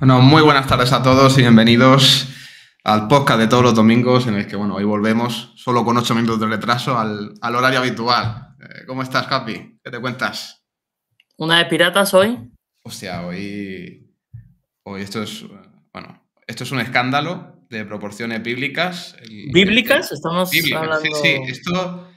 Bueno, muy buenas tardes a todos y bienvenidos al podcast de todos los domingos en el que, bueno, hoy volvemos solo con ocho minutos de retraso al, horario habitual. Eh, ¿Cómo estás, Capi? ¿Qué te cuentas? ¿Una de piratas hoy? Hostia, hoy, hoy esto es, bueno, esto es un escándalo de proporciones bíblicas. ¿Bíblicas? Estamos hablando... Sí, sí, esto,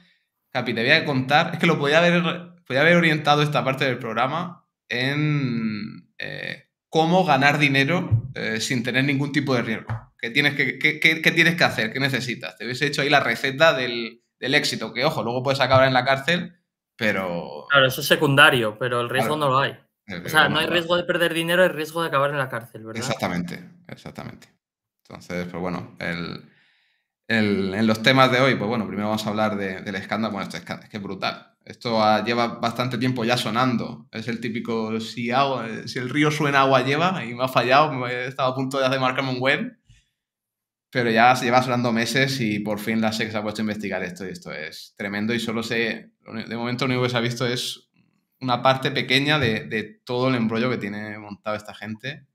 Capi, te voy a contar, es que lo podía haber, haber orientado esta parte del programa en... Eh, cómo ganar dinero eh, sin tener ningún tipo de riesgo. ¿Qué tienes que, tienes que hacer? ¿Qué necesitas? Te hubiese hecho ahí la receta del, éxito, que ojo, luego puedes acabar en la cárcel, pero... Claro, eso es secundario, pero el riesgo no lo hay. O sea, no hay riesgo de perder dinero, hay riesgo de acabar en la cárcel, ¿verdad? Exactamente, exactamente. Entonces, pues bueno, en los temas de hoy, pues bueno, primero vamos a hablar del escándalo. Bueno, este escándalo que es brutal. Esto lleva bastante tiempo ya sonando. Es el típico, si, si el río suena agua lleva, y me ha fallado, he estado a punto de hacer marcarme un web, pero ya se lleva sonando meses y por fin la SEC se ha puesto a investigar esto y esto es tremendo y solo sé, de momento lo único que se ha visto es una parte pequeña de, todo el embrollo que tiene montado esta gente,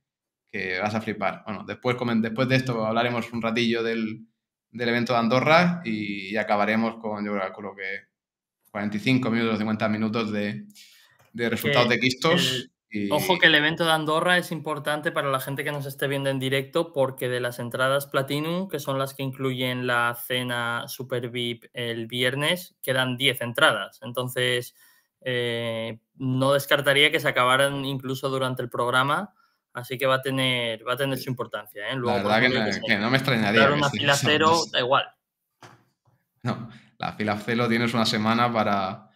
que vas a flipar. Bueno, después, después de esto hablaremos un ratillo del, evento de Andorra y, acabaremos con, yo creo, con lo que 45 minutos, 50 minutos de, resultados de quistos. Ojo que el evento de Andorra es importante para la gente que nos esté viendo en directo porque de las entradas Platinum, que son las que incluyen la cena Super VIP el viernes, quedan 10 entradas. Entonces, eh, no descartaría que se acabaran incluso durante el programa. Así que va a tener, va a tener su importancia. ¿eh? que, no, me extrañaría. una fila cero, da igual. No, la fila celo tienes una semana para,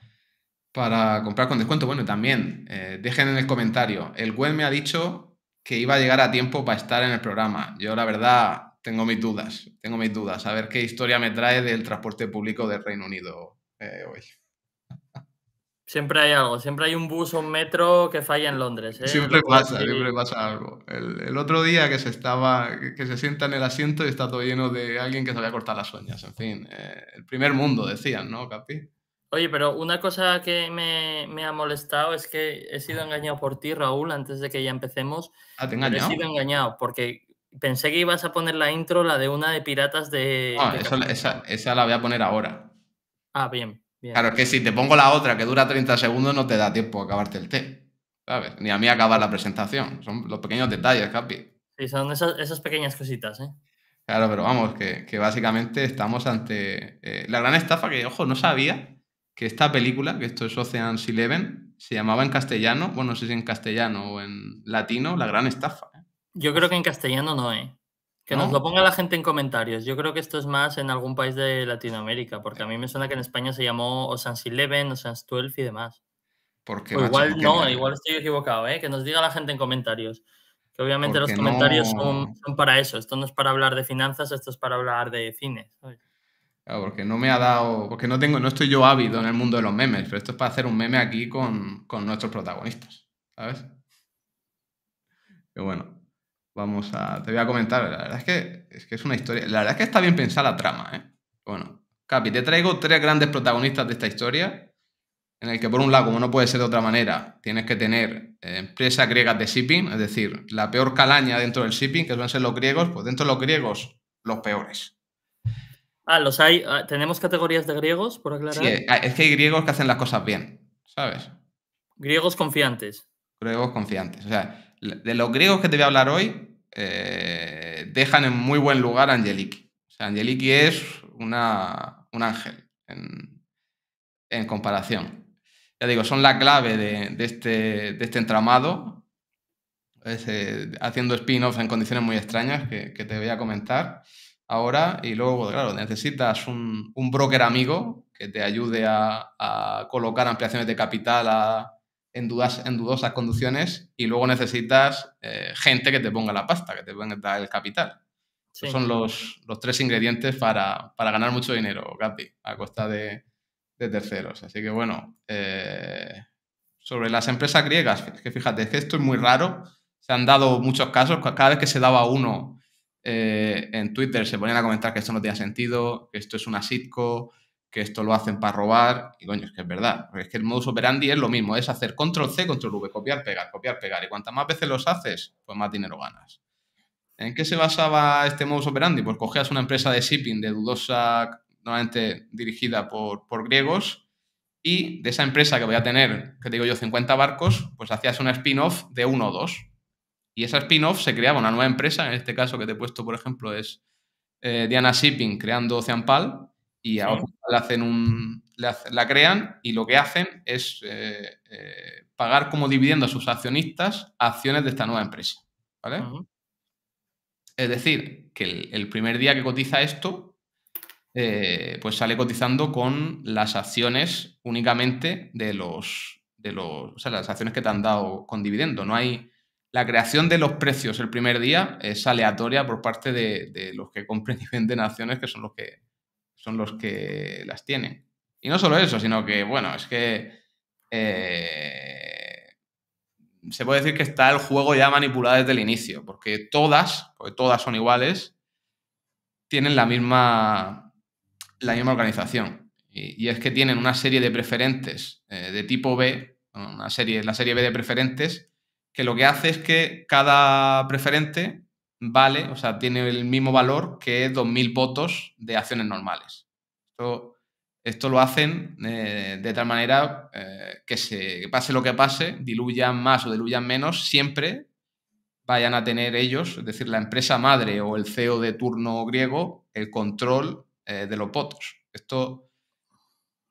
para comprar con descuento. Bueno, también eh, dejen en el comentario. El web me ha dicho que iba a llegar a tiempo para estar en el programa. Yo la verdad tengo mis dudas, tengo mis dudas. A ver qué historia me trae del transporte público del Reino Unido eh, hoy. Siempre hay algo, siempre hay un bus o un metro que falla en Londres. ¿eh? Siempre pasa, siempre pasa algo. El, otro día que se estaba, que se sienta en el asiento y está todo lleno de alguien que se había cortado las uñas. En fin, eh, el primer mundo decían, ¿no, Capi? Oye, pero una cosa que me, ha molestado es que he sido engañado por ti, Raúl, antes de que ya empecemos. Ah, te engañado. He sido engañado porque pensé que ibas a poner la intro, la de una de piratas de. Ah, esa, esa la voy a poner ahora. Ah, bien. Claro, es que si te pongo la otra que dura 30 segundos no te da tiempo a acabarte el té, ¿sabes? Ni a mí acabar la presentación. Son los pequeños detalles, Capi. Sí, son esas, pequeñas cositas, ¿eh? Claro, pero vamos, que, básicamente estamos ante eh, la gran estafa que, ojo, no sabía que esta película, que esto es Ocean's Eleven, se llamaba en castellano, bueno, no sé si en castellano o en latino, La Gran Estafa. ¿eh? Yo creo que en castellano no, ¿eh? Que nos lo ponga la gente en comentarios. Yo creo que esto es más en algún país de Latinoamérica, porque a mí me suena que en España se llamó 11, Eleven, SANS 12 y demás. Porque, igual no, igual estoy equivocado, ¿eh? que nos diga la gente en comentarios. Que obviamente los comentarios son, para eso. Esto no es para hablar de finanzas, esto es para hablar de cine. Claro, porque no me ha dado. Porque no tengo, no estoy yo ávido en el mundo de los memes, pero esto es para hacer un meme aquí con, con nuestros protagonistas. ¿Sabes? Y bueno. Vamos a. Te voy a comentar. La verdad es que es, que es una historia. La verdad es que está bien pensada la trama, ¿eh? Bueno, Capi, te traigo tres grandes protagonistas de esta historia. En el que, por un lado, como no puede ser de otra manera, tienes que tener eh, empresas griegas de shipping, es decir, la peor calaña dentro del shipping, que suelen ser los griegos, pues dentro de los griegos, los peores. Ah, los hay. Ah, ¿Tenemos categorías de griegos, por aclarar? Sí, eh, ah, es que hay griegos que hacen las cosas bien, ¿sabes? Griegos confiantes. Griegos confiantes. O sea, de los griegos que te voy a hablar hoy, eh, dejan en muy buen lugar a Angeliki. O sea, Angeliki es una, un ángel en, comparación. Ya digo, son la clave de, de este, este entramado, eh, haciendo spin-offs en condiciones muy extrañas que, te voy a comentar ahora. Y luego, claro, necesitas un, broker amigo que te ayude a colocar ampliaciones de capital a en, dudas, en dudosas condiciones y luego necesitas eh, gente que te ponga la pasta, que te ponga el capital. Esos son los, tres ingredientes para, ganar mucho dinero, Gapi, a costa de, terceros. Así que bueno, eh, sobre las empresas griegas, que fíjate, que esto es muy raro. Se han dado muchos casos, cada vez que se daba uno eh, en Twitter se ponían a comentar que esto no tenía sentido, que esto es una sitcom que esto lo hacen para robar, y coño, es que es verdad, es que el modus operandi es lo mismo, es hacer control C, control V, copiar, pegar, copiar, pegar, y cuantas más veces los haces, pues más dinero ganas. ¿En qué se basaba este modus operandi? Pues cogías una empresa de shipping de dudosa, normalmente dirigida por, griegos, y de esa empresa que voy a tener, que digo yo, 50 barcos, pues hacías una spin-off de uno o dos. Y esa spin-off se creaba una nueva empresa, en este caso que te he puesto, por ejemplo, es eh, Diana Shipping creando Oceanpal, y ahora hacen la crean y lo que hacen es eh, eh, pagar como dividendo a sus accionistas acciones de esta nueva empresa. ¿vale? Es decir, que el, primer día que cotiza esto, eh, pues sale cotizando con las acciones únicamente de los, o sea, las acciones que te han dado con dividendo. No hay la creación de los precios el primer día es aleatoria por parte de, de los que compren y venden acciones, que son los que son los que las tienen. Y no solo eso, sino que, bueno, es que eh, se puede decir que está el juego ya manipulado desde el inicio, porque todas, porque todas son iguales, tienen la misma, la misma organización. Y, es que tienen una serie de preferentes eh, de tipo B, una serie, la serie B de preferentes, que lo que hace es que cada preferente vale, o sea, tiene el mismo valor que 2.000 votos de acciones normales. Esto, esto lo hacen eh, de tal manera eh, que, se, pase lo que pase, diluyan más o diluyan menos, siempre vayan a tener ellos, es decir, la empresa madre o el CEO de turno griego, el control eh, de los votos. Esto.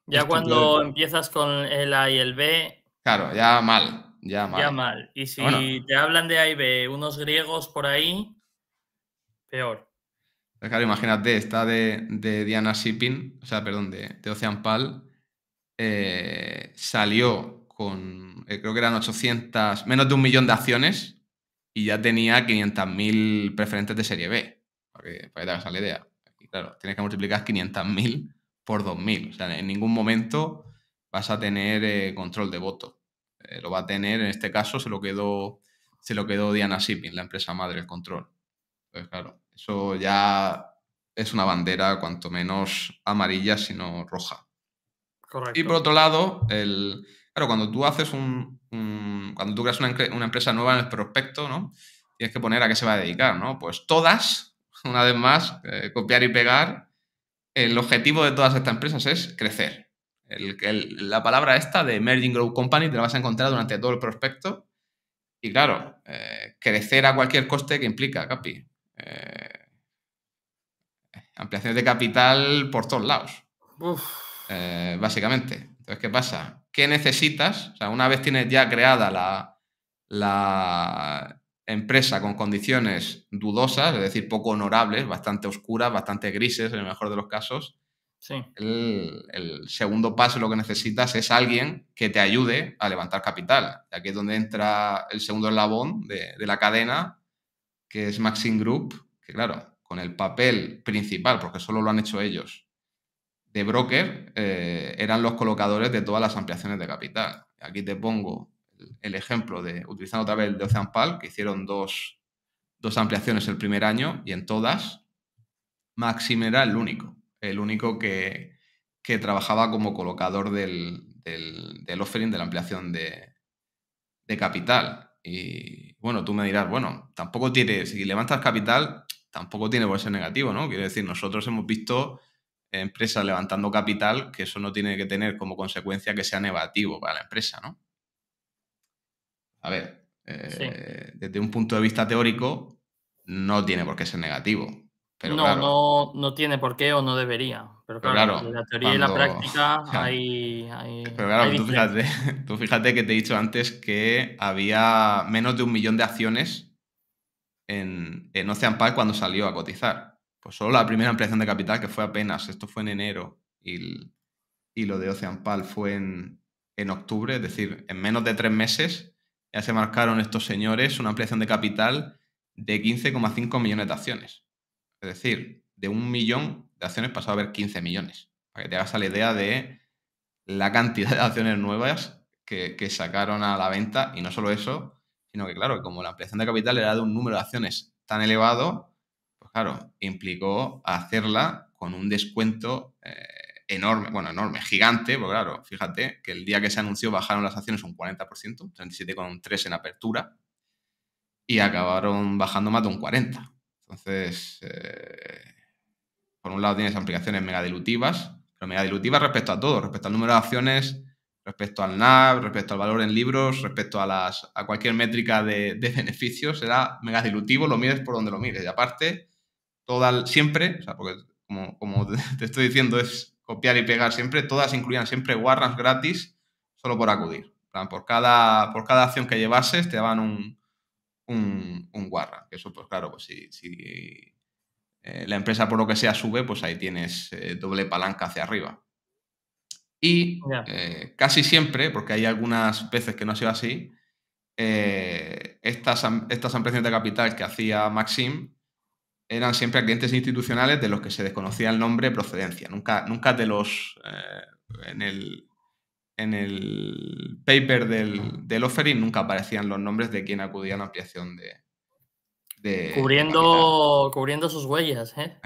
Ya cuando empiezas con el A y el B. Claro, ya mal. Ya mal. Y si te hablan de A y B unos griegos por ahí. Peor. Claro, imagínate, está de, Diana Shipping, o sea, perdón, de, Ocean Pal, eh, salió con, eh, creo que eran 800, menos de un millón de acciones y ya tenía 500.000 preferentes de serie B, para que, para te hagas la idea. Y claro, tienes que multiplicar 500.000 por 2.000, o sea, en ningún momento vas a tener eh, control de voto. lo va a tener, en este caso, se lo quedó, se lo quedó Diana Shipping, la empresa madre, el control. Entonces, claro eso ya es una bandera cuanto menos amarilla, sino roja. Y por otro lado, el, claro, cuando tú haces un, cuando tú creas una, empresa nueva en el prospecto, ¿no? Tienes que poner a qué se va a dedicar, ¿no? Pues todas, una vez más, eh, copiar y pegar. El objetivo de todas estas empresas es crecer. El, la palabra esta de Emerging Growth Company te la vas a encontrar durante todo el prospecto. Y claro, eh, crecer a cualquier coste que implica, Capi. Eh, Ampliaciones de capital por todos lados. Eh, básicamente. Entonces, ¿qué pasa? ¿Qué necesitas? O sea, una vez tienes ya creada la, empresa con condiciones dudosas, es decir, poco honorables, bastante oscuras, bastante grises en el mejor de los casos, sí. el, segundo paso lo que necesitas es alguien que te ayude a levantar capital. Aquí es donde entra el segundo eslabón de, la cadena, que es Maxim Group, que claro, con el papel principal, porque solo lo han hecho ellos, de broker, eh, eran los colocadores de todas las ampliaciones de capital. Aquí te pongo el ejemplo de, utilizando otra vez el de Oceanpal, que hicieron dos, dos ampliaciones el primer año y en todas, Maxim era el único, el único que, que trabajaba como colocador del, del, del, offering, de la ampliación de, de capital. Y bueno, tú me dirás, bueno, tampoco tienes, si levantas capital, tampoco tiene por ser negativo, ¿no? Quiero decir, nosotros hemos visto empresas levantando capital que eso no tiene que tener como consecuencia que sea negativo para la empresa, ¿no? A ver, eh, desde un punto de vista teórico, no tiene por qué ser negativo. no, no, tiene por qué o no debería. Pero claro, en la teoría y la práctica hay, Pero claro, tú, fíjate, tú fíjate que te he dicho antes que había menos de un millón de acciones en, Ocean cuando salió a cotizar. Pues solo la primera ampliación de capital, que fue apenas, esto fue en enero, y, y lo de Ocean Pal fue en, octubre, es decir, en menos de tres meses ya se marcaron estos señores una ampliación de capital de 15,5 millones de acciones. Es decir, de un millón de acciones pasó a haber 15 millones. Para que te hagas la idea de la cantidad de acciones nuevas que, que sacaron a la venta. Y no solo eso, sino que, claro, como la ampliación de capital era de un número de acciones tan elevado, pues claro, implicó hacerla con un descuento eh, enorme, bueno, enorme, gigante, porque claro, fíjate que el día que se anunció bajaron las acciones un 40%, 37,3% en apertura, y acabaron bajando más de un 40%. Entonces, eh, por un lado tienes aplicaciones mega dilutivas, pero mega dilutivas respecto a todo, respecto al número de acciones, respecto al NAV, respecto al valor en libros, respecto a, las, a cualquier métrica de, de beneficios, será mega dilutivo, lo mires por donde lo mires. Y aparte, toda, siempre, o sea, porque como, como, te estoy diciendo, es copiar y pegar siempre, todas incluían siempre warrants gratis solo por acudir. Por cada, por cada acción que llevases te daban un, un, un warrant. Que eso, pues claro, pues si, si eh, la empresa por lo que sea sube, pues ahí tienes eh, doble palanca hacia arriba. Y eh, casi siempre, porque hay algunas veces que no ha sido así, eh, estas, estas ampliaciones de capital que hacía Maxim eran siempre a clientes institucionales de los que se desconocía el nombre procedencia, nunca, nunca de los... Eh, en, el, en el paper del, del, offering nunca aparecían los nombres de quien acudía a la ampliación de... cubriendo, cubriendo sus huellas, ¿eh?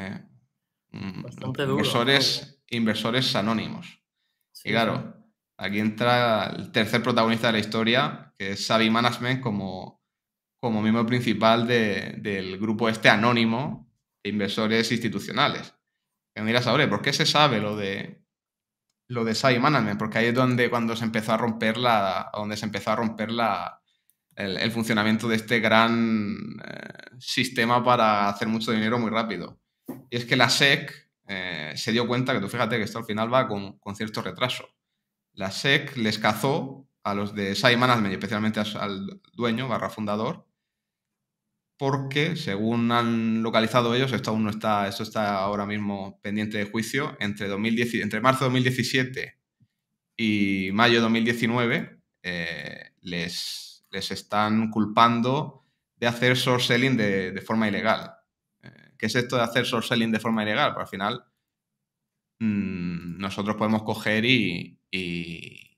Mm, Bastante duro. Inversores, inversores anónimos. Y claro, aquí entra el tercer protagonista de la historia, que es Xavi Management, como, como miembro principal del grupo este anónimo de inversores institucionales. Que me ahora, ¿por qué se sabe lo de lo de Management? Porque ahí es donde cuando se empezó a romper la. donde se empezó a romper la. El, funcionamiento de este gran eh, sistema para hacer mucho dinero muy rápido. Y es que la SEC, eh, se dio cuenta que tú fíjate que esto al final va con, cierto retraso. La SEC les cazó a los de SAI Management especialmente al dueño, barra fundador, porque según han localizado ellos, esto aún no está, esto está ahora mismo pendiente de juicio, entre, 2010, entre marzo de 2017 y mayo de 2019 eh, les, les están culpando de hacer short selling de, de forma ilegal. ¿Qué es esto de hacer short selling de forma ilegal? Pues al final mm, nosotros podemos coger y, y,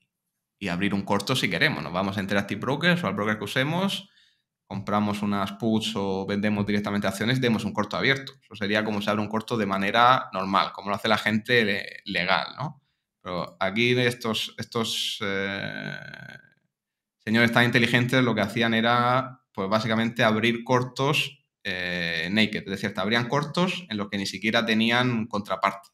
abrir un corto si queremos. Nos vamos a Interactive Brokers o al broker que usemos, compramos unas puts o vendemos directamente acciones y demos un corto abierto. Eso sería como se abre un corto de manera normal, como lo hace la gente legal, ¿no? Pero aquí estos, estos eh, señores tan inteligentes lo que hacían era, pues básicamente abrir cortos eh, naked, es decir, habrían cortos en los que ni siquiera tenían contraparte.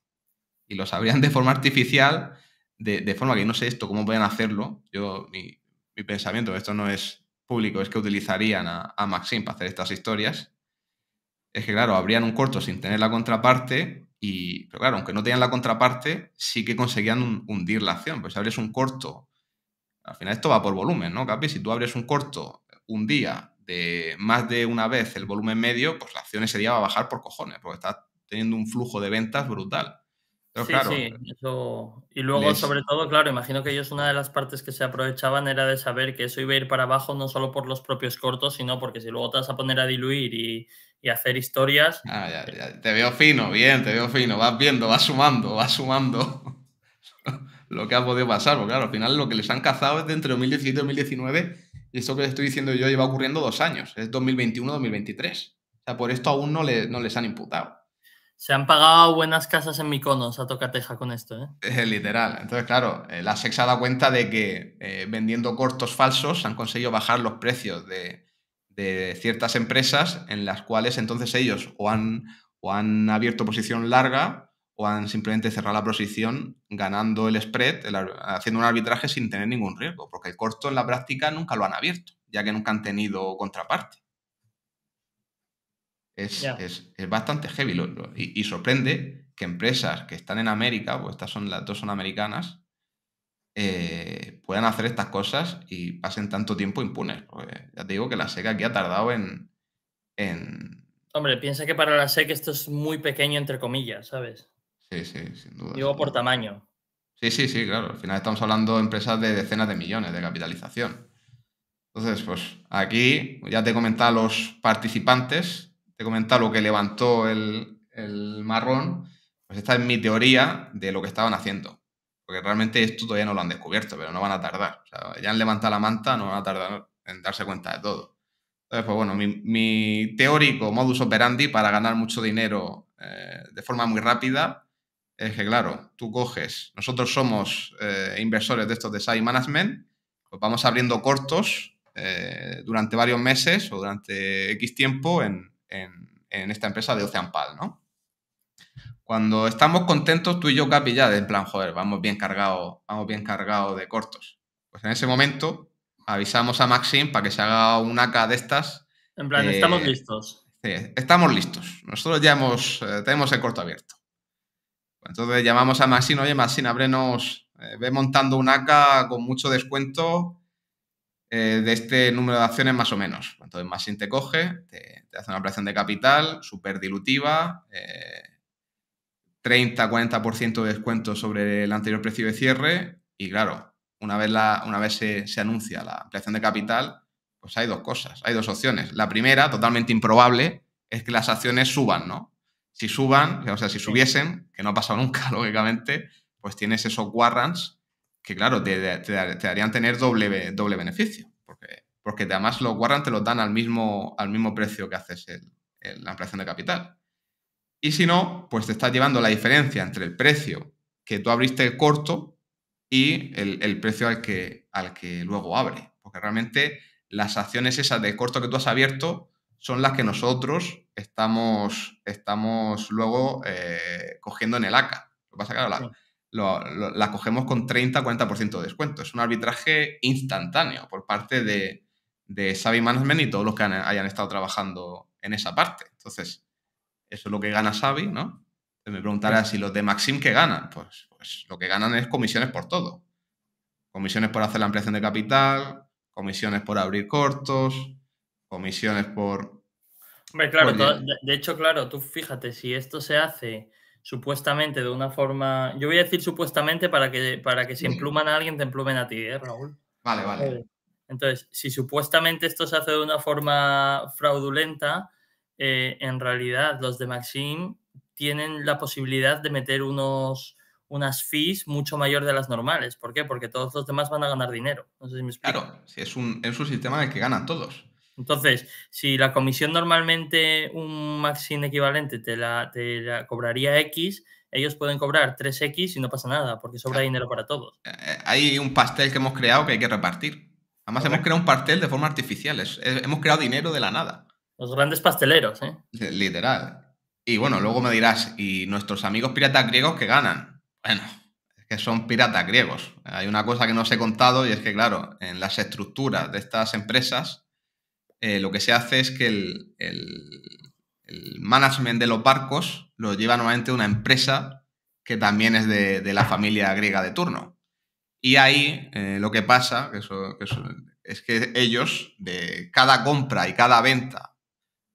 Y los abrían de forma artificial, de, forma que no sé esto, cómo pueden hacerlo. Yo, mi, pensamiento, esto no es público, es que utilizarían a, Maxim para hacer estas historias. Es que, claro, abrían un corto sin tener la contraparte y, pero claro, aunque no tenían la contraparte, sí que conseguían hundir la acción. Pues abres un corto, al final esto va por volumen, ¿no, Capi? Si tú abres un corto un día de más de una vez el volumen medio, pues la acción ese día va a bajar por cojones, porque está teniendo un flujo de ventas brutal. claro, sí, eh, eso... Y luego, sobre todo, claro, imagino que ellos una de las partes que se aprovechaban era de saber que eso iba a ir para abajo no solo por los propios cortos, sino porque si luego te vas a poner a diluir y, y hacer historias... Ah, eh, te veo fino, bien, te veo fino, vas viendo, vas sumando, vas sumando lo que ha podido pasar, porque claro, al final lo que les han cazado es de entre 2017 y 2019 y esto que estoy diciendo yo lleva ocurriendo dos años, es 2021-2023. O sea, por esto aún no, no les han imputado. Se han pagado buenas casas en Miconos a Tocateja con esto, ¿eh? literal. Entonces, claro, eh, la SEC ha dado cuenta de que eh, vendiendo cortos falsos han conseguido bajar los precios de, ciertas empresas en las cuales entonces ellos o han, o han abierto posición larga o han simplemente cerrado la posición ganando el spread, haciendo un arbitraje sin tener ningún riesgo, porque el corto en la práctica nunca lo han abierto, ya que nunca han tenido contraparte. Es, bastante heavy y, sorprende que empresas que están en América, pues estas son las dos son americanas, eh, puedan hacer estas cosas y pasen tanto tiempo impunes. Pues, ya te digo que la SEC aquí ha tardado en, en... Hombre, piensa que para la SEC esto es muy pequeño, entre comillas, ¿sabes? Sí, sí, sin duda. Digo por tamaño. Sí, sí, sí, claro. Al final estamos hablando de empresas de decenas de millones de capitalización. Entonces, pues aquí pues, ya te he a los participantes, te he comentado lo que levantó el, marrón. Pues esta es mi teoría de lo que estaban haciendo. Porque realmente esto todavía no lo han descubierto, pero no van a tardar. O sea, ya han levantado la manta, no van a tardar en darse cuenta de todo. Entonces, pues bueno, mi, teórico modus operandi para ganar mucho dinero eh, de forma muy rápida es que, claro, tú coges, nosotros somos eh, inversores de estos design management, pues vamos abriendo cortos eh, durante varios meses o durante X tiempo en, esta empresa de OceanPal, ¿no? Cuando estamos contentos, tú y yo, Capi, ya, en plan, joder, vamos bien cargados, vamos bien cargados de cortos. Pues en ese momento avisamos a Maxim para que se haga un AK de estas. En plan, estamos listos. estamos listos. Nosotros ya hemos, eh, tenemos el corto abierto. Entonces llamamos a Maxine, oye Maxine, ábrenos, eh, ve montando un ACA con mucho descuento eh, de este número de acciones más o menos. Entonces Maxine te coge, te, hace una operación de capital súper dilutiva, 30-40% eh, de descuento sobre el anterior precio de cierre y claro, una vez, la, una vez se, se anuncia la ampliación de capital, pues hay dos cosas, hay dos opciones. La primera, totalmente improbable, es que las acciones suban, ¿no? si suban, o sea, si subiesen, que no ha pasado nunca, lógicamente, pues tienes esos warrants que, claro, te, te, darían tener doble, doble beneficio, porque, porque además los warrants te los dan al mismo, al mismo precio que haces la ampliación de capital. Y si no, pues te estás llevando la diferencia entre el precio que tú abriste el corto y el, precio al que, al que luego abre, porque realmente las acciones esas de corto que tú has abierto son las que nosotros estamos, estamos luego eh, cogiendo en el ACA. Lo que pasa es que cogemos con 30-40% de descuento. Es un arbitraje instantáneo por parte de, de Savvy Management y todos los que hayan estado trabajando en esa parte. Entonces, eso es lo que gana Savi, ¿no? me preguntarás, si los de Maxim qué ganan? Pues, pues lo que ganan es comisiones por todo. Comisiones por hacer la ampliación de capital, comisiones por abrir cortos, comisiones por... Hombre, claro, de hecho, claro, tú fíjate, si esto se hace supuestamente de una forma... Yo voy a decir supuestamente para que, para que si empluman a alguien te emplumen a ti, ¿eh, Raúl? Vale, vale. Entonces, si supuestamente esto se hace de una forma fraudulenta, eh, en realidad los de Maxim tienen la posibilidad de meter unos, unas fees mucho mayor de las normales. ¿Por qué? Porque todos los demás van a ganar dinero. No sé si me explico. Claro, si es un, es un sistema en el que ganan todos. Entonces, si la comisión normalmente un máximo equivalente te la, cobraría X, ellos pueden cobrar 3X y no pasa nada, porque sobra dinero para todos. Eh, eh, hay un pastel que hemos creado que hay que repartir. Además, hemos creado un pastel de forma artificial. hemos creado dinero de la nada. Los grandes pasteleros, ¿eh? Literal. Y bueno, luego me dirás, ¿y nuestros amigos piratas griegos que ganan? Bueno, es que son piratas griegos. Hay una cosa que no os he contado y es que, claro, en las estructuras de estas empresas eh, lo que se hace es que el, management de los barcos lo lleva normalmente una empresa que también es de, la familia griega de turno. Y ahí eh, lo que pasa es que ellos, de cada compra y cada venta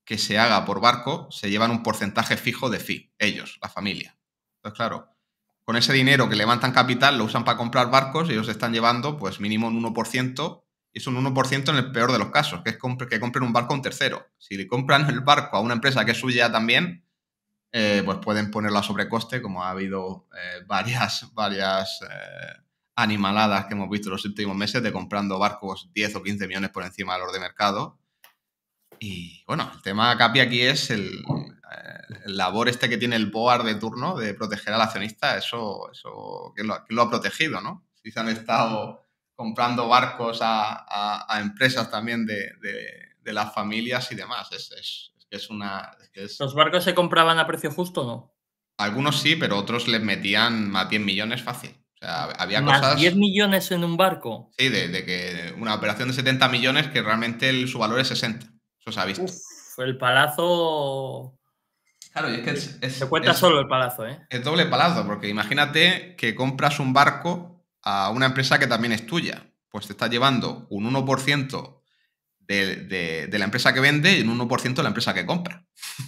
que se haga por barco, se llevan un porcentaje fijo de fee, ellos, la familia. Entonces, claro, con ese dinero que levantan capital, lo usan para comprar barcos, y ellos están llevando pues mínimo un 1% es un 1% en el peor de los casos, que es que compren un barco a un tercero. Si le compran el barco a una empresa que es suya también, eh, pues pueden ponerlo a sobrecoste, como ha habido eh, varias, varias eh, animaladas que hemos visto en los últimos meses de comprando barcos 10 o 15 millones por encima de los de mercado. Y bueno, el tema Capi aquí es el, labor este que tiene el BOAR de turno de proteger al accionista, eso, lo, lo ha protegido, ¿no? Si se han estado comprando barcos a, a, empresas también de, de, las familias y demás. Es, es, es una. ¿Los barcos se compraban a precio justo o no? Algunos sí, pero otros les metían más 10 millones fácil. O sea, había cosas. 10 millones en un barco. Sí, de, que una operación de 70 millones que realmente su valor es 60. Eso se ha visto. el palazo. Claro, y es que se cuenta solo el palazo, ¿eh? Es doble palazo, porque imagínate que compras un barco a una empresa que también es tuya. Pues te estás llevando un 1% de, la empresa que vende y un 1% de la empresa que compra.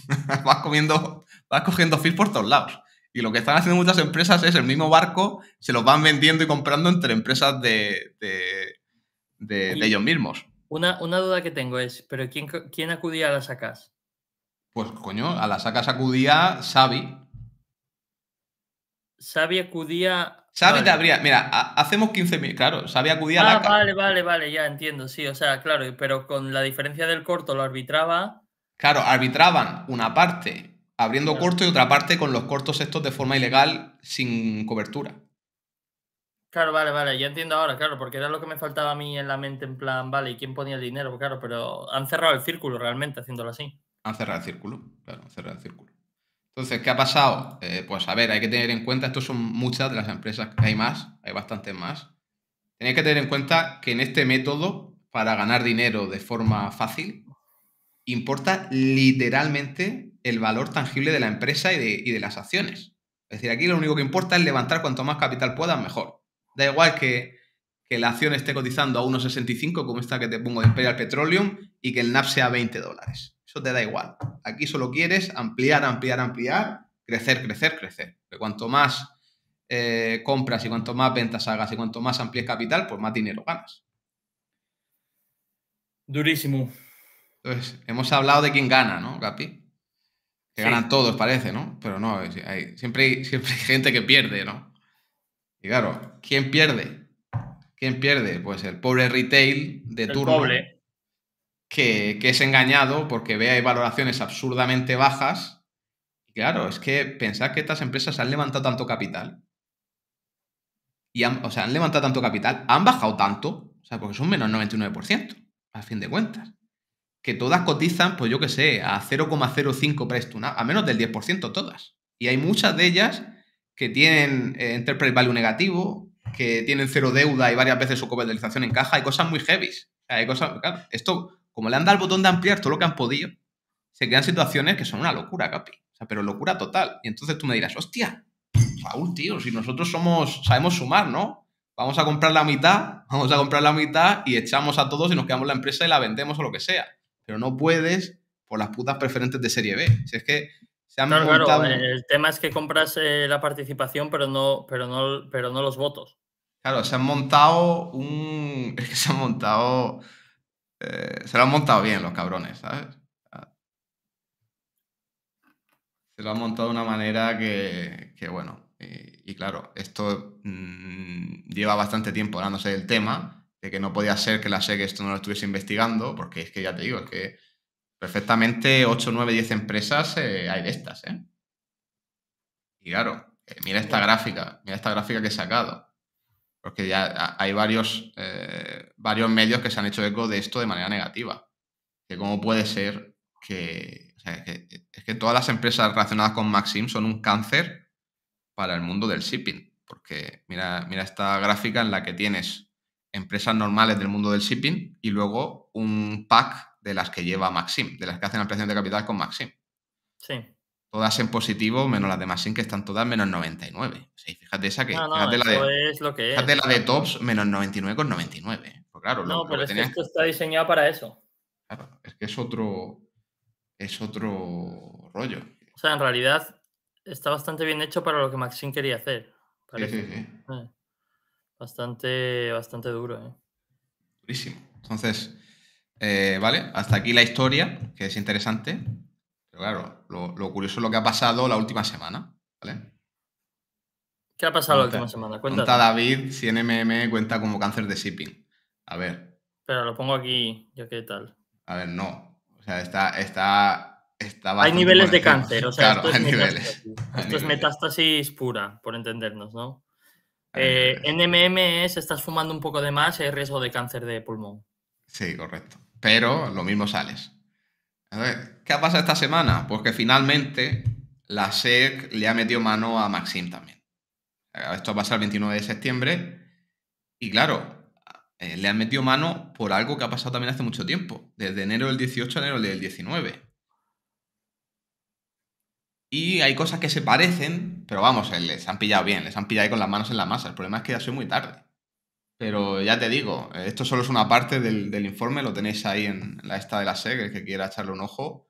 vas, comiendo, cogiendo fees por todos lados. Y lo que están haciendo muchas empresas es el mismo barco, se los van vendiendo y comprando entre empresas de, de, ellos mismos. Una, una, duda que tengo es, ¿pero quién, acudía a las sacas? Pues coño, a las sacas acudía Xavi. Xavi acudía Sabía que habría. Mira, hacemos 15.000. Claro, Xavi acudía a la. Ah, vale, vale, vale, ya entiendo. Sí, o sea, claro, pero con la diferencia del corto lo arbitraba. Claro, arbitraban una parte abriendo corto y otra parte con los cortos estos de forma ilegal sin cobertura. Claro, vale, vale, ya entiendo ahora, claro, porque era lo que me faltaba a mí en la mente, en plan, vale, ¿y quién ponía el dinero? Claro, pero han cerrado el círculo realmente haciéndolo así. Han cerrado el círculo, claro, han cerrado el círculo. Entonces, ¿qué ha pasado? Eh, pues a ver, hay que tener en cuenta, estos son muchas de las empresas, hay más, hay bastantes más. Tenéis que tener en cuenta que en este método, para ganar dinero de forma fácil, importa literalmente el valor tangible de la empresa y de, las acciones. Es decir, aquí lo único que importa es levantar cuanto más capital puedas, mejor. Da igual que, la acción esté cotizando a 1,65 como esta que te pongo de Imperial Petroleum y que el NAP sea 20 dólares. Eso te da igual. Aquí solo quieres ampliar, ampliar, ampliar, crecer, crecer, crecer. Porque cuanto más eh, compras y cuanto más ventas hagas y cuanto más amplíes capital, pues más dinero ganas. Durísimo. Entonces, hemos hablado de quién gana, ¿no, Gapi? Que ganan todos, parece, ¿no? Pero no, siempre, hay, gente que pierde, ¿no? Y claro, ¿quién pierde? ¿Quién pierde? Pues el pobre retail de turno que, es engañado porque ve valoraciones absurdamente bajas. Y claro, es que pensar que estas empresas han levantado tanto capital. Y o sea, han levantado tanto capital, han bajado tanto, o sea, porque son menos 99%, a fin de cuentas. Que todas cotizan, pues yo qué sé, a 0,05 presto, a menos del 10% todas. Y hay muchas de ellas que tienen eh, enterprise value negativo, que tienen cero deuda y varias veces su capitalización en caja, hay cosas muy heavy. O sea, hay cosas, claro, esto como le han dado el botón de ampliar todo lo que han podido, se crean situaciones que son una locura, Capi. O sea, pero locura total. Y entonces tú me dirás, hostia, Raúl, tío, si nosotros somos, sabemos sumar, ¿no? Vamos a comprar la mitad, vamos a comprar la mitad y echamos a todos y nos quedamos la empresa y la vendemos o lo que sea. Pero no puedes por las putas preferentes de serie B. Si es que se han montado... Eh, el tema es que compras eh, la participación, pero no, pero no, pero no los votos. Claro, se han montado un. Es que se han montado eh, se lo han montado bien los cabrones, ¿sabes? Se lo han montado de una manera que, bueno, y, claro, esto mm, lleva bastante tiempo hablándose del tema, de que no podía ser que la SEC esto no lo estuviese investigando, porque es que ya te digo, es que perfectamente 8, 9, 10 empresas eh, hay de estas, ¿eh? Y claro, eh, mira esta gráfica, mira esta gráfica que he sacado. Porque ya hay varios, eh, varios medios que se han hecho eco de esto de manera negativa. Que cómo puede ser que, Es que todas las empresas relacionadas con Maxim son un cáncer para el mundo del shipping. Porque mira, mira esta gráfica en la que tienes empresas normales del mundo del shipping y luego un pack de las que lleva Maxim, de las que hacen ampliación de capital con Maxim. Sí todas en positivo, menos las de Maxine, que están todas menos 99. fíjate esa que. fíjate la de, es la de tops menos 99 con 99. claro, no, pero es que esto está diseñado para eso. Claro, es que es otro. Es otro rollo. O sea, en realidad está bastante bien hecho para lo que Maxine quería hacer. Sí, sí, sí. Eh, bastante, bastante duro, ¿eh? Durísimo. Entonces, eh, vale, hasta aquí la historia, que es interesante. Pero claro, lo, curioso es lo que ha pasado la última semana, ¿vale? ¿Qué ha pasado la última semana? Cuenta David si NMM cuenta como cáncer de shipping. A ver. Pero lo pongo aquí, ya qué tal. A ver, no. O sea, está, está, está Hay niveles de cáncer, o sea, claro, esto, niveles, metástasis, metástasis pura, por entendernos, ¿no? Eh, NMM es, estás fumando un poco de más, hay riesgo de cáncer de pulmón. Sí, correcto. Pero lo mismo sales. A ver, ¿qué ha pasado esta semana? Pues que finalmente la SEC le ha metido mano a Maxim también. Esto ha pasado el 29 de septiembre. Y claro, eh, le han metido mano por algo que ha pasado también hace mucho tiempo, desde enero del 18 a enero del 19. Y hay cosas que se parecen, pero vamos, eh, les han pillado bien, les han pillado ahí con las manos en la masa. El problema es que ya soy muy tarde. Pero ya te digo, esto solo es una parte del, informe, lo tenéis ahí en la esta de la SEG, el que quiera echarle un ojo.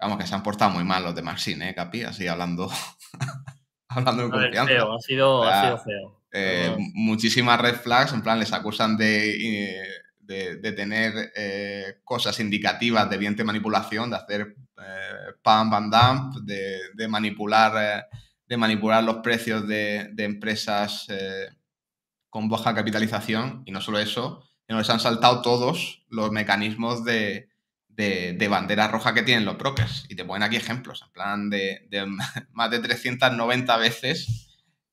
Vamos, que se han portado muy mal los de Maxine, ¿eh, Capi? Así hablando, hablando en confianza. ha sido, ha sido feo. Eh, muchísimas red flags, en plan, les acusan de, eh, tener eh, cosas indicativas de bien de manipulación, de hacer pump and dump, de, manipular, de manipular los precios de empresas con baja capitalización y no solo eso, sino que han saltado todos los mecanismos de, de, bandera roja que tienen los brokers. Y te ponen aquí ejemplos, en plan de, más de 390 veces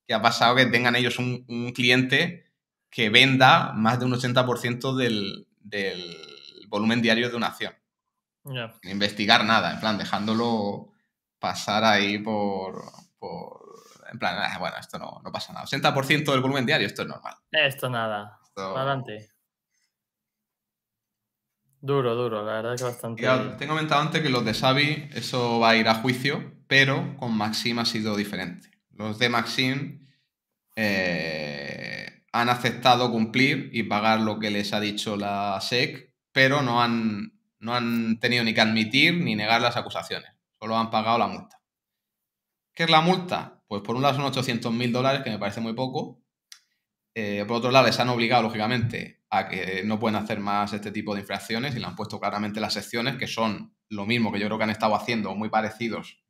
que ha pasado que tengan ellos un, cliente que venda más de un 80% del, del, volumen diario de una acción. Sin investigar nada, en plan dejándolo pasar ahí por en plan, ah, bueno, esto no, pasa nada. 60% del volumen diario, esto es normal. Esto nada. Adelante. Duro, duro, la verdad es que bastante. Tengo comentado antes que los de Xavi, eso va a ir a juicio, pero con Maxim ha sido diferente. Los de Maxim eh, han aceptado cumplir y pagar lo que les ha dicho la SEC, pero no no han tenido ni que admitir ni negar las acusaciones. Solo han pagado la multa. ¿Qué es la multa? Pues por un lado son 800 mil dólares, que me parece muy poco. Eh, por otro lado, les han obligado, lógicamente, a que no pueden hacer más este tipo de infracciones y le han puesto claramente las secciones, que son lo mismo que yo creo que han estado haciendo, muy parecidos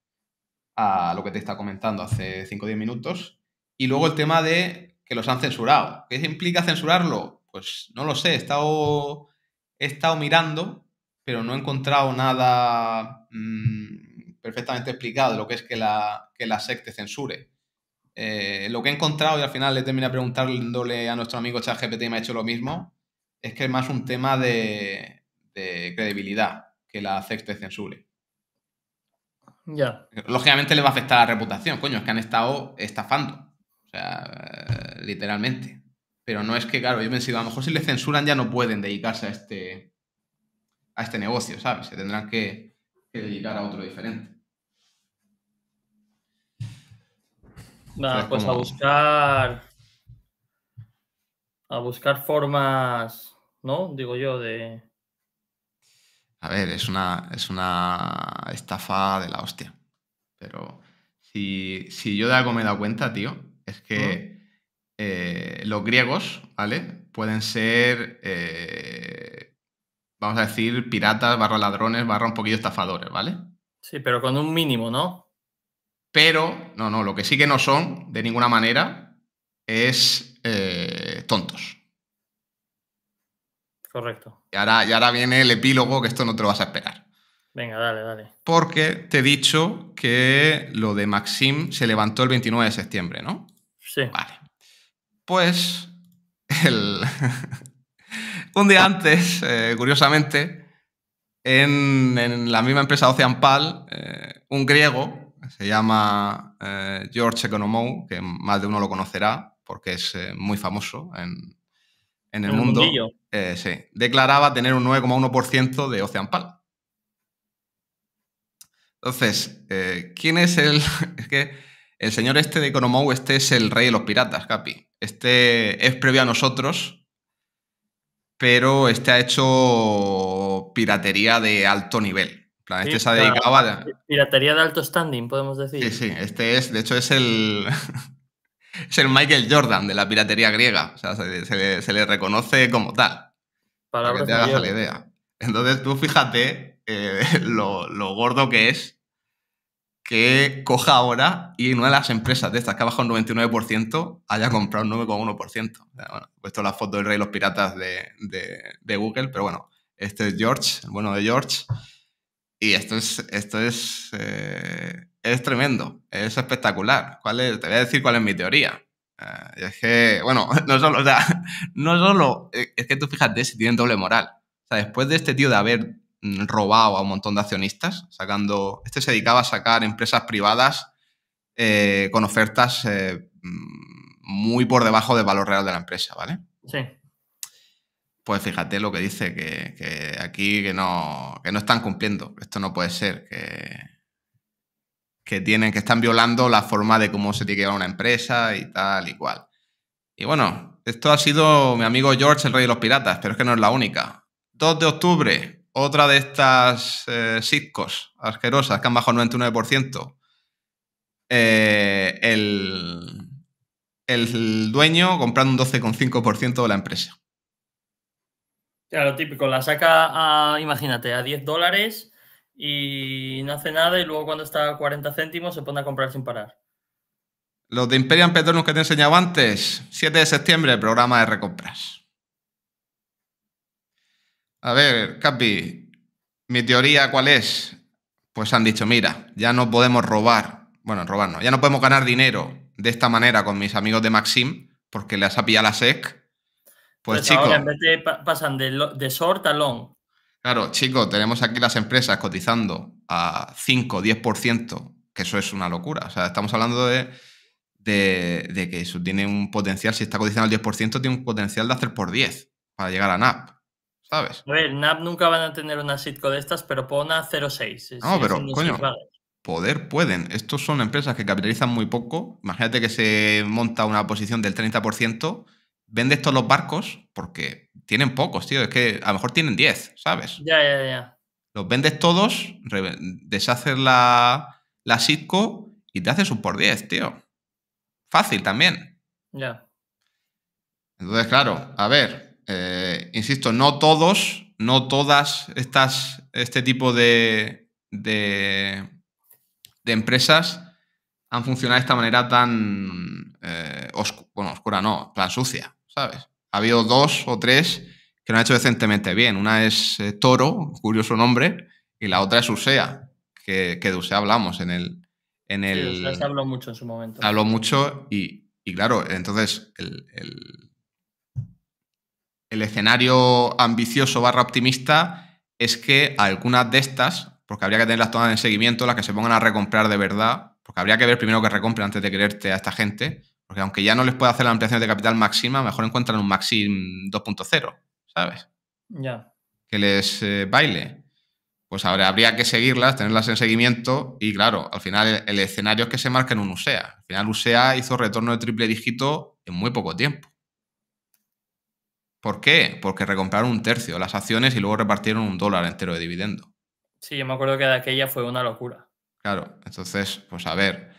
a lo que te está comentando hace 5 o 10 minutos. Y luego el tema de que los han censurado. ¿Qué implica censurarlo? Pues no lo sé, he estado, he estado mirando, pero no he encontrado nada mm, perfectamente explicado lo que es que la, que la secte censure. Eh, lo que he encontrado, y al final le terminé preguntándole a nuestro amigo ChatGPT y me ha hecho lo mismo, es que es más un tema de, credibilidad que la SEC te censure. Ya. Lógicamente le va a afectar la reputación, coño, es que han estado estafando. O sea, eh, literalmente. Pero no es que, claro, yo me sido, a lo mejor si le censuran ya no pueden dedicarse a este, a este negocio, ¿sabes? Se tendrán que dedicar a otro diferente. pues a buscar. A buscar formas, ¿no? Digo yo, de. A ver, es una, es una estafa de la hostia. Pero si, yo de algo me he dado cuenta, tío, es que ¿Mm? eh, los griegos, ¿vale? Pueden ser, eh, vamos a decir, piratas, barra ladrones, barra un poquillo estafadores, ¿vale? Sí, pero con un mínimo, ¿no? Pero, no, no, lo que sí que no son, de ninguna manera, es eh, tontos. Correcto. Y ahora, y ahora viene el epílogo, que esto no te lo vas a esperar. Venga, dale, dale. Porque te he dicho que lo de Maxim se levantó el 29 de septiembre, ¿no? Sí. Vale. Pues, el... un día antes, eh, curiosamente, en, la misma empresa Ocean Pal, eh, un griego se llama eh, George Economou, que más de uno lo conocerá porque es eh, muy famoso en, en el, mundo. Eh, sí. Declaraba tener un 9,1% de Ocean Pal. Entonces, ¿quién es el...? es que el señor este de Economou, este es el rey de los piratas, Capi. Este es previo a nosotros, pero este ha hecho piratería de alto nivel este se ha Piratería de alto standing, podemos decir. Sí, sí, este es, de hecho, es el. es el Michael Jordan de la piratería griega. O sea, se, le reconoce como tal. Para que te hagas la idea. Entonces, tú fíjate eh, lo, gordo que es que coja ahora y una de las empresas de estas que ha bajado un 99% haya comprado un 9,1%. bueno, he puesto la foto del rey de los piratas de, de Google, pero bueno, este es George, el bueno de George, y esto es, esto es, eh, es tremendo, es espectacular. ¿Cuál Te voy a decir cuál es mi teoría. Ah, es que, bueno, no solo, o sea, no solo, eh, es que tú fíjate si tienen doble moral. O sea, después de este tío de haber mm, robado a un montón de accionistas, sacando, este se dedicaba a sacar empresas privadas eh, con ofertas mm, muy por debajo del valor real de la empresa, ¿vale? Sí. Pues fíjate lo que dice, que, aquí que no, no están cumpliendo, esto no puede ser, que, que tienen, que están violando la forma de cómo se tiene que llevar una empresa y tal y cual. Y bueno, esto ha sido mi amigo George, el rey de los piratas, pero es que no es la única. 2 de octubre, otra de estas eh, asquerosas que han bajado un 99%. Eh, el, el dueño comprando un 12,5% de la empresa. Claro, lo típico, la saca a, imagínate, a 10 dólares y no hace nada y luego cuando está a 40 céntimos se pone a comprar sin parar. Los de Imperium Petronus que te he enseñado antes, 7 de septiembre, programa de recompras. A ver, Capi, mi teoría cuál es? Pues han dicho, mira, ya no podemos robar, bueno, robarnos, ya no podemos ganar dinero de esta manera con mis amigos de Maxim, porque les ha pillado la SEC pues chicos. en vez de pasan de, short a long. Claro, chicos, tenemos aquí las empresas cotizando a 5, 10%, que eso es una locura. O sea, estamos hablando de, que eso tiene un potencial, si está cotizando al 10%, tiene un potencial de hacer por 10 para llegar a NAP. ¿Sabes? A ver, NAP nunca van a tener una sitco de estas, pero pon a 0,6. Eh, no, pero coño, poder pueden. Estos son empresas que capitalizan muy poco. Imagínate que se monta una posición del 30%, vende todos los barcos porque tienen pocos, tío. Es que a lo mejor tienen 10, ¿sabes? Ya, ya, ya. Los vendes todos, deshaces la, la y te haces un por 10, tío. Fácil también. Ya. Entonces, claro, a ver, eh, insisto, no todos, no todas estas, este tipo de, de, empresas han funcionado de esta manera tan eh, bueno, oscura, no, tan sucia. ¿sabes? Ha habido dos o tres que no han hecho decentemente bien. Una es eh, Toro, curioso nombre, y la otra es Usea, que, de Usea hablamos en el... En el se habló mucho en su momento. Habló mucho y, claro, entonces el, escenario ambicioso barra optimista es que algunas de estas, porque habría que tenerlas todas en seguimiento, las que se pongan a recomprar de verdad, porque habría que ver primero que recompren antes de quererte a esta gente, porque aunque ya no les pueda hacer la ampliación de capital máxima, mejor encuentran un maxi 2.0, ¿sabes? Ya. Que les eh, baile. Pues ahora habría que seguirlas, tenerlas en seguimiento y claro, al final el, escenario es que se marca en un USEA. Al final USEA hizo retorno de triple dígito en muy poco tiempo. ¿Por qué? Porque recompraron un tercio de las acciones y luego repartieron un dólar entero de dividendo. Sí, yo me acuerdo que de aquella fue una locura. Claro, entonces, pues a ver,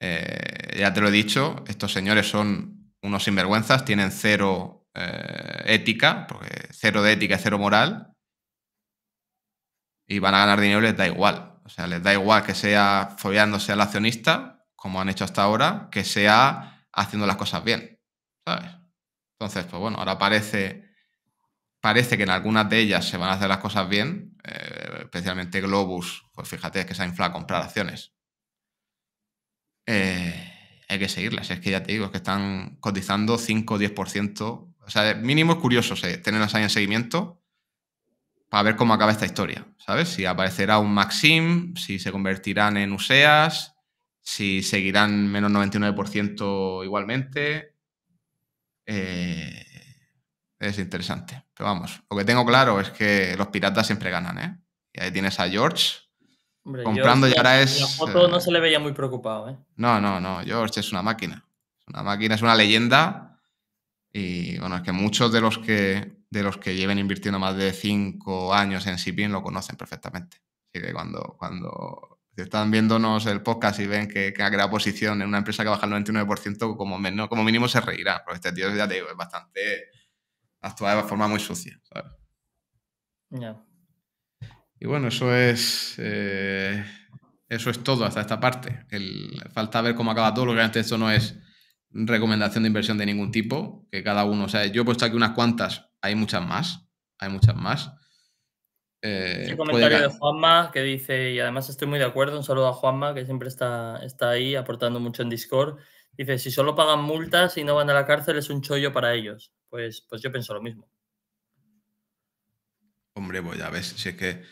eh, ya te lo he dicho, estos señores son unos sinvergüenzas, tienen cero eh, ética, porque cero de ética, cero moral, y van a ganar dinero, les da igual. O sea, les da igual que sea follándose al accionista, como han hecho hasta ahora, que sea haciendo las cosas bien, ¿sabes? Entonces, pues bueno, ahora parece, parece que en algunas de ellas se van a hacer las cosas bien, eh, especialmente Globus, pues fíjate que se ha inflado a comprar acciones. Eh, hay que seguirlas. Es que ya te digo, es que están cotizando 5 o 10%. O sea, mínimo es curioso tenerlas ahí en seguimiento para ver cómo acaba esta historia, ¿sabes? Si aparecerá un Maxim, si se convertirán en USEAS, si seguirán menos 99% igualmente. Eh, es interesante. Pero vamos, lo que tengo claro es que los piratas siempre ganan, ¿eh? Y ahí tienes a George, comprando y ahora es. no eh, se le veía muy preocupado, ¿eh? No, no, no. George es una máquina. Es una máquina, es una leyenda. Y bueno, es que muchos de los que, de los que lleven invirtiendo más de cinco años en Sipin lo conocen perfectamente. Así que cuando, cuando están viéndonos el podcast y ven que, ha creado posición en una empresa que baja el 99%, como, como mínimo se reirá. Porque este tío, ya te digo, es bastante. actúa de forma muy sucia, ¿sabes? Y bueno, eso es. Eh, eso es todo hasta esta parte. falta ver cómo acaba todo, lo que antes esto no es recomendación de inversión de ningún tipo, que cada uno, o sea, yo he puesto aquí unas cuantas, hay muchas más, hay muchas más. Eh, un comentario de Juanma que dice, y además estoy muy de acuerdo, un saludo a Juanma que siempre está, está ahí aportando mucho en Discord, dice, si solo pagan multas y no van a la cárcel es un chollo para ellos. Pues, pues yo pienso lo mismo. Hombre, pues ya ves, si es que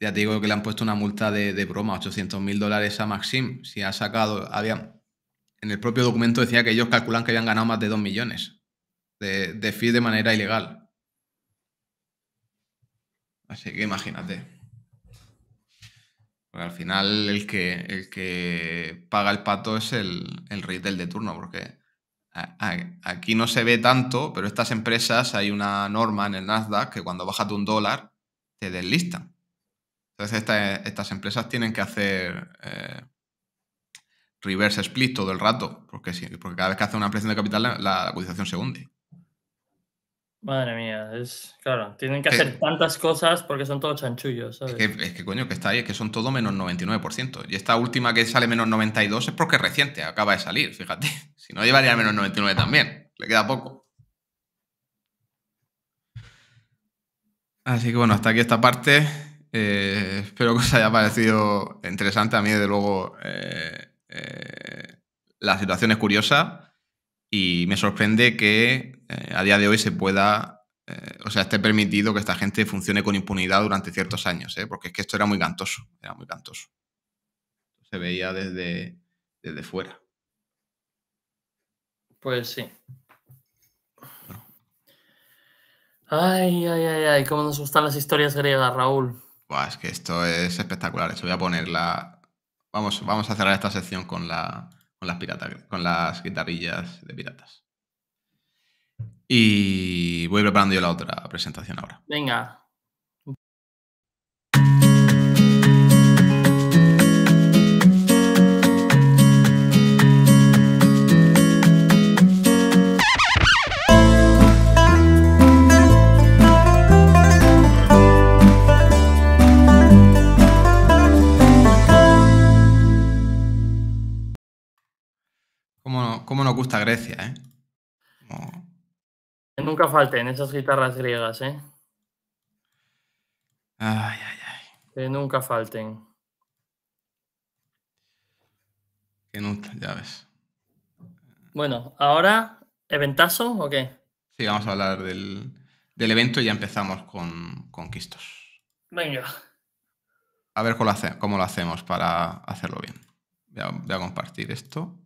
ya te digo que le han puesto una multa de, broma, 800 mil dólares a Maxim. Si ha sacado, había, en el propio documento decía que ellos calculan que habían ganado más de 2 millones de, de de manera ilegal. Así que imagínate. al final el que, el que paga el pato es el, el del de turno, porque aquí no se ve tanto, pero estas empresas hay una norma en el Nasdaq que cuando bajas de un dólar te deslistan. Entonces estas empresas tienen que hacer eh, reverse split todo el rato, porque, sí, porque cada vez que hace una ampliación de capital la, cotización se hunde. Madre mía, es claro, tienen que hacer tantas cosas porque son todos chanchullos. Es, que, coño, que está ahí, es que son todo menos 99%. Y esta última que sale menos 92 es porque es reciente, acaba de salir, fíjate. Si no, llevaría menos 99 también, le queda poco. Así que bueno, hasta aquí esta parte. Eh, espero que os haya parecido interesante. A mí, desde luego, eh, eh, la situación es curiosa y me sorprende que a día de hoy se pueda, o sea, esté permitido que esta gente funcione con impunidad durante ciertos años, porque es que esto era muy cantoso, era muy cantoso. Se veía desde, desde fuera. Pues sí. Ay, ay, ay, ay, cómo nos gustan las historias griegas, Raúl es que esto es espectacular. Esto voy a poner Vamos, vamos a cerrar esta sección con, la, las, piratas, con las guitarrillas de piratas. Y voy preparando yo la otra presentación ahora. Venga. Cómo no nos gusta Grecia, ¿eh? Que nunca falten esas guitarras griegas, ¿eh? Ay, ay, ay. Que nunca falten. Que nunca, ya ves. Bueno, ahora, ¿eventazo o qué? Sí, vamos a hablar del, evento y ya empezamos con, conquistos. Venga. A ver cómo lo, hacemos para hacerlo bien. voy a compartir esto.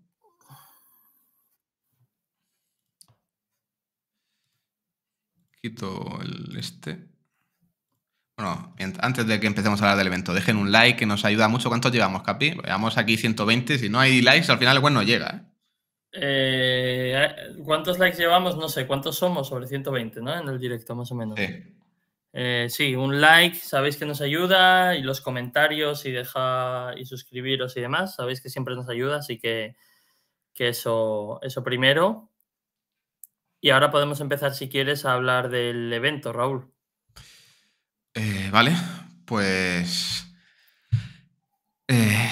el este. Bueno, antes de que empecemos a hablar del evento, dejen un like que nos ayuda mucho. ¿Cuántos llevamos, Capi? Pues Veamos aquí 120. Si no hay likes, al final el no llega. ¿eh? Eh, ¿eh? cuántos likes llevamos? No sé, ¿cuántos somos? Sobre 120, ¿no? En el directo, más o menos. Eh, sí. un like, sabéis que nos ayuda, y los comentarios, y deja y suscribiros y demás, sabéis que siempre nos ayuda, así que, eso, eso primero. Y ahora podemos empezar, si quieres, a hablar del evento, Raúl. Eh, vale, pues, eh,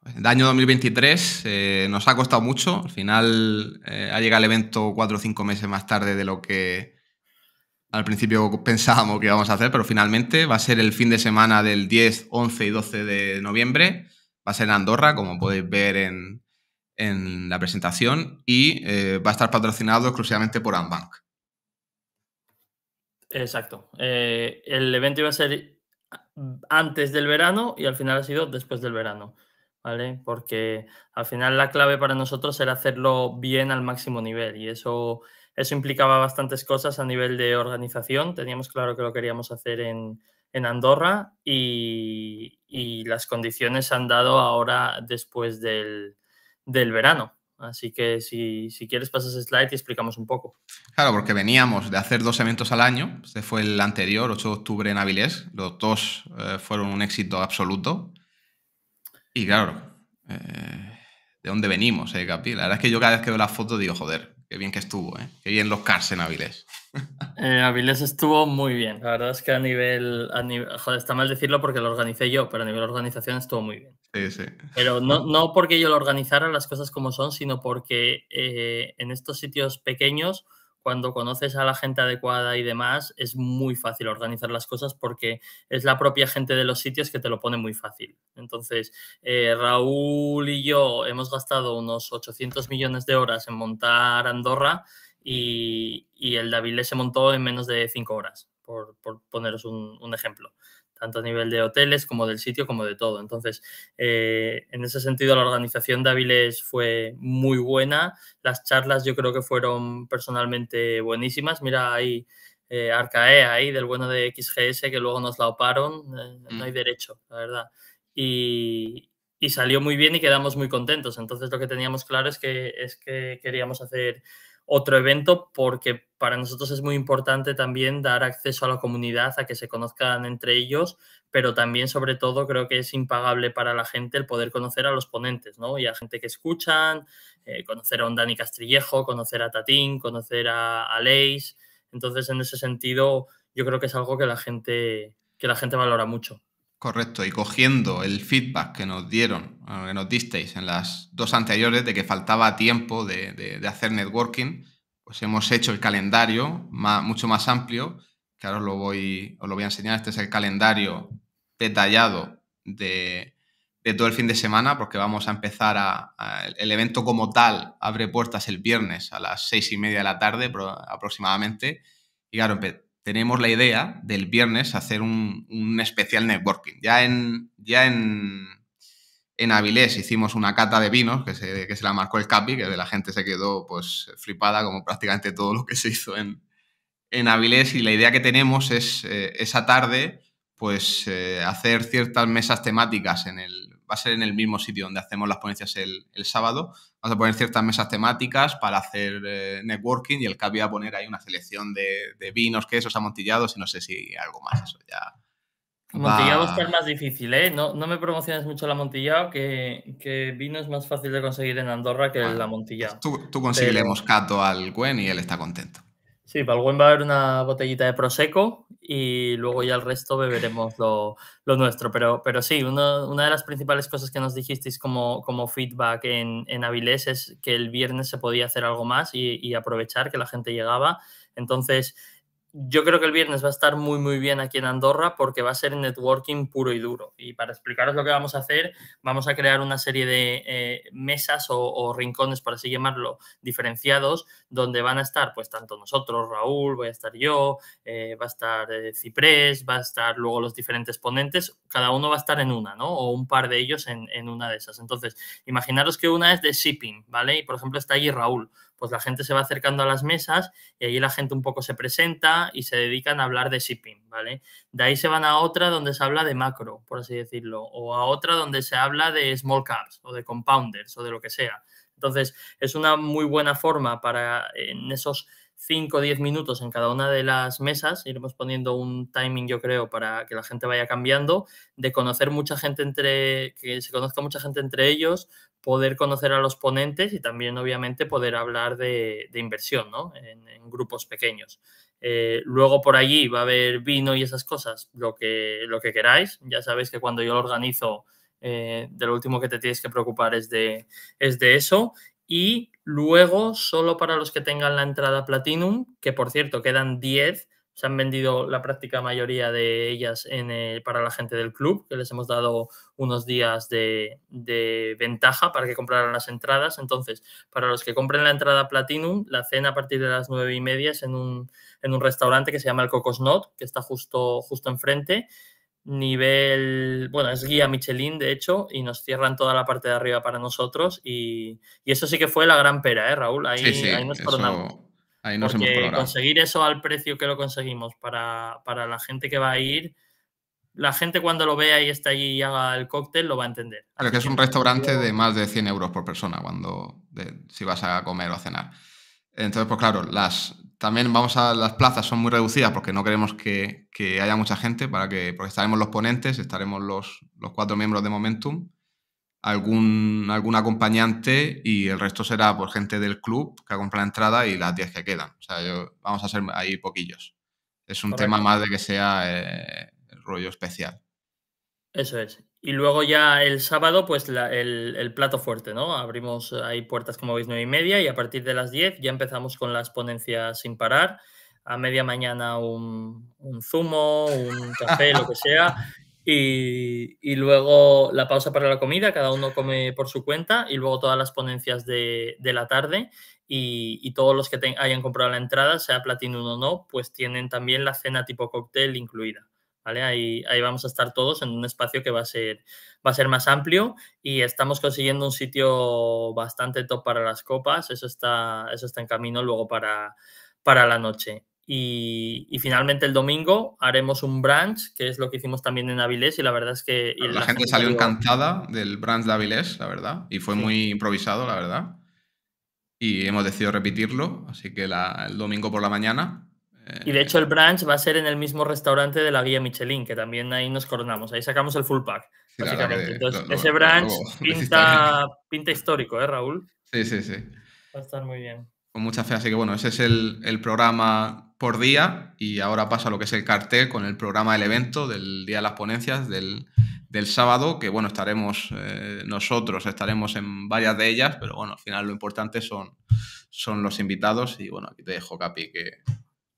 pues... el año 2023 eh, nos ha costado mucho. Al final ha llegado el evento cuatro o cinco meses más tarde de lo que al principio pensábamos que íbamos a hacer, pero finalmente va a ser el fin de semana del 10, 11 y 12 de noviembre. Va a ser en Andorra, como podéis ver en, en la presentación y eh, va a estar patrocinado exclusivamente por Ambank. Exacto. Eh, el evento iba a ser antes del verano y al final ha sido después del verano, ¿vale? Porque al final la clave para nosotros era hacerlo bien al máximo nivel y eso, eso implicaba bastantes cosas a nivel de organización. Teníamos claro que lo queríamos hacer en, Andorra y, y, las condiciones han dado ahora después del, del verano. Así que si, si, quieres pasas slide y explicamos un poco. Claro, porque veníamos de hacer dos eventos al año. Este fue el anterior, 8 de octubre en Avilés. Los dos eh, fueron un éxito absoluto. Y claro, eh, ¿de dónde venimos, eh, Capi? La verdad es que yo cada vez que veo las fotos digo, joder, qué bien que estuvo, ¿eh? Qué bien los cars en Avilés. Eh, Avilés estuvo muy bien. La verdad es que a nivel, a nivel... Joder, está mal decirlo porque lo organicé yo, pero a nivel organización estuvo muy bien. Pero no, porque yo lo organizara las cosas como son, sino porque eh, en estos sitios pequeños, cuando conoces a la gente adecuada y demás, es muy fácil organizar las cosas porque es la propia gente de los sitios que te lo pone muy fácil. Entonces, eh, Raúl y yo hemos gastado unos 800 millones de horas en montar Andorra y, el Davilé se montó en menos de 5 horas, por, poneros un ejemplo tanto a nivel de hoteles como del sitio, como de todo. Entonces, eh, en ese sentido, la organización de Avilés fue muy buena. Las charlas yo creo que fueron personalmente buenísimas. Mira ahí eh, Arcae, ahí del bueno de XGS, que luego nos la oparon. Eh, no hay mm. derecho, la verdad. Y, y salió muy bien y quedamos muy contentos. Entonces, lo que teníamos claro es que, es que queríamos hacer otro evento porque para nosotros es muy importante también dar acceso a la comunidad, a que se conozcan entre ellos, pero también sobre todo creo que es impagable para la gente el poder conocer a los ponentes, ¿no? Y a gente que escuchan, eh, conocer a Ondani Castrillejo, conocer a Tatín, conocer a, Leis. Entonces, en ese sentido, yo creo que es algo que la gente, que la gente valora mucho. Correcto, y cogiendo el feedback que nos dieron, eh, que nos disteis en las dos anteriores de que faltaba tiempo de, hacer networking, pues hemos hecho el calendario mucho más amplio, que ahora os lo, voy, os lo voy a enseñar. Este es el calendario detallado de, de todo el fin de semana, porque vamos a empezar a, El evento como tal abre puertas el viernes a las seis y media de la tarde aproximadamente. Y claro, tenemos la idea del viernes hacer un, especial networking. Ya en, ya en, en, Avilés hicimos una cata de vinos que se, la marcó el Capi, que de la gente se quedó pues flipada como prácticamente todo lo que se hizo en, en Avilés. Y la idea que tenemos es eh, esa tarde pues eh, hacer ciertas mesas temáticas en el va a ser en el mismo sitio donde hacemos las ponencias el, sábado. Vamos a poner ciertas mesas temáticas para hacer eh, networking y el CAP va a poner ahí una selección de, de vinos, quesos amontillados y no sé si algo más. Eso ya. Amontillado más difícil, ¿eh? No, me promociones mucho el amontillado, que, que, vino es más fácil de conseguir en Andorra que el amontillado. Tú, tú consigues moscato al Gwen y él está contento. Sí, para el Gwen va a haber una botellita de Prosecco y luego ya el resto beberemos lo, nuestro. Pero, pero sí, una de las principales cosas que nos dijisteis como, como feedback en, en Avilés es que el viernes se podía hacer algo más y, y aprovechar que la gente llegaba. Entonces, yo creo que el viernes va a estar muy, muy bien aquí en Andorra porque va a ser networking puro y duro. Y para explicaros lo que vamos a hacer, vamos a crear una serie de eh, mesas o, rincones, por así llamarlo, diferenciados, donde van a estar, pues, tanto nosotros, Raúl, voy a estar yo, eh, va a estar eh, Ciprés, va a estar luego los diferentes ponentes. Cada uno va a estar en una, ¿no? O un par de ellos en, en una de esas. Entonces, imaginaros que una es de shipping, ¿vale? Y, por ejemplo, está allí Raúl pues la gente se va acercando a las mesas y ahí la gente un poco se presenta y se dedican a hablar de shipping, ¿vale? De ahí se van a otra donde se habla de macro, por así decirlo, o a otra donde se habla de small caps o de compounders o de lo que sea. Entonces, es una muy buena forma para en esos 5 o 10 minutos en cada una de las mesas, iremos poniendo un timing yo creo para que la gente vaya cambiando, de conocer mucha gente entre, que se conozca mucha gente entre ellos, poder conocer a los ponentes y también, obviamente, poder hablar de, inversión ¿no? en, grupos pequeños. Eh, luego por allí va a haber vino y esas cosas, lo que, lo que queráis. Ya sabéis que cuando yo lo organizo, eh, de lo último que te tienes que preocupar es de, es de eso. Y luego, solo para los que tengan la entrada Platinum, que por cierto quedan 10, se han vendido la práctica mayoría de ellas para la gente del club, que les hemos dado unos días de, ventaja para que compraran las entradas. Entonces, para los que compren la entrada Platinum, la cena a partir de las nueve y media es en un, en un restaurante que se llama el Cocos Not, que está justo, justo enfrente. Nivel, bueno, es guía Michelin, de hecho, y nos cierran toda la parte de arriba para nosotros. Y, eso sí que fue la gran pera, ¿eh, Raúl? Ahí, nos perdonamos. Ahí nos Porque conseguir eso al precio que lo conseguimos para, la gente que va a ir, la gente cuando lo vea y está allí y haga el cóctel lo va a entender. que es un restaurante de más de 100 euros por persona cuando si vas a comer o a cenar. Entonces, pues claro, las, también vamos a las plazas son muy reducidas porque no queremos que, haya mucha gente para que porque estaremos los ponentes, estaremos los, los cuatro miembros de Momentum algún, algún acompañante y el resto será por pues, gente del club que ha comprado la entrada y las 10 que quedan. O sea, vamos a ser ahí poquillos. Es un tema más de que sea el eh, rollo especial. Eso es. Y luego ya el sábado, pues el, plato fuerte, ¿no? Abrimos, eh, hay puertas como veis, nueve y media y a partir de las 10 ya empezamos con las ponencias sin parar. A media mañana un, un zumo, un café, lo que sea. Y, luego la pausa para la comida, cada uno come por su cuenta y luego todas las ponencias de, la tarde y, todos los que hayan comprado la entrada, sea Platinum o no, pues tienen también la cena tipo cóctel incluida. ¿Vale? Ahí, ahí vamos a estar todos en un espacio que va a, ser, va a ser más amplio y estamos consiguiendo un sitio bastante top para las copas, eso está, eso está en camino luego para la noche. Y, finalmente el domingo haremos un brunch, que es lo que hicimos también en Avilés, y la verdad es que... La, gente, salió encantada del brunch de Avilés, la verdad, y fue muy improvisado, la verdad. Y hemos decidido repetirlo, así que el domingo por la mañana. Eh, y de hecho el brunch va a ser en el mismo restaurante de la guía Michelin, que también ahí nos coronamos, ahí sacamos el full pack, básicamente. Entonces, ese brunch pinta, pinta histórico, ¿eh, Raúl? Sí, sí, sí. Va a estar muy bien. Con mucha fe, así que bueno, ese es el, el programa por día y ahora pasa lo que es el cartel con el programa del evento del Día de las Ponencias del, del sábado, que bueno, estaremos eh, nosotros, estaremos en varias de ellas, pero bueno, al final lo importante son, son los invitados y bueno, aquí te dejo, Capi, que,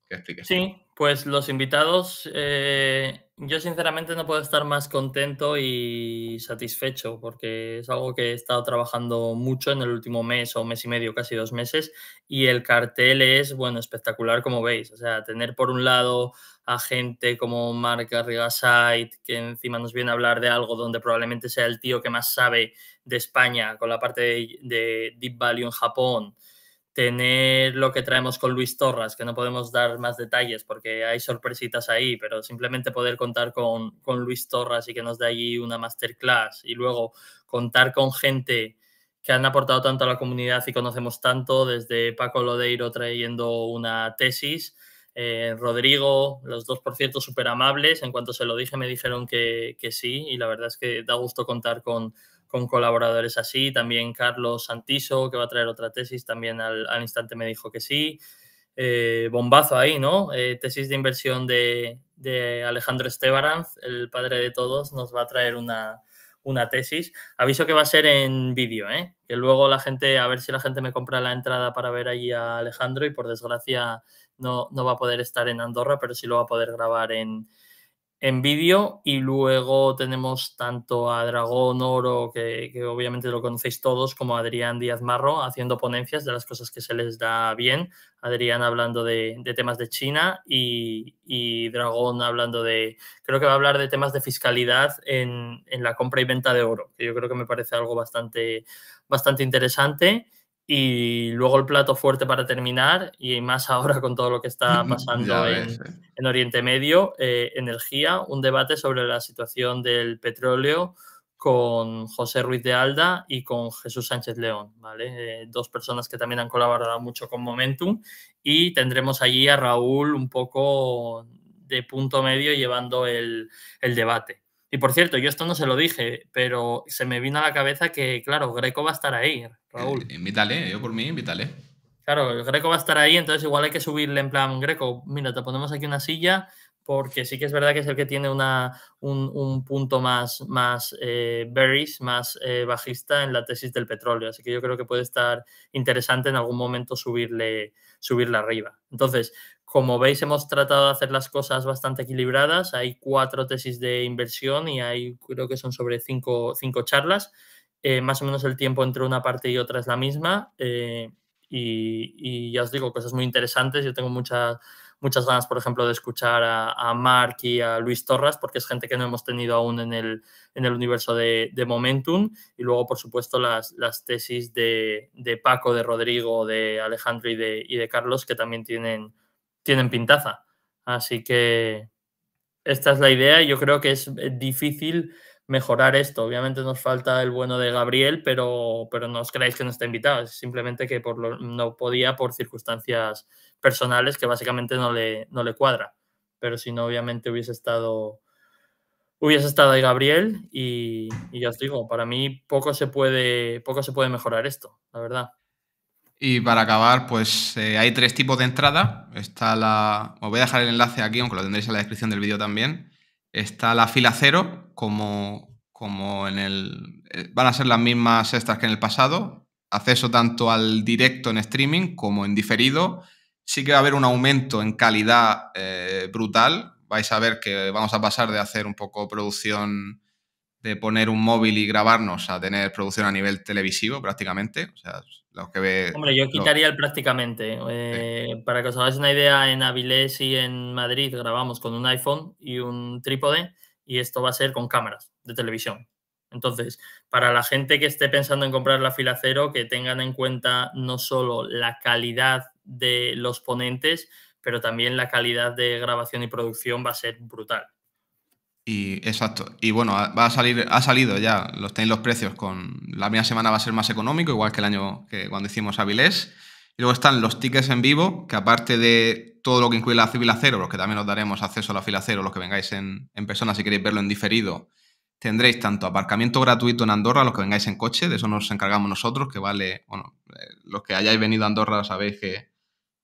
que expliques. Sí, pues los invitados, eh, yo sinceramente no puedo estar más contento y satisfecho porque es algo que he estado trabajando mucho en el último mes o mes y medio, casi dos meses, y el cartel es, bueno, espectacular como veis. O sea, tener por un lado a gente como Mark Sight, que encima nos viene a hablar de algo donde probablemente sea el tío que más sabe de España con la parte de, de Deep Value en Japón, tener lo que traemos con Luis Torras, que no podemos dar más detalles porque hay sorpresitas ahí, pero simplemente poder contar con, Luis Torras y que nos dé allí una masterclass y luego contar con gente que han aportado tanto a la comunidad y conocemos tanto, desde Paco Lodeiro trayendo una tesis, eh, Rodrigo, los dos por cierto súper amables, en cuanto se lo dije me dijeron que, que sí y la verdad es que da gusto contar con con colaboradores así. También Carlos Santiso, que va a traer otra tesis, también al, instante me dijo que sí. Eh, bombazo ahí, ¿no? Eh, tesis de inversión de, Alejandro Estebaranz, el padre de todos, nos va a traer una, tesis. Aviso que va a ser en vídeo, ¿eh? Que luego la gente, a ver si la gente me compra la entrada para ver allí a Alejandro y por desgracia no, no va a poder estar en Andorra, pero sí lo va a poder grabar en, en vídeo y luego tenemos tanto a Dragón Oro, que, obviamente lo conocéis todos, como a Adrián Díaz Marro haciendo ponencias de las cosas que se les da bien. Adrián hablando de, temas de China y, Dragón hablando de, creo que va a hablar de temas de fiscalidad en, la compra y venta de oro, que yo creo que me parece algo bastante, bastante interesante. Y luego el plato fuerte para terminar, y más ahora con todo lo que está pasando eh. en, Oriente Medio, eh, energía, un debate sobre la situación del petróleo con José Ruiz de Alda y con Jesús Sánchez León, ¿vale? Eh, dos personas que también han colaborado mucho con Momentum y tendremos allí a Raúl un poco de punto medio llevando el debate. Y por cierto, yo esto no se lo dije, pero se me vino a la cabeza que, claro, Greco va a estar ahí, Raúl. Eh, invítale, yo por mí, invítale. Claro, Greco va a estar ahí, entonces igual hay que subirle en plan, Greco, mira, te ponemos aquí una silla, porque sí que es verdad que es el que tiene una, un, punto más, más eh, más eh, bajista en la tesis del petróleo. Así que yo creo que puede estar interesante en algún momento subirle, subirle arriba. Entonces, como veis, hemos tratado de hacer las cosas bastante equilibradas. Hay cuatro tesis de inversión y hay, creo que son sobre cinco, charlas. Eh, más o menos el tiempo entre una parte y otra es la misma. Eh, y, ya os digo, cosas muy interesantes. Yo tengo muchas, muchas ganas, por ejemplo, de escuchar a, Mark y a Luis Torras, porque es gente que no hemos tenido aún en el, en el universo de, de Momentum. Y luego, por supuesto, las, las tesis de, de, Paco, de Rodrigo, de Alejandro y de, y de Carlos, que también tienen tienen pintaza. Así que esta es la idea y yo creo que es eh, difícil mejorar esto. Obviamente nos falta el bueno de Gabriel, pero, pero no os creáis que no está invitado, simplemente que por no podía por circunstancias personales que básicamente no le, no le cuadra. Pero si no, obviamente hubiese estado hubiese estado ahí Gabriel y, y, ya os digo, para mí poco se puede, poco se puede mejorar esto, la verdad. Y para acabar, pues eh, hay tres tipos de entrada. Está la. Os voy a dejar el enlace aquí, aunque lo tendréis en la descripción del vídeo también. Está la fila cero, como, como en el. Eh, van a ser las mismas estas que en el pasado. Acceso tanto al directo en streaming como en diferido. Sí que va a haber un aumento en calidad eh, brutal. Vais a ver que vamos a pasar de hacer un poco producción de poner un móvil y grabarnos a tener producción a nivel televisivo prácticamente. O sea, Hombre, yo quitaría el prácticamente. Eh, para que os hagáis una idea, en Avilés y en Madrid grabamos con un iPhone y un trípode y esto va a ser con cámaras de televisión. Entonces, para la gente que esté pensando en comprar la fila cero, que tengan en cuenta no solo la calidad de los ponentes, pero también la calidad de grabación y producción va a ser brutal. Y exacto. Y bueno, va a salir, ha salido ya, los tenéis los precios con. La primera semana va a ser más económico, igual que el año que cuando hicimos Avilés. Y luego están los tickets en vivo, que aparte de todo lo que incluye la fila cero, los que también os daremos acceso a la fila cero, los que vengáis en, en persona si queréis verlo en diferido, tendréis tanto aparcamiento gratuito en Andorra, los que vengáis en coche, de eso nos encargamos nosotros, que vale, bueno, eh, los que hayáis venido a Andorra sabéis que,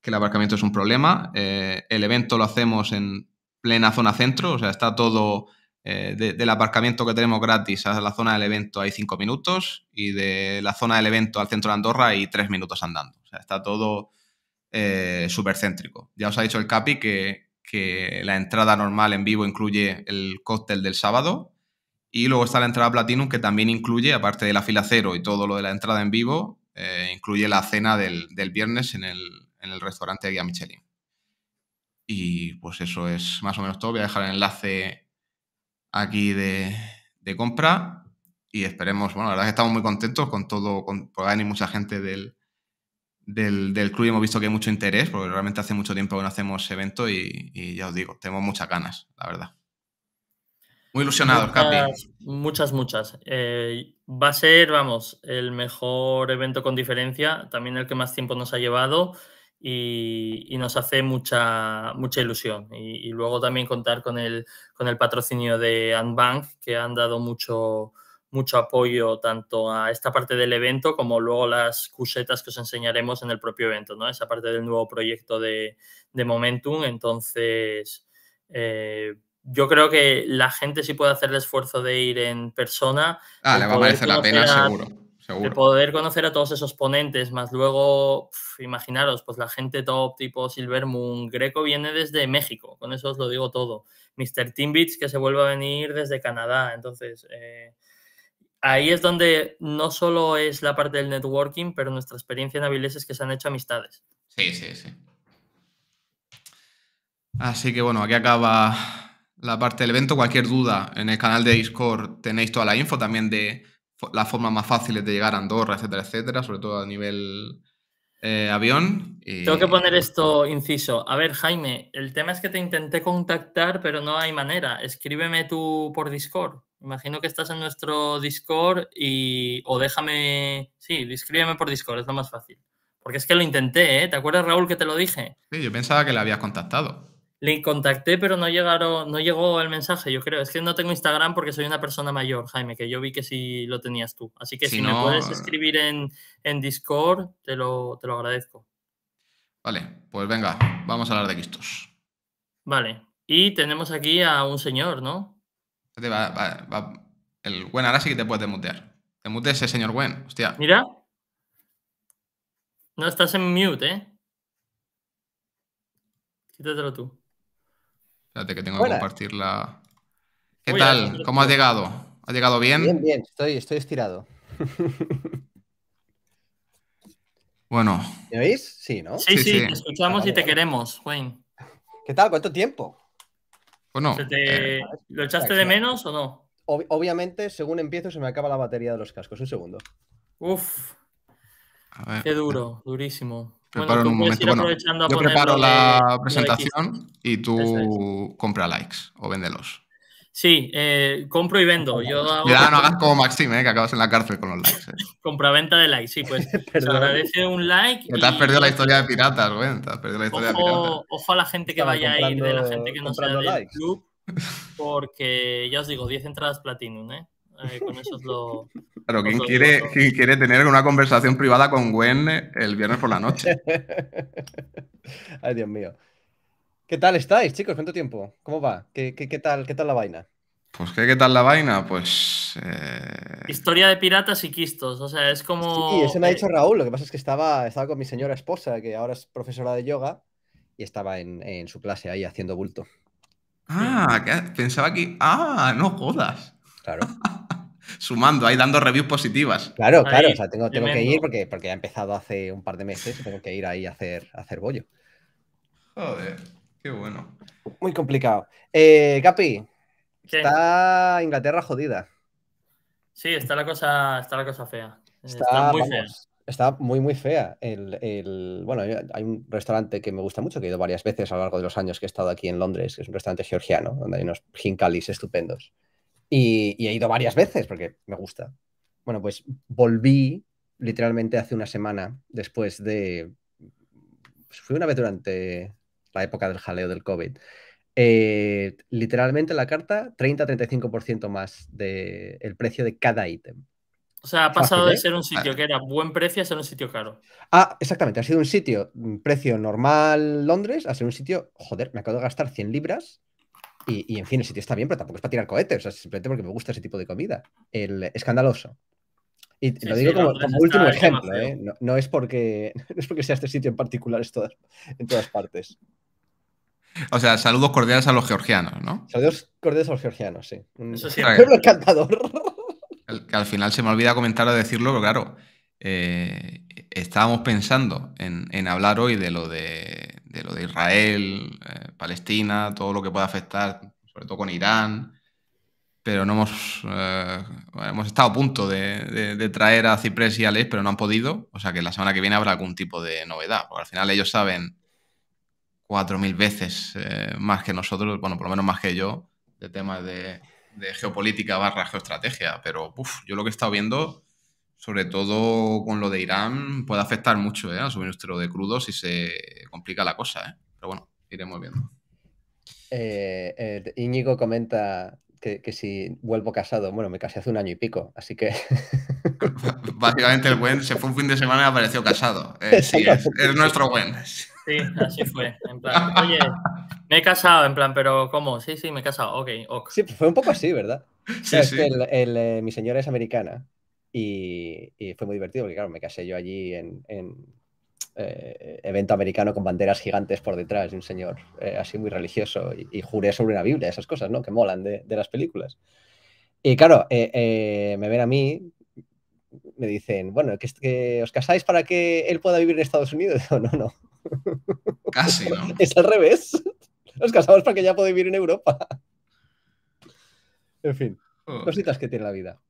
el aparcamiento es un problema. Eh, el evento lo hacemos en plena zona centro, o sea, está todo eh, del aparcamiento que tenemos gratis a la zona del evento hay cinco minutos y de la zona del evento al centro de Andorra hay tres minutos andando. O sea, está todo eh, céntrico Ya os ha dicho el Capi que, que, la entrada normal en vivo incluye el cóctel del sábado y luego está la entrada Platinum que también incluye, aparte de la fila cero y todo lo de la entrada en vivo, eh, incluye la cena del, viernes en el, en el restaurante Guía Michelin. Y pues eso es más o menos todo. Voy a dejar el enlace aquí de, compra y esperemos, bueno, la verdad es que estamos muy contentos con todo, con, porque mucha gente del, club y hemos visto que hay mucho interés, porque realmente hace mucho tiempo que no hacemos evento y, ya os digo, tenemos muchas ganas, la verdad. Muy ilusionados, muchas, Capi. Muchas, muchas. Eh, va a ser, vamos, el mejor evento con diferencia, también el que más tiempo nos ha llevado y, nos hace mucha, mucha ilusión. Y, luego también contar con el, con el patrocinio de Unbank que han dado mucho, mucho apoyo tanto a esta parte del evento como luego las cusetas que os enseñaremos en el propio evento, ¿no? Esa parte del nuevo proyecto de, Momentum. Entonces, eh, yo creo que la gente sí puede hacer el esfuerzo de ir en persona. Ah, le va a merecer la pena, seguro poder conocer a todos esos ponentes, más luego, imaginaros, pues la gente top tipo Silvermoon Greco viene desde México, con eso os lo digo todo. Mr. Timbits que se vuelve a venir desde Canadá, entonces eh, ahí es donde no solo es la parte del networking, pero nuestra experiencia en Avilés es que se han hecho amistades. Sí, sí, sí. Así que bueno, aquí acaba la parte del evento. Cualquier duda en el canal de Discord tenéis toda la info también de las formas más fáciles de llegar a Andorra, etcétera, etcétera, sobre todo a nivel eh, avión. Tengo que poner esto inciso. A ver, Jaime, el tema es que te intenté contactar, pero no hay manera. Escríbeme tú por Discord. Imagino que estás en nuestro Discord y. O déjame. Sí, escríbeme por Discord, es lo más fácil. Porque es que lo intenté, ¿eh? ¿Te acuerdas, Raúl, que te lo dije? Sí, yo pensaba que le habías contactado. Le contacté, pero no llegaron, no llegó el mensaje, yo creo. Es que no tengo Instagram porque soy una persona mayor, Jaime, que yo vi que sí lo tenías tú. Así que si, me puedes eh. escribir en, Discord, te lo, te lo agradezco. Vale, pues venga, vamos a hablar de Quistos. Vale, y tenemos aquí a un señor, ¿no? El Gwen ahora sí que te puedes mutear. Te mute ese señor Gwen, hostia. Mira. No estás en mute, ¿eh? Quítatelo tú. Espérate que tengo que que compartirla. ¿Qué tal? ¿Cómo has llegado? ¿Has llegado bien? Bien, bien, estoy, estoy estirado. bueno. ¿Me oís? Sí, ¿no? Sí, sí, te escuchamos y te queremos, Wayne. ¿Qué tal? ¿Cuánto tiempo? ¿O no? Eh, ¿Lo echaste de menos o no? obviamente, según empiezo, se me acaba la batería de los cascos. Un segundo. Uf. Qué duro, durísimo. Preparo en un momento. yo preparo la presentación y tú compra likes o véndelos. Sí, eh, compro y vendo. Yo Ya, no hagas como Maxim, eh, que acabas en la cárcel con los likes. Eh. Compra-venta de likes, sí, pues se agradece un like. Te has perdido la historia de piratas, güey. Te has perdido la historia ojo, de piratas. Ojo a la gente que vaya a ir de la gente que no sea del club, porque ya os digo, 10 entradas Platinum, ¿eh? con lo... Claro, ¿quién quiere, quiere tener una conversación privada con Gwen eh, el viernes por la noche? Ay, Dios mío. ¿Qué tal estáis, chicos? ¿Cuánto tiempo? ¿Cómo va? ¿Qué, tal, qué tal la vaina? Pues qué, qué tal la vaina, pues. Eh, Historia de piratas y quistos. O sea, es como. Sí, eso me ha dicho Raúl. Lo que pasa es que estaba, estaba con mi señora esposa, que ahora es profesora de yoga, y estaba en, su clase ahí haciendo bulto. Ah, pensaba que. Ah, no jodas. Claro. sumando, ahí dando reviews positivas. Claro, claro, tengo, que ir porque, porque ha empezado hace un par de meses, tengo que ir ahí a hacer, bollo. Joder, qué bueno. Muy complicado. Eh, Capi, está Inglaterra jodida. Sí, está la cosa, está la cosa fea. Está, muy fea. Está muy, muy fea. bueno, hay un restaurante que me gusta mucho, que he ido varias veces a lo largo de los años que he estado aquí en Londres, que es un restaurante georgiano, donde hay unos jinkalis estupendos. Y, he ido varias veces porque me gusta. Bueno, pues volví literalmente hace una semana después de... Pues fui una vez durante la época del jaleo del COVID. Eh, literalmente la carta 30-35% más del el precio de cada ítem. O sea, ha pasado de ser ¿eh? un sitio ah. que era buen precio a ser un sitio caro. Ah, exactamente. Ha sido un sitio, mm, precio normal Londres, ha sido un sitio, joder, me acabo de gastar 100 libras y, en fin, el sitio está bien, pero tampoco es para tirar cohetes, o sea, simplemente porque me gusta ese tipo de comida. El escandaloso. Y lo digo como, último ejemplo, ¿eh? no, es porque, es porque sea este sitio en particular, es en todas partes. O sea, saludos cordiales a los georgianos, ¿no? Saludos cordiales a los georgianos, sí. Eso Pueblo encantador. Al, final se me olvida comentar o decirlo, pero claro, eh, estábamos pensando en, hablar hoy de lo de de lo de Israel, eh, Palestina, todo lo que pueda afectar, sobre todo con Irán. Pero no hemos, eh, hemos estado a punto de, traer a Ciprés y a pero no han podido. O sea que la semana que viene habrá algún tipo de novedad, porque al final ellos saben cuatro mil veces eh, más que nosotros, bueno, por lo menos más que yo, de temas de, geopolítica barra geoestrategia. Pero yo lo que he estado viendo sobre todo con lo de Irán, puede afectar mucho ¿eh? al suministro de crudo si se complica la cosa. ¿eh? Pero bueno, iremos viendo. Eh, eh Íñigo comenta que, si vuelvo casado, bueno, me casé hace un año y pico, así que... Básicamente el buen se fue un fin de semana y apareció casado. Eh, sí, es, nuestro buen. Sí, así fue. oye, me he casado, en plan, pero ¿cómo? Sí, sí, me he casado. Ok, ok. Sí, fue un poco así, ¿verdad? Sí, el, eh, mi señora es americana y, fue muy divertido porque, claro, me casé yo allí en, eh, evento americano con banderas gigantes por detrás de un señor eh, así muy religioso y, juré sobre una Biblia, esas cosas, ¿no? Que molan de, las películas. Y claro, eh, me ven a mí, me dicen, bueno, que, que, os casáis para que él pueda vivir en Estados Unidos. No, no, no. Casi, ¿no? es al revés. Nos casamos para que ya pueda vivir en Europa. En fin, oh. cositas que tiene la vida.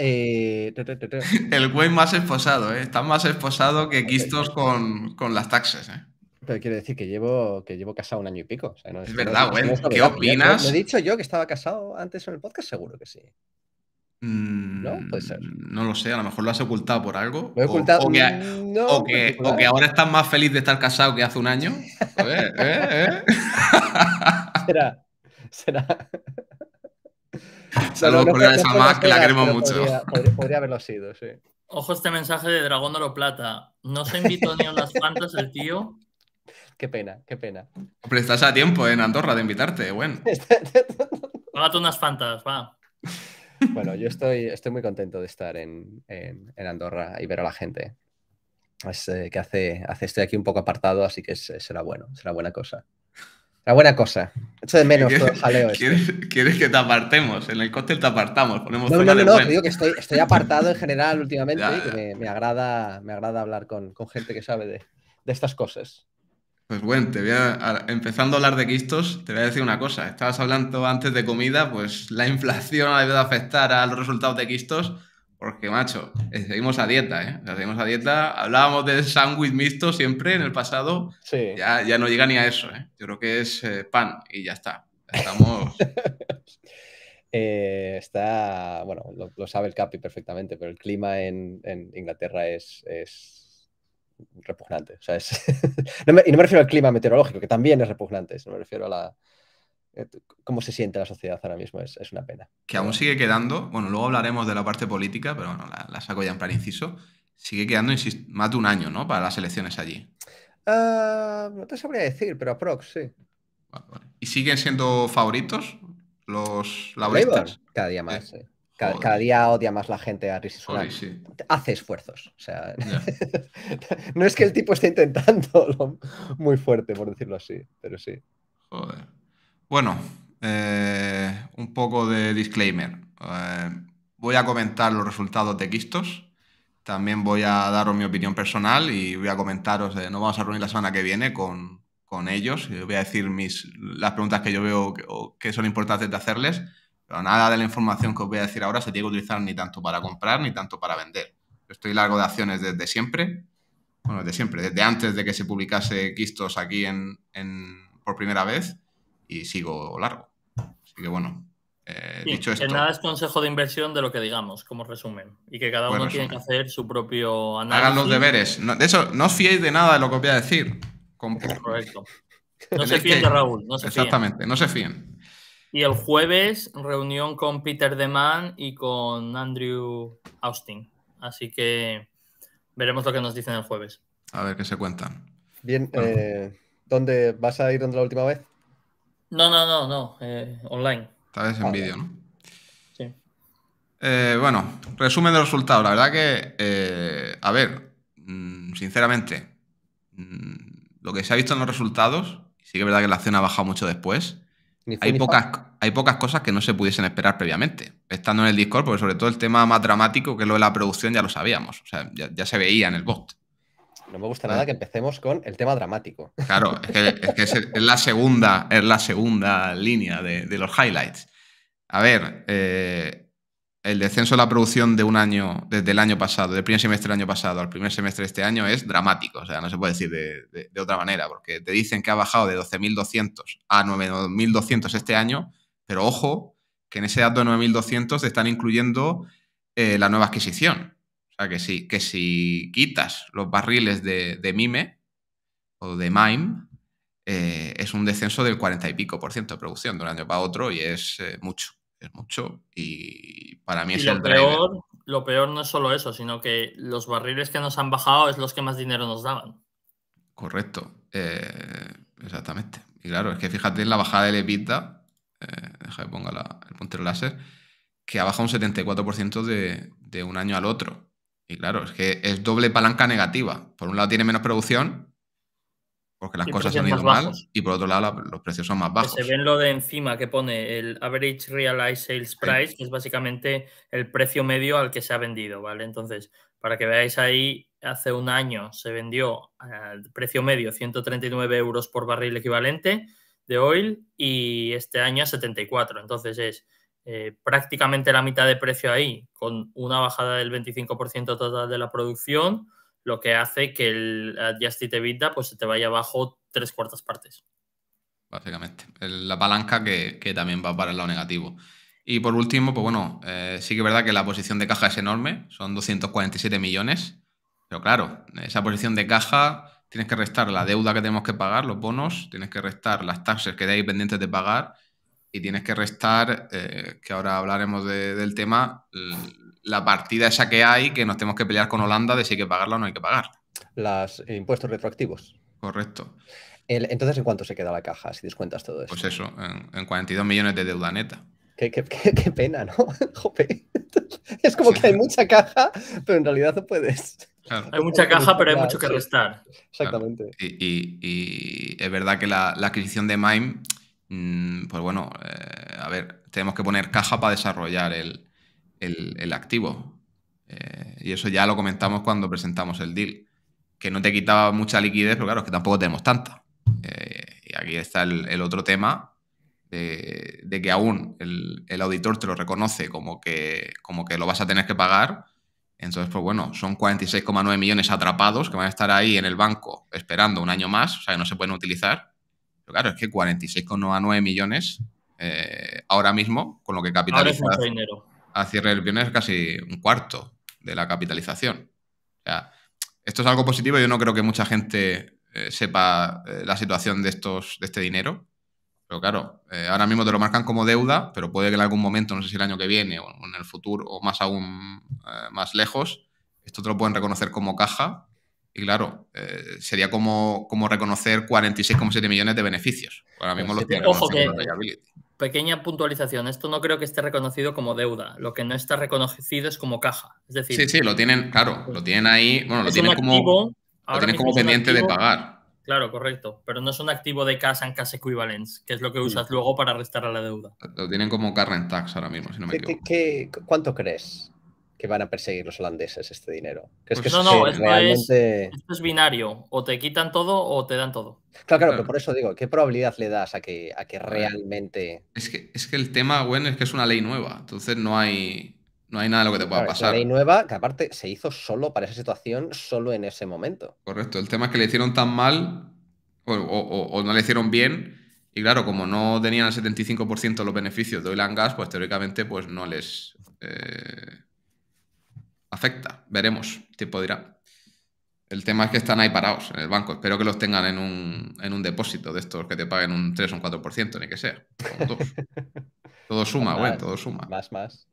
Eh, el güey más esposado, ¿eh? Está más esposado que Quistos con, las taxes, ¿eh? Pero quiero decir que llevo, que llevo casado un año y pico. es, verdad, güey. ¿Qué opinas? me he dicho yo que estaba casado antes en el podcast? Seguro que sí. ¿No? Puede ser. Mm, no lo sé, a lo mejor lo has ocultado por algo. O, que, mm, ahora estás más feliz de estar casado que hace un año. ¿eh? ¿Eh? Será. Será. Saludos, por no que la queremos mucho. Podría, haberlo sido, sí. Ojo este mensaje de Dragón Oro Plata. No se invitó ni a unas fantas el tío. Qué pena, qué pena. Pero estás a tiempo en Andorra de invitarte, bueno. Págate unas fantas, va. Bueno, yo estoy, estoy muy contento de estar en, Andorra y ver a la gente. Eh, que hace, hace, estoy aquí un poco apartado, así que será bueno, será buena cosa. La buena cosa. Echo de menos todo el jaleo. Este. ¿Quieres, ¿Quieres, que te apartemos? En el cóctel te apartamos. Ponemos no, no, no, no digo que estoy, apartado en general últimamente ¿eh? que me, agrada, me agrada hablar con, gente que sabe de, estas cosas. Pues bueno, voy empezando a hablar de quistos, te voy a decir una cosa. Estabas hablando antes de comida, pues la inflación ha debido afectar a los resultados de quistos porque, macho, eh, seguimos a dieta, ¿eh? seguimos a dieta. Hablábamos del sándwich mixto siempre en el pasado. Ya, no llega ni a eso, ¿eh? Yo creo que es eh, pan y ya está. Estamos. Eh, está. Bueno, lo, sabe el Capi perfectamente, pero el clima en, Inglaterra es, repugnante. y no me refiero al clima meteorológico, que también es repugnante, no me refiero a la, eh, cómo se siente la sociedad ahora mismo. Es, una pena. Que aún sigue quedando, bueno, luego hablaremos de la parte política, pero bueno, la, saco ya en plan inciso. Sigue quedando más de un año, ¿no? Para las elecciones allí. Ah, no te sabría decir, pero aprox, sí. ¿Y siguen siendo favoritos los laboristas Cada día más, sí. Cada, día odia más la gente a Rishi Hace esfuerzos. O sea, no es que el tipo esté intentando muy fuerte, por decirlo así, pero sí. Joder. Bueno, eh, un poco de disclaimer. Eh, voy a comentar los resultados de Quistos. También voy a daros mi opinión personal y voy a comentaros, no vamos a reunir la semana que viene con, ellos. Eh, voy a decir mis, las preguntas que yo veo que, son importantes de hacerles. Pero nada de la información que os voy a decir ahora se tiene que utilizar ni tanto para comprar ni tanto para vender. estoy largo de acciones desde siempre. Bueno, desde siempre, desde antes de que se publicase Quistos aquí por primera vez y sigo largo. Así que bueno, eh, dicho esto. nada es consejo de inversión de lo que digamos, como resumen. Y que cada uno tiene que hacer su propio análisis. Hagan los deberes. de eso, no os fiéis de nada de lo que os voy a decir. Correcto. No se fíen de Raúl. No se Exactamente, no se fíen. Y el jueves, reunión con Peter Deman y con Andrew Austin. Así que veremos lo que nos dicen el jueves. A ver qué se cuentan. Bien, eh, ¿dónde vas a ir donde la última vez? No, no, no, no, eh, online. Tal vez en vídeo, ¿no? Sí. Eh, bueno, resumen de resultados. La verdad que, eh, a ver, mm, sinceramente, mm, lo que se ha visto en los resultados, sí que es verdad que la acción ha bajado mucho después. Hay pocas, hay pocas cosas que no se pudiesen esperar previamente. Estando en el Discord, porque sobre todo el tema más dramático, que es lo de la producción, ya lo sabíamos. O sea, ya se veía en el bot. No me gusta nada que empecemos con el tema dramático. Claro, es que es, la, segunda, es la segunda línea de, los highlights. A ver, eh, el descenso de la producción de un año, desde el año pasado, del primer semestre del año pasado al primer semestre de este año es dramático. O sea, no se puede decir de, otra manera, porque te dicen que ha bajado de 12.200 a 9.200 este año, pero ojo, que en ese dato de 9.200 te están incluyendo eh, la nueva adquisición que si, que si quitas los barriles de, MIME o de MIME, eh, es un descenso del 40 y pico por ciento de producción de un año para otro y es eh, mucho, es mucho. Y para mí es el peor, Lo peor no es solo eso, sino que los barriles que nos han bajado es los que más dinero nos daban. Correcto, eh, exactamente. Y claro, es que fíjate en la bajada de EBITDA, deja que ponga el puntero láser, que ha bajado un 74% de, de un año al otro. Y claro, es que es doble palanca negativa. Por un lado tiene menos producción, porque las cosas han ido mal, y por otro lado los precios son más bajos. se ven lo de encima que pone el average realized sales price, que es básicamente el precio medio al que se ha vendido, ¿vale? Entonces, para que veáis ahí, hace un año se vendió al precio medio 139 euros por barril equivalente de oil y este año 74. Entonces es eh, prácticamente la mitad de precio ahí, con una bajada del 25% total de la producción, lo que hace que el Adjusted EBITDA pues, se te vaya abajo tres cuartas partes. Básicamente, la palanca que, también va para el lado negativo. Y por último, pues bueno, eh, sí que es verdad que la posición de caja es enorme, son 247 millones, pero claro, esa posición de caja tienes que restar la deuda que tenemos que pagar, los bonos, tienes que restar las taxes que hay pendientes de pagar y tienes que restar, eh, que ahora hablaremos del tema, la partida esa que hay que nos tenemos que pelear con Holanda de si hay que pagarla o no hay que pagar. Los eh, impuestos retroactivos. Correcto. entonces, ¿en cuánto se queda la caja si descuentas todo eso? Pues eso, en, 42 millones de deuda neta. Qué, pena, ¿no? Es como que hay mucha caja, pero en realidad no puedes. Hay mucha caja, pero hay mucho que restar. Exactamente. Y, es verdad que la, la adquisición de MIME Mm, pues bueno, eh, a ver, tenemos que poner caja para desarrollar el, activo. Eh, y eso ya lo comentamos cuando presentamos el deal, que no te quitaba mucha liquidez, pero claro, es que tampoco tenemos tanta. Eh, y aquí está el, otro tema de, que aún el, auditor te lo reconoce como que, como que lo vas a tener que pagar. Entonces, pues bueno, son 46,9 millones atrapados que van a estar ahí en el banco esperando un año más, o sea, que no se pueden utilizar pero claro, es que 46,9 millones eh, ahora mismo, con lo que capitaliza a cierre del viernes casi un cuarto de la capitalización. O sea, esto es algo positivo. Yo no creo que mucha gente eh, sepa eh, la situación de, estos, de este dinero. Pero claro, ahora mismo te lo marcan como deuda, pero puede que en algún momento, no sé si el año que viene o en el futuro o más aún más lejos, esto te lo pueden reconocer como caja y claro, eh, sería como, como reconocer 46,7 millones de beneficios. Ahora mismo los pues tiene ojo Pequeña puntualización, esto no creo que esté reconocido como deuda, lo que no está reconocido es como caja. Es decir, sí, sí, lo tienen, claro, pues, lo tienen ahí, bueno, lo tienen, como, pendiente de pagar. Claro, correcto, pero no es un activo de cash and cash equivalents, que es lo que usas luego para restar a la deuda. Lo tienen como current tax ahora mismo, si no me equivoco. cuánto crees que van a perseguir los holandeses este dinero. que pues no, no, es, esto, es, binario. O te quitan todo o te dan todo. Claro, claro, pero por eso digo, ¿qué probabilidad le das a que, a que realmente... Es que, es que el tema, bueno, es que es una ley nueva. Entonces no hay, no hay nada de lo que te pueda pasar. Es una ley nueva que aparte se hizo solo para esa situación, solo en ese momento. Correcto. El tema es que le hicieron tan mal o, no le hicieron bien. Y claro, como no tenían el 75% de los beneficios de oil gas, pues teóricamente pues no les... Eh afecta. Veremos, el dirá. El tema es que están ahí parados en el banco. Espero que los tengan en un, en un depósito de estos que te paguen un 3 o un 4%, ni que sea. todo suma, güey, todo suma. Más, más.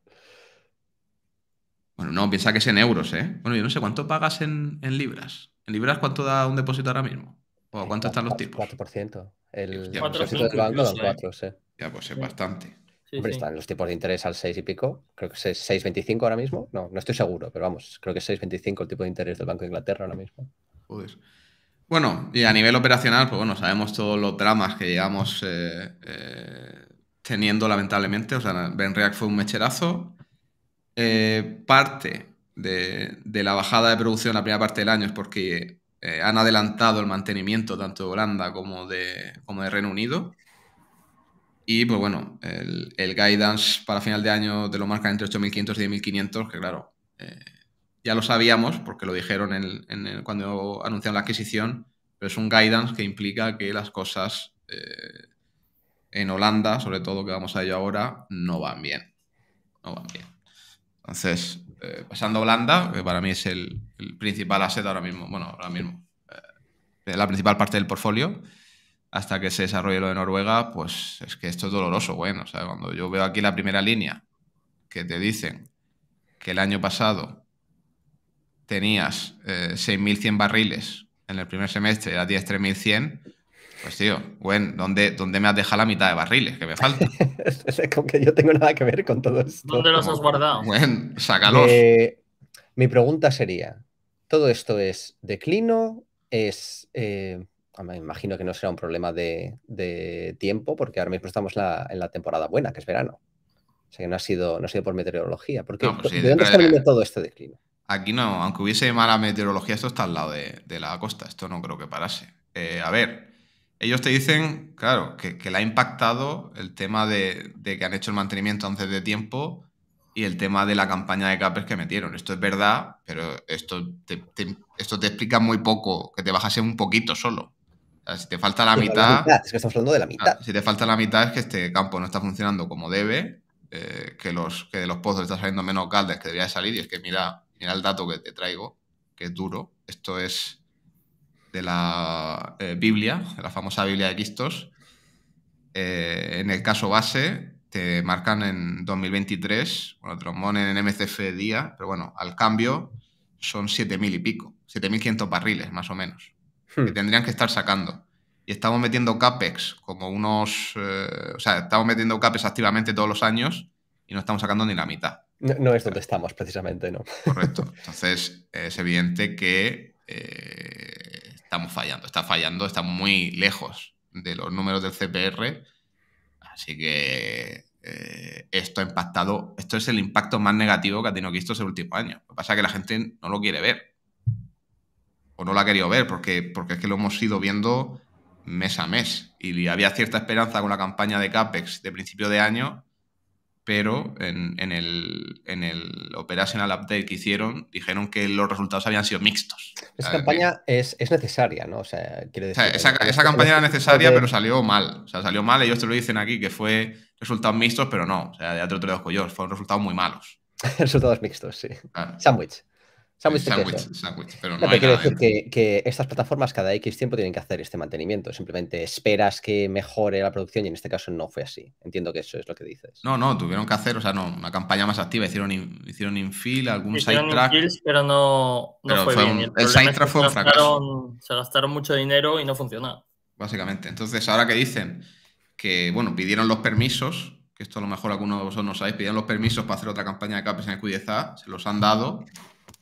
Bueno, no, piensa que es en euros, ¿eh? Bueno, yo no sé cuánto pagas en, libras. ¿En libras cuánto da un depósito ahora mismo? ¿O cuánto están los tipos? 4%. El, el pues, del banco 4, sí. Ya, pues es bastante están los tipos de interés al 6 y pico. Creo que es 6,25 ahora mismo. No, no estoy seguro, pero vamos, creo que es 6,25 el tipo de interés del Banco de Inglaterra ahora mismo. Bueno, y a nivel operacional, pues bueno, sabemos todos los dramas que llevamos eh, eh, teniendo lamentablemente. O sea, Ben React fue un mecherazo. Eh, parte de, la bajada de producción en la primera parte del año es porque han adelantado el mantenimiento tanto de Holanda como de, como de Reino Unido. Y pues bueno, el, guidance para final de año de lo marca entre 8.500 y 10.500, que claro, eh, ya lo sabíamos porque lo dijeron cuando anunciaron la adquisición, pero es un guidance que implica que las cosas eh, en Holanda, sobre todo que vamos a ello ahora, no van bien. No van bien. Entonces, eh, pasando a Holanda, que para mí es el, principal asset ahora mismo, bueno, ahora mismo, la principal parte del portfolio hasta que se desarrolle lo de Noruega, pues es que esto es doloroso, bueno, o sea, cuando yo veo aquí la primera línea que te dicen que el año pasado tenías 6.100 eh, barriles en el primer semestre era 103.100. pues tío, bueno, ¿dónde, me has dejado la mitad de barriles que me falta? Con que yo tengo nada que ver con todo esto. ¿Dónde los has guardado? Bueno, sácalos. Eh, mi pregunta sería, ¿todo esto es declino? ¿Es eh, me imagino que no será un problema de, tiempo, porque ahora mismo estamos en la temporada buena, que es verano. O sea que no ha sido, no sido por meteorología. Porque, pues ¿De dónde está todo este declino? Aquí no, aunque hubiese mala meteorología, esto está al lado de, la costa. Esto no creo que parase. Eh, a ver, ellos te dicen, claro, que, que le ha impactado el tema de, que han hecho el mantenimiento antes de tiempo y el tema de la campaña de capes que metieron. Esto es verdad, pero esto te, esto te explica muy poco, que te bajase un poquito solo si te falta la, mitad, Es que Si te falta la mitad es que este campo no está funcionando como debe, eh, que, los, de los pozos está saliendo menos caldes que debería salir. Y es que mira, mira el dato que te traigo, que es duro. Esto es de la eh, Biblia, de la famosa Biblia de Quistos. Eh, en el caso base, te marcan en 2023, bueno, te lo en MCF día, pero bueno, al cambio son 7.000 y pico, 7.500 barriles más o menos que hmm. tendrían que estar sacando. Y estamos metiendo CAPEX como unos... Eh, o sea, estamos metiendo CAPEX activamente todos los años y no estamos sacando ni la mitad. No, es donde estamos precisamente, ¿no? Correcto. Entonces, es evidente que eh, estamos fallando, está fallando, está muy lejos de los números del CPR. Así que eh, esto ha impactado, esto es el impacto más negativo que ha tenido que esto ese último año. Lo que pasa es que la gente no lo quiere ver o no la ha querido ver, porque, porque es que lo hemos ido viendo mes a mes. Y había cierta esperanza con la campaña de CAPEX de principio de año, pero en, en, el, en Operational Update que hicieron dijeron que los resultados habían sido mixtos. Esa campaña es, necesaria, ¿no? O sea, quiero decir... esa, campaña era necesaria, pero salió mal. O sea, salió mal, ellos te lo dicen aquí, que fue resultados mixtos, pero no. O sea, de otro lado, lado yo, fueron resultados muy malos. resultados mixtos, sí. Sandwich pero no, hay quiero decir que, estas plataformas cada X tiempo tienen que hacer este mantenimiento. Simplemente esperas que mejore la producción y en este caso no fue así. Entiendo que eso es lo que dices. No, no, tuvieron que hacer, o sea, no, una campaña más activa. Hicieron, in, hicieron infill, algún sidetrack. Pero no, fue, bien. el, side fue un fracaso. Se gastaron mucho dinero y no funcionó. Básicamente. Entonces, ahora que dicen que, bueno, pidieron los permisos, que esto a lo mejor alguno de vosotros no sabéis, pidieron los permisos para hacer otra campaña de capes en el se los han dado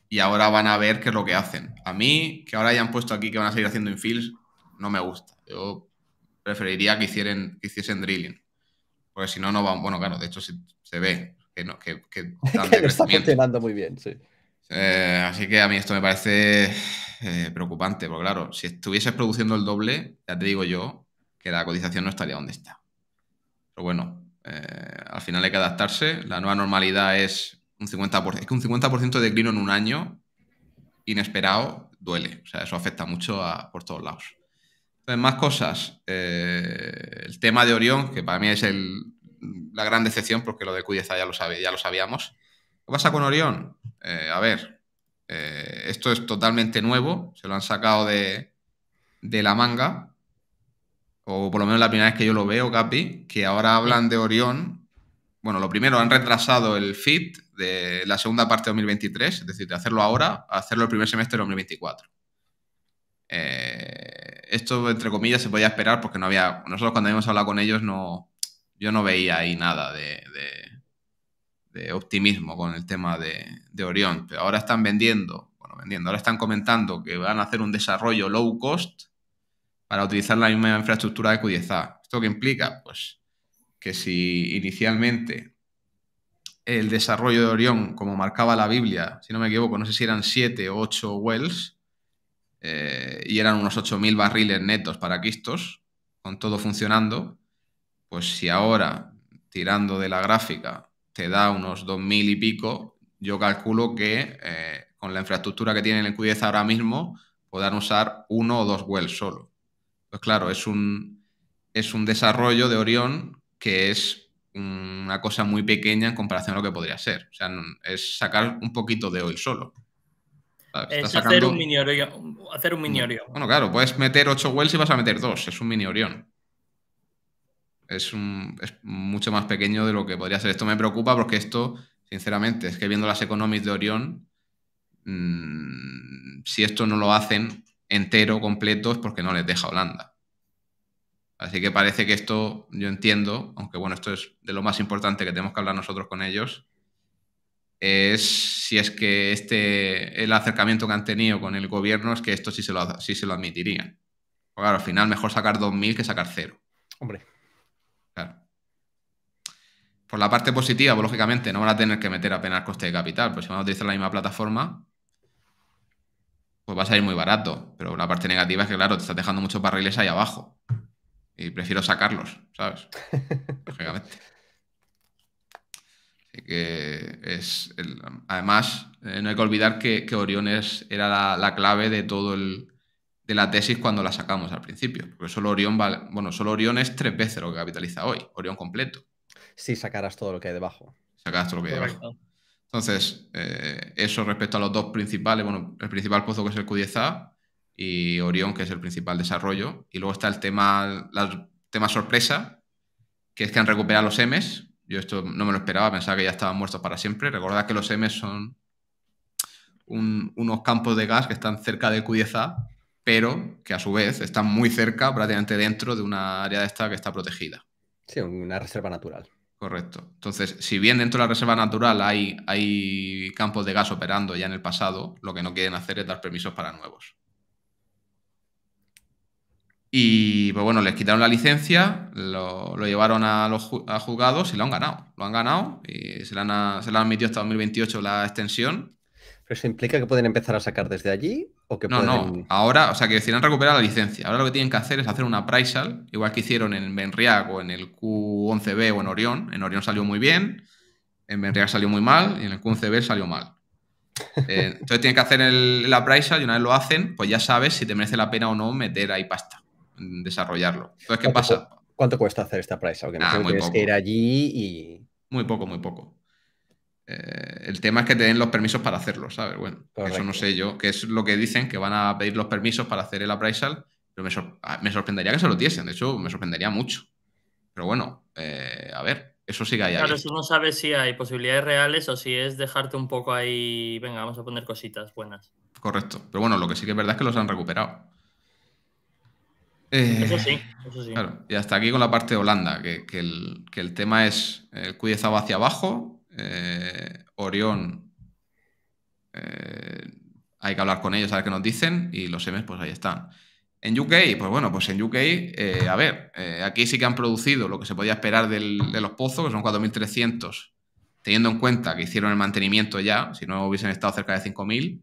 y ahora van a ver qué es lo que hacen. A mí, que ahora hayan puesto aquí que van a seguir haciendo infills, no me gusta. Yo preferiría que, hiciesen drilling. Porque si no, no van. Bueno, claro, de hecho se, ve que que, está funcionando muy bien, sí. Eh, así que a mí esto me parece eh, preocupante, porque claro, si estuvieses produciendo el doble, ya te digo yo que la cotización no estaría donde está. Pero bueno, eh, al final hay que adaptarse. La nueva normalidad es 50%. Es que un 50% de declino en un año inesperado duele. O sea, eso afecta mucho por todos lados. Entonces, más cosas. Eh, el tema de Orión, que para mí es la gran decepción, porque lo de Cuyeza ya lo, sabe, ya lo sabíamos. ¿Qué pasa con Orión? Eh, a ver, eh, esto es totalmente nuevo, se lo han sacado de, de, la manga, o por lo menos la primera vez que yo lo veo, Capi, que ahora hablan de Orión. Bueno, lo primero, han retrasado el fit de la segunda parte de 2023, es decir, de hacerlo ahora a hacerlo el primer semestre de 2024. Eh, esto, entre comillas, se podía esperar porque no había. Nosotros cuando habíamos hablado con ellos, no, yo no veía ahí nada de, optimismo con el tema de, Orión. Pero ahora están vendiendo, bueno, vendiendo, ahora están comentando que van a hacer un desarrollo low cost para utilizar la misma infraestructura de a ¿Esto qué implica? Pues que si inicialmente el desarrollo de Orión, como marcaba la Biblia, si no me equivoco, no sé si eran 7 o 8 wells, eh, y eran unos 8.000 barriles netos para Quistos, con todo funcionando, pues si ahora, tirando de la gráfica, te da unos 2.000 y pico, yo calculo que eh, con la infraestructura que tienen en Cudeza ahora mismo, podrán usar uno o dos wells solo. Pues claro, es un, es un desarrollo de Orión que es una cosa muy pequeña en comparación a lo que podría ser. O sea, es sacar un poquito de hoy solo. Es hacer un mini orión. Hacer un mini mm. orión. Bueno, claro, puedes meter 8 wells y vas a meter 2. Es un mini orión. Es, mucho más pequeño de lo que podría ser. Esto me preocupa porque esto, sinceramente, es que viendo las economies de Orión, mm, si esto no lo hacen entero, completo, es porque no les deja Holanda. Así que parece que esto, yo entiendo, aunque bueno, esto es de lo más importante que tenemos que hablar nosotros con ellos, es si es que este, el acercamiento que han tenido con el gobierno es que esto sí se lo, se lo admitirían. claro, al final mejor sacar 2.000 que sacar cero. Hombre. Claro. Por la parte positiva, pues, lógicamente, no van a tener que meter apenas coste de capital, pues si van a utilizar la misma plataforma, pues va a salir muy barato. Pero la parte negativa es que, claro, te estás dejando muchos barriles ahí abajo. Y prefiero sacarlos, ¿sabes? Lógicamente. Así que es. además, eh, no hay que olvidar que, que era la, clave de todo el. de la tesis cuando la sacamos al principio. Porque solo Orión vale. Bueno, solo Orión es tres veces lo que capitaliza hoy. Orión completo. Si sacarás todo lo que hay debajo. Sacarás todo lo que hay debajo. Entonces, eh, eso respecto a los dos principales, bueno, el principal pozo que es el Q10A y Orión, que es el principal desarrollo. Y luego está el tema, la, tema sorpresa, que es que han recuperado los M's. Yo esto no me lo esperaba, pensaba que ya estaban muertos para siempre. Recordad que los M's son unos campos de gas que están cerca de q a pero que a su vez están muy cerca, prácticamente dentro de una área de esta que está protegida. Sí, una reserva natural. Correcto. Entonces, si bien dentro de la reserva natural hay, hay campos de gas operando ya en el pasado, lo que no quieren hacer es dar permisos para nuevos. Y pues bueno, les quitaron la licencia, lo, llevaron a los juzgados y lo han ganado. Lo han ganado y se le han, se admitido hasta 2028 la extensión. ¿Pero eso implica que pueden empezar a sacar desde allí? ¿o que no, no. Ahora, o sea, que han recuperar la licencia. Ahora lo que tienen que hacer es hacer una appraisal, igual que hicieron en Benriac o en el Q11B o en Orión. En Orión salió muy bien, en Benriac salió muy mal y en el Q11B salió mal. Eh, entonces tienen que hacer el, el appraisal y una vez lo hacen, pues ya sabes si te merece la pena o no meter ahí pasta desarrollarlo. Entonces, ¿qué pasa? ¿Cuánto cuesta hacer esta price? Ah, allí y. Muy poco, muy poco. Eh, el tema es que te den los permisos para hacerlo, ¿sabes? Bueno, eso no sé yo, que es lo que dicen, que van a pedir los permisos para hacer el appraisal, pero me, ah, sorprendería que se lo diesen, de hecho, me sorprendería mucho. Pero bueno, eh, a ver, eso sí que hay. Claro, si no sabes si hay posibilidades reales o si es dejarte un poco ahí, venga, vamos a poner cositas buenas. Correcto, pero bueno, lo que sí que es verdad es que los han recuperado eso eh, sí, eso sí. y hasta aquí con la parte de Holanda, que, el, tema es eh, el cuidezado hacia abajo, eh, Orión, hay que hablar con ellos a ver qué nos dicen, y los M's pues ahí están. En UK, pues bueno, pues en UK, a ver, aquí sí que han producido lo que se podía esperar de los pozos, que son 4.300, teniendo en cuenta que hicieron el mantenimiento ya, si no hubiesen estado cerca de 5.000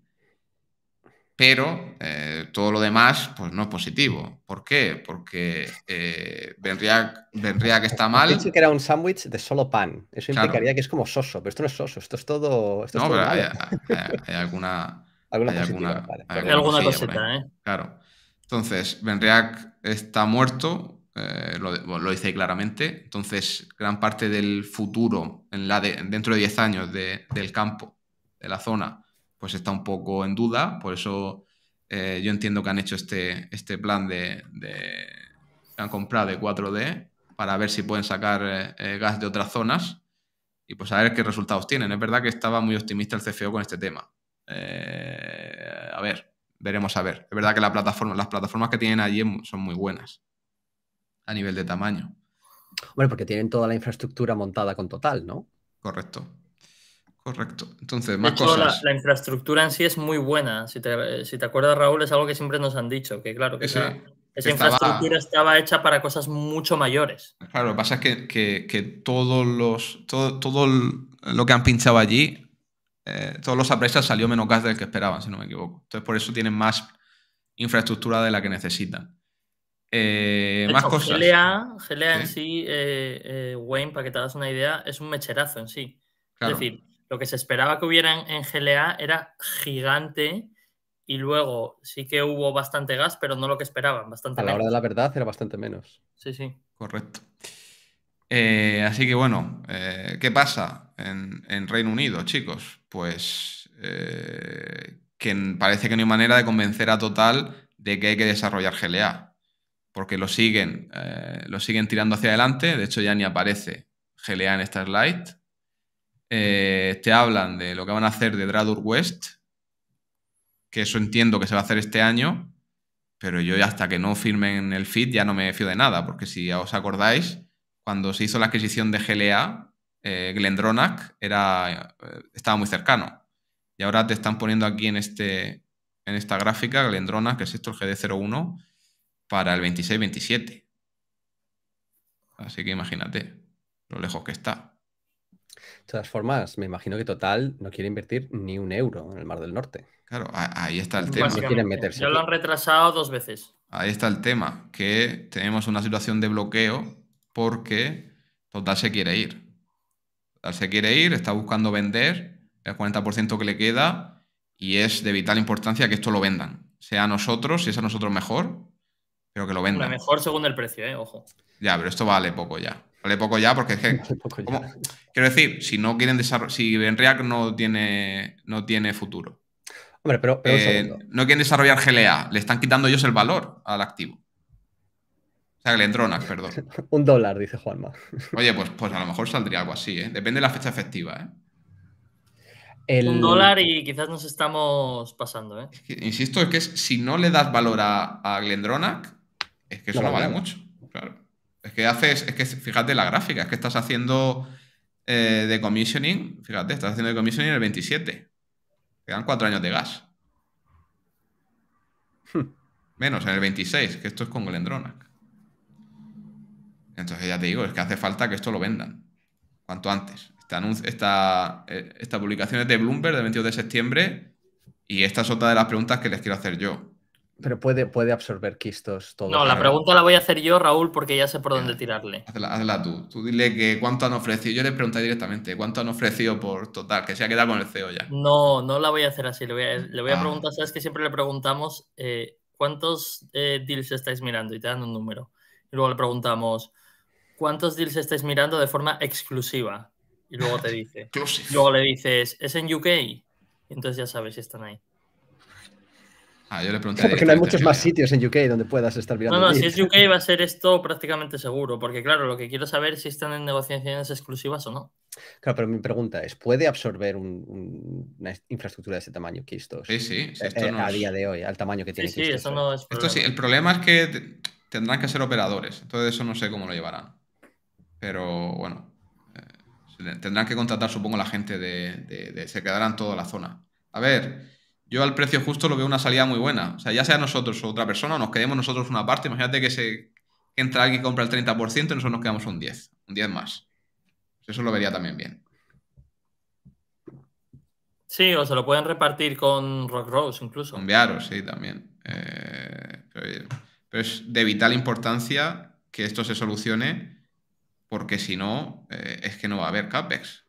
pero eh, todo lo demás pues no es positivo. ¿Por qué? Porque eh, Benriac, está mal. que era un sándwich de solo pan. Eso implicaría que es como soso, pero esto no es soso, esto es todo. no, pero hay, alguna. alguna hay alguna, cosita, ¿eh? Claro. Entonces, Benriac está muerto, eh, lo, lo, dice claramente. Entonces, gran parte del futuro en la dentro de 10 años del campo, de la zona, pues está un poco en duda. Por eso eh, yo entiendo que han hecho este, este plan de, de han comprado de 4D para ver si pueden sacar eh, eh, gas de otras zonas y pues a ver qué resultados tienen. Es verdad que estaba muy optimista el CFO con este tema. a ver, veremos a ver. Es verdad que las plataformas que tienen allí son muy buenas a nivel de tamaño. Bueno, porque tienen toda la infraestructura montada con Total, ¿no? Correcto. Correcto. Entonces, más La, infraestructura en sí es muy buena. Si te, acuerdas, Raúl, es algo que siempre nos han dicho, que claro, que esa infraestructura estaba hecha para cosas mucho mayores. Claro, lo que pasa es que, todos los, todo, lo que han pinchado allí, eh, todos los apresas salió menos gas del que esperaban, si no me equivoco. Entonces, por eso tienen más infraestructura de la que necesitan. Eh, más cosas. GLA, en sí, eh, Wayne, para que te hagas una idea, es un mecherazo en sí. Es decir, lo que se esperaba que hubiera en, GLA era gigante y luego sí que hubo bastante gas, pero no lo que esperaban, bastante A la hora de la verdad era bastante menos. Sí, sí. Correcto. Eh, así que bueno, eh, ¿qué pasa en, Reino Unido, chicos? Pues eh, que parece que no hay manera de convencer a Total de que hay que desarrollar GLA, porque lo siguen, lo siguen tirando hacia adelante, de hecho ya ni aparece GLA en Starlight. Eh, te hablan de lo que van a hacer de Dradur West, que eso entiendo que se va a hacer este año, pero yo hasta que no firmen el feed ya no me fío de nada, porque si os acordáis, cuando se hizo la adquisición de GLA, eh, Glendronac era, eh, estaba muy cercano. Y ahora te están poniendo aquí en, este, en esta gráfica Glendronac, que es esto, el GD01, para el 26-27. Así que imagínate lo lejos que está. De todas formas, me imagino que Total no quiere invertir ni un euro en el Mar del Norte. Claro, ahí está el tema. No meterse. lo han retrasado dos veces. Ahí está el tema, que tenemos una situación de bloqueo porque Total se quiere ir. Total se quiere ir, está buscando vender el 40% que le queda y es de vital importancia que esto lo vendan. Sea a nosotros, si es a nosotros mejor, pero que lo vendan. mejor según el precio, ¿eh? ojo. Ya, pero esto vale poco ya. Vale poco ya, porque es que. Quiero decir, si no quieren desarrollar. Si en no tiene, no tiene futuro. Hombre, pero. Eh, no quieren desarrollar GLA. Le están quitando ellos el valor al activo. O sea, Glendronak, perdón. Un dólar, dice Juanma. Oye, pues, pues a lo mejor saldría algo así, ¿eh? Depende de la fecha efectiva, ¿eh? Un dólar y quizás nos estamos pasando, ¿eh? insisto, es que si no le das valor a, a es que eso no, vale mucho. Claro. Es que haces, es que fíjate la gráfica, es que estás haciendo eh, de commissioning, fíjate, estás haciendo de commissioning el 27. Quedan cuatro años de gas. Hmm. Menos, en el 26, que esto es con Glendronac. Entonces ya te digo, es que hace falta que esto lo vendan. Cuanto antes. Este esta, eh, esta publicación es de Bloomberg del 22 de septiembre y esta es otra de las preguntas que les quiero hacer yo. Pero puede, puede absorber quistos todo. No, la pregunta la voy a hacer yo, Raúl, porque ya sé por dónde tirarle. Hazla, tú. Tú dile que cuánto han ofrecido. Yo le pregunté directamente, ¿cuánto han ofrecido por total? Que se ha quedado con el CEO ya. No, no la voy a hacer así. Le voy a, ah. preguntar, ¿sabes que siempre le preguntamos eh, cuántos eh, deals estáis mirando? Y te dan un número. Y luego le preguntamos, ¿cuántos deals estáis mirando de forma exclusiva? Y luego te dice. Luego le dices, ¿es en UK? Y entonces ya sabes si están ahí. Ah, yo le pregunté. Porque no hay muchos más sitios en UK donde puedas estar mirando. No, no, si es UK va a ser esto prácticamente seguro, porque claro, lo que quiero saber es si están en negociaciones exclusivas o no. Claro, pero mi pregunta es, ¿puede absorber una infraestructura de ese tamaño Kistos? Sí, sí. Eh, esto eh, A día de hoy, al tamaño que tiene sí, sí, eso no es Esto sí, el problema es que tendrán que ser operadores, entonces eso no sé cómo lo llevarán. Pero bueno, eh, tendrán que contratar, supongo, la gente de, de... Se quedarán toda la zona. A ver yo al precio justo lo veo una salida muy buena. O sea, ya sea nosotros o otra persona, nos quedemos nosotros una parte. Imagínate que se entra alguien y compra el 30% y nosotros nos quedamos un 10, un 10 más. Pues eso lo vería también bien. Sí, o se lo pueden repartir con Rock Rose incluso. Con Viaros, sí, también. Eh, pero, es de vital importancia que esto se solucione, porque si no, eh, es que no va a haber CAPEX.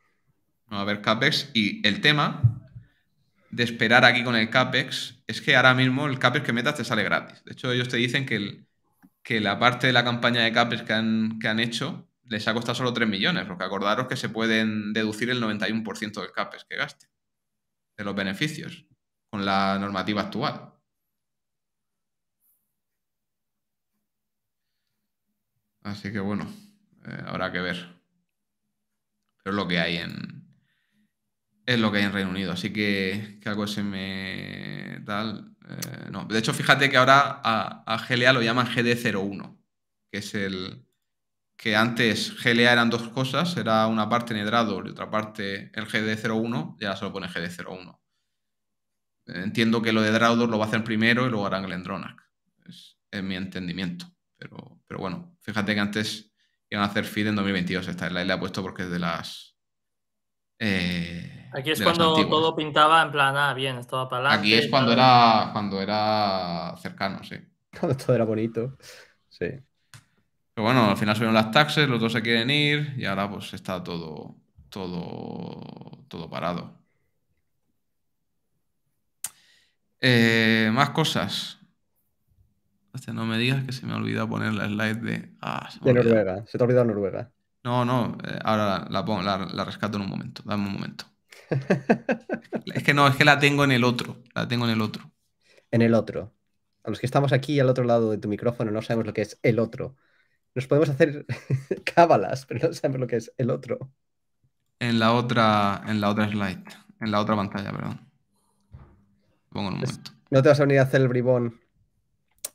No va a haber CAPEX. Y el tema de esperar aquí con el CAPEX es que ahora mismo el CAPEX que metas te sale gratis. De hecho, ellos te dicen que, que la parte de la campaña de CAPEX que han, hecho les ha costado solo 3 millones, porque acordaros que se pueden deducir el 91% del CAPEX que gaste, de los beneficios, con la normativa actual. Así que bueno, eh, habrá que ver. Pero es lo que hay en, es lo que hay en Reino Unido, así que que algo se me tal. Eh, no, de hecho, fíjate que ahora a, GLA lo llaman GD01, que es el que antes GLA eran dos cosas, era una parte en y otra parte el GD01, ya se lo pone GD01. Entiendo que lo de Draudor lo va a hacer primero y luego harán Glendronac. Es, es mi entendimiento. Pero, pero bueno, fíjate que antes iban a hacer feed en 2022. Esta es la ha puesto porque es de las. Eh, Aquí es cuando todo pintaba en plan, ah, bien, estaba para adelante. Aquí es cuando era, cuando era cercano, sí. Cuando todo era bonito, sí. Pero bueno, al final subieron las taxes, los dos se quieren ir y ahora pues está todo, todo, todo parado. Eh, más cosas. no me digas que se me ha olvidado poner la slide de... Ah, Noruega, se te ha olvidado Noruega. No, no, eh, ahora la rescato en un momento, dame un momento. es que no, es que la tengo en el otro. La tengo en el otro. En el otro. A los que estamos aquí al otro lado de tu micrófono no sabemos lo que es el otro. Nos podemos hacer cábalas, pero no sabemos lo que es el otro. En la otra, en la otra slide. En la otra pantalla, perdón. Pongo un momento. No te vas a venir a hacer el bribón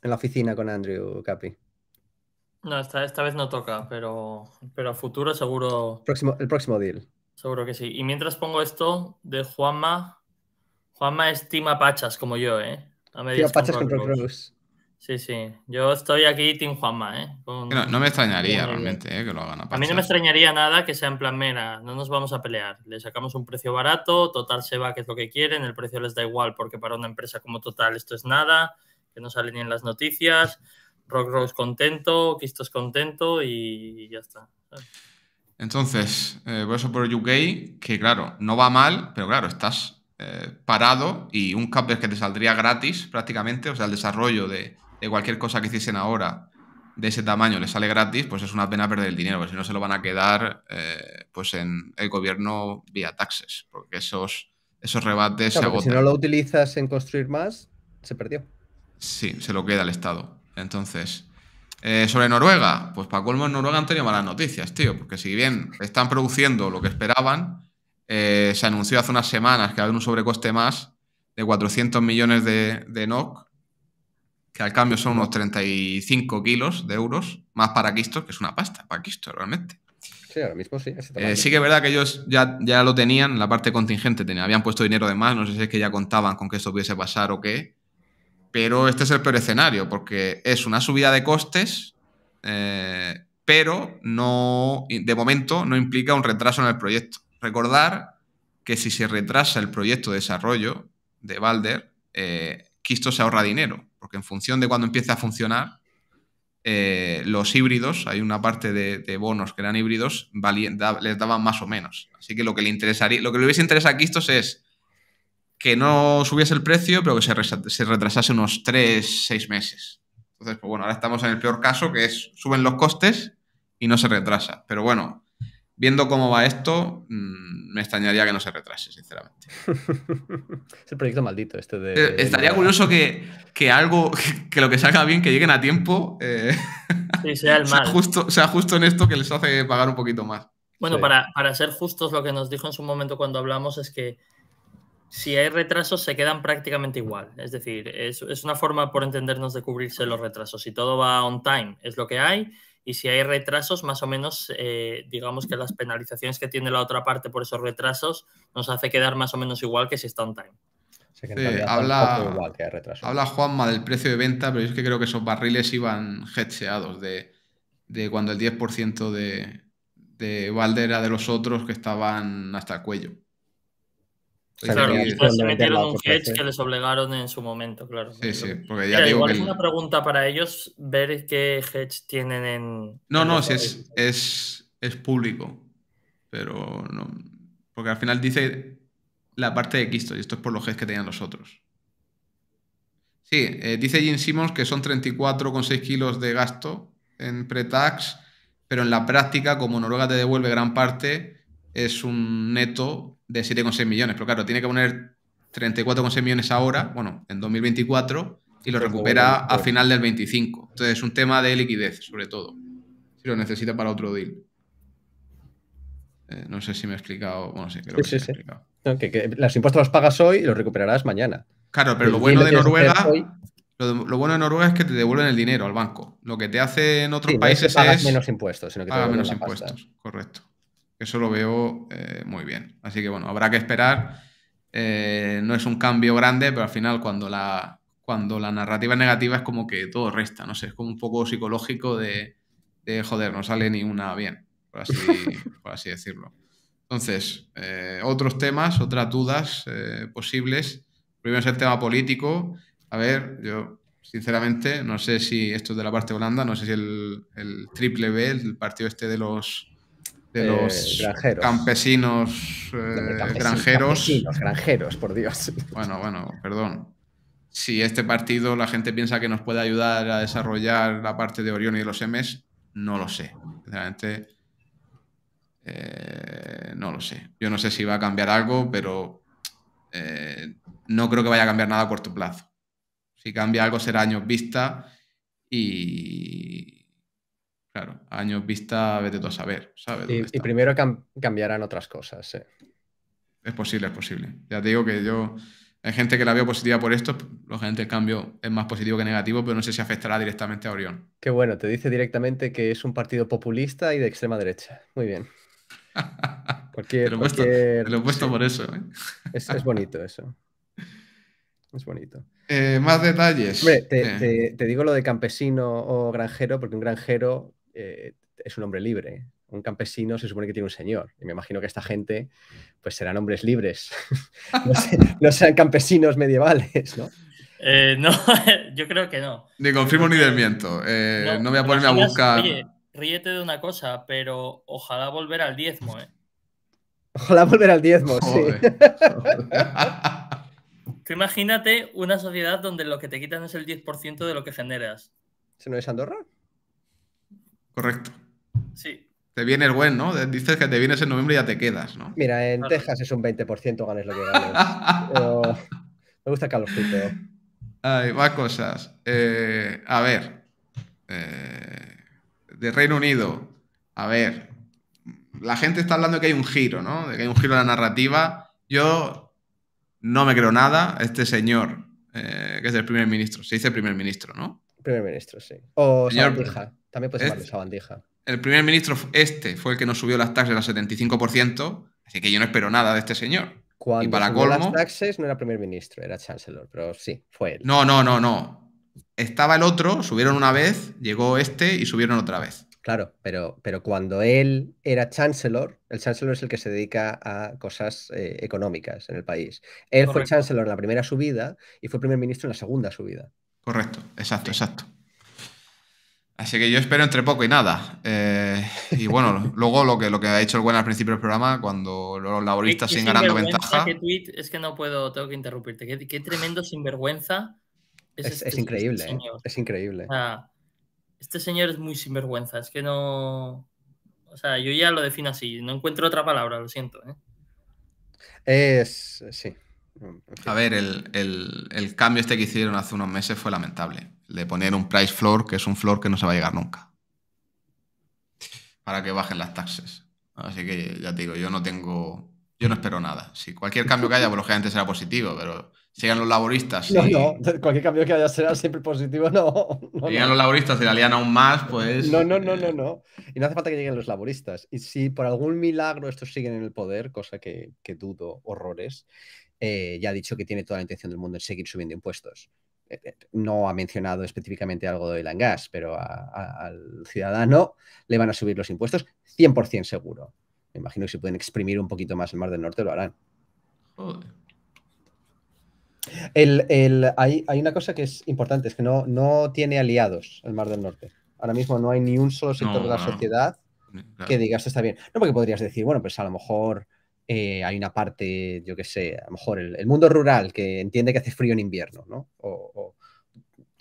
en la oficina con Andrew, Capi. No, esta, esta vez no toca, pero, pero a futuro seguro. Próximo, el próximo deal. Seguro que sí. Y mientras pongo esto de Juanma, Juanma es Pachas como yo, ¿eh? Team Apachas contra Sí, sí. Yo estoy aquí Team Juanma, ¿eh? No, me extrañaría realmente ¿eh? que lo hagan Pachas. A mí no me extrañaría nada que sea en plan, mera, no nos vamos a pelear. Le sacamos un precio barato, Total se va, que es lo que quieren, el precio les da igual porque para una empresa como Total esto es nada, que no sale ni en las noticias, Rock Rose contento, es contento y ya está. Entonces, eh, por eso por UK, que claro, no va mal, pero claro, estás eh, parado y un es que te saldría gratis prácticamente, o sea, el desarrollo de, cualquier cosa que hiciesen ahora de ese tamaño le sale gratis, pues es una pena perder el dinero, porque si no se lo van a quedar eh, pues en el gobierno vía taxes, porque esos, esos rebates se agotan. Si no lo utilizas en construir más, se perdió. Sí, se lo queda el Estado. Entonces, eh, sobre Noruega, pues para colmo en Noruega han tenido malas noticias, tío, porque si bien están produciendo lo que esperaban, eh, se anunció hace unas semanas que había un sobrecoste más de 400 millones de, de NOC, que al cambio son unos 35 kilos de euros, más para Quistos, que es una pasta, para Quistos realmente. Sí, ahora mismo sí. Eh, sí que es verdad que ellos ya, ya lo tenían, la parte contingente, tenían, habían puesto dinero de más, no sé si es que ya contaban con que esto pudiese pasar o qué, pero este es el peor escenario, porque es una subida de costes, eh, pero no, de momento no implica un retraso en el proyecto. Recordar que si se retrasa el proyecto de desarrollo de Balder, eh, se ahorra dinero, porque en función de cuando empiece a funcionar, eh, los híbridos, hay una parte de, bonos que eran híbridos, les daban más o menos. Así que lo que le interesaría, lo que le hubiese interesado a Kistos es que no subiese el precio, pero que se, retrasase unos 3, 6 meses. Entonces, pues bueno, ahora estamos en el peor caso, que es suben los costes y no se retrasa. Pero bueno, viendo cómo va esto, mm, me extrañaría que no se retrase, sinceramente. es el proyecto maldito este de... Eh, estaría curioso que, algo, que, lo que salga bien, que lleguen a tiempo, eh, sea, el mal. justo, en esto que les hace pagar un poquito más. Bueno, para, para ser justos, lo que nos dijo en su momento cuando hablamos es que si hay retrasos, se quedan prácticamente igual. Es decir, es, una forma por entendernos de cubrirse los retrasos. Si todo va on time, es lo que hay. Y si hay retrasos, más o menos, eh, digamos que las penalizaciones que tiene la otra parte por esos retrasos nos hace quedar más o menos igual que si está on time. habla, igual que Juanma del precio de venta, pero es que creo que esos barriles iban hecheados de, cuando el 10% de, de de los otros que estaban hasta el cuello. Pues claro, que, se metieron un hedge que les obligaron en su momento, claro. Sí, sí, porque ya digo igual es una pregunta para ellos ver qué hedge tienen en. No, no, es, es, es, público. Pero no. Porque al final dice la parte de Kisto, y esto es por los hedge que tenían los otros. Sí, eh, dice Jim Simmons que son 34,6 kilos de gasto en pre-tax, pero en la práctica, como Noruega te devuelve gran parte, es un neto de 7,6 millones, pero claro, tiene que poner 34,6 millones ahora, bueno, en 2024, y lo recupera a final del 25. Entonces es un tema de liquidez, sobre todo, si lo necesita para otro deal. Eh, no sé si me he explicado, bueno, sí, creo que sí, he explicado. los impuestos los pagas hoy y los recuperarás mañana. Claro, pero lo bueno de Noruega... Lo, bueno de Noruega es que te devuelven el dinero al banco. Lo que te hace en otros países es que pagas menos impuestos, sino pagas menos impuestos, correcto. Eso lo veo eh, muy bien. Así que bueno, habrá que esperar. Eh, no es un cambio grande, pero al final cuando la, cuando la narrativa es negativa es como que todo resta, no sé, es como un poco psicológico de, joder, no sale ni una bien, por así, decirlo. Entonces, eh, otros temas, otras dudas posibles. Primero es el tema político. A ver, yo sinceramente no sé si esto es de la parte Holanda, no sé si el, el triple B, el partido este de los los eh, campesinos, extranjeros, eh, campesinos granjeros. por Dios. Bueno, bueno, perdón. Si este partido la gente piensa que nos puede ayudar a desarrollar la parte de Orión y los M's, no lo sé. Realmente, eh, no lo sé. Yo no sé si va a cambiar algo, pero no creo que vaya a cambiar nada a corto plazo. Si cambia algo será años vista y, Claro, años vista, vete tú a saber, Y, primero cambiarán otras cosas. Es posible, es posible. Ya te digo que yo, hay gente que la veo positiva por esto, lógicamente el cambio es más positivo que negativo, pero no sé si afectará directamente a Orión. Qué bueno, te dice directamente que es un partido populista y de extrema derecha. Muy bien. Porque te lo he puesto, por eso. ¿eh? Es, bonito eso. Es bonito. Eh, más detalles. Eh. te, digo lo de campesino o granjero, porque un granjero eh, es un hombre libre. Un campesino se supone que tiene un señor. Y me imagino que esta gente, pues serán hombres libres. no, sean serán campesinos medievales, ¿no? Eh, no, yo creo que no. Ni confirmo ni desmiento. Eh, no, me voy a ponerme a buscar. Oye, ríete de una cosa, pero ojalá volver al diezmo, ¿eh? Ojalá volver al diezmo, sí. imagínate una sociedad donde lo que te quitan es el 10% de lo que generas. ¿Se no es Andorra? Correcto. Sí. Te viene el buen, ¿no? Dices que te vienes en noviembre y ya te quedas, ¿no? Mira, en Texas es un 20% ganes lo que ganes. me gusta Carlos calorcito. Ay, más cosas. Eh, a ver. Eh, de Reino Unido. A ver. La gente está hablando de que hay un giro, ¿no? De que hay un giro en la narrativa. Yo no me creo nada. Este señor, eh, que es el primer ministro, se dice primer ministro, ¿no? Primer ministro, sí. O señor, también puede ser El primer ministro este fue el que nos subió las taxes al 75%, así que yo no espero nada de este señor. y para las taxes no era primer ministro, era chancellor, pero sí, fue él. No, no, no, no. Estaba el otro, subieron una vez, llegó este y subieron otra vez. Claro, pero, pero cuando él era chancellor, el chancellor es el que se dedica a cosas eh, económicas en el país. Él fue chancellor en la primera subida y fue primer ministro en la segunda subida. Correcto, exacto, exacto. Así que yo espero entre poco y nada. Eh, y bueno, luego lo que, lo que ha hecho el buen al principio del programa, cuando los laboristas siguen ganando ventaja. tweet? Es que no puedo, tengo que interrumpirte. Qué, tremendo sinvergüenza. Es, es, increíble, este es increíble. ¿eh? este señor es muy sinvergüenza, es que no. O sea, yo ya lo defino así, no encuentro otra palabra, lo siento. ¿eh? Es. Sí, a ver, el, cambio este que hicieron hace unos meses fue lamentable. de poner un price floor, que es un floor que no se va a llegar nunca. Para que bajen las taxes. Así que ya te digo, yo no tengo. Yo no espero nada. Si cualquier cambio que haya, pues lógicamente será positivo, pero sigan los laboristas. No, no, cualquier cambio que haya será siempre positivo, no. Si llegan los laboristas y la aún más, pues. No, no, no, eh, no, no. Y no hace falta que lleguen los laboristas. Y si por algún milagro estos siguen en el poder, cosa que dudo, horrores, eh, ya ha dicho que tiene toda la intención del mundo en seguir subiendo impuestos. Eh, eh, no ha mencionado específicamente algo de and Gas, pero al ciudadano le van a subir los impuestos 100% seguro. Me imagino que si pueden exprimir un poquito más el Mar del Norte lo harán. hay, una cosa que es importante, es que no, no tiene aliados el Mar del Norte. Ahora mismo no hay ni un solo sector de la sociedad que diga esto está bien. No porque podrías decir, bueno, pues a lo mejor eh, hay una parte, yo qué sé, a lo mejor el, mundo rural que entiende que hace frío en invierno, ¿no? O,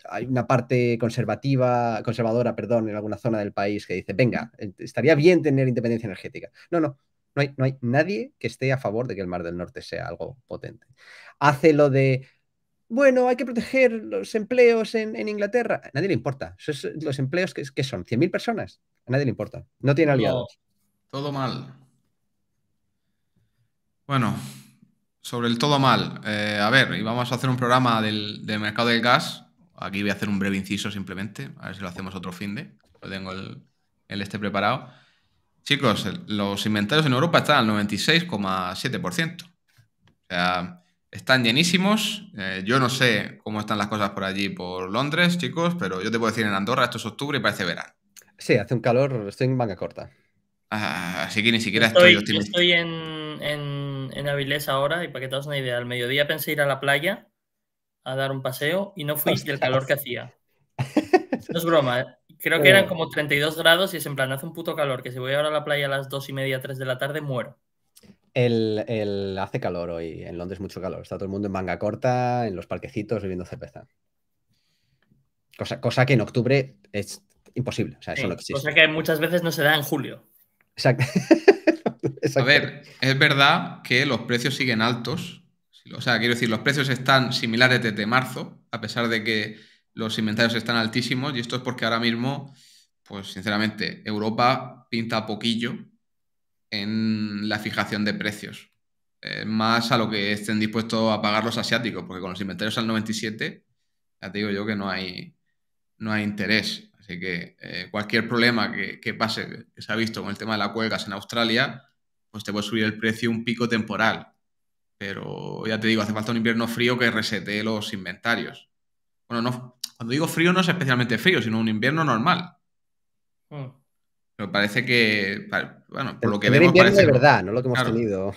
hay una parte conservativa, conservadora, perdón, en alguna zona del país que dice, venga, estaría bien tener independencia energética. No, no, no hay, no hay nadie que esté a favor de que el Mar del Norte sea algo potente. Hace lo de bueno, hay que proteger los empleos en, Inglaterra. A nadie le importa. los empleos que, que son 100.000 personas. A nadie le importa. No tiene aliados. todo mal. Bueno, sobre el todo mal. Eh, a ver, íbamos a hacer un programa del, mercado del gas. Aquí voy a hacer un breve inciso simplemente, a ver si lo hacemos otro fin de. Lo tengo el, este preparado. Chicos, los inventarios en Europa están al 96,7%. O sea, están llenísimos. Eh, yo no sé cómo están las cosas por allí, por Londres, chicos, pero yo te puedo decir en Andorra, esto es octubre y parece verano. Sí, hace un calor, estoy en manga corta. Ah, así que ni siquiera estoy, estoy, estoy en en, Avilés ahora y para que te hagas una idea, al mediodía pensé ir a la playa a dar un paseo y no fuiste del calor que hacía. No es broma, ¿eh? creo que eh. eran como 32 grados y es en plan, hace un puto calor, que si voy ahora a la playa a las 2 y media, 3 de la tarde, muero. El, hace calor hoy, en Londres mucho calor, está todo el mundo en manga corta, en los parquecitos, viviendo cerveza. Cosa, cosa que en octubre es imposible, o sea, Cosa que muchas veces no se da en julio. Exacto. A ver, es verdad que los precios siguen altos. O sea, quiero decir, los precios están similares desde marzo, a pesar de que los inventarios están altísimos. Y esto es porque ahora mismo, pues sinceramente, Europa pinta poquillo en la fijación de precios. más a lo que estén dispuestos a pagar los asiáticos, porque con los inventarios al 97, ya te digo yo que no hay, no hay interés. Así que eh, cualquier problema que, pase, que se ha visto con el tema de las cuelgas en Australia, pues te puede subir el precio un pico temporal. Pero ya te digo, hace falta un invierno frío que resete los inventarios. Bueno, no, cuando digo frío no es especialmente frío, sino un invierno normal. me hmm. parece que, bueno, por lo que vemos... Invierno de verdad, no lo que hemos tenido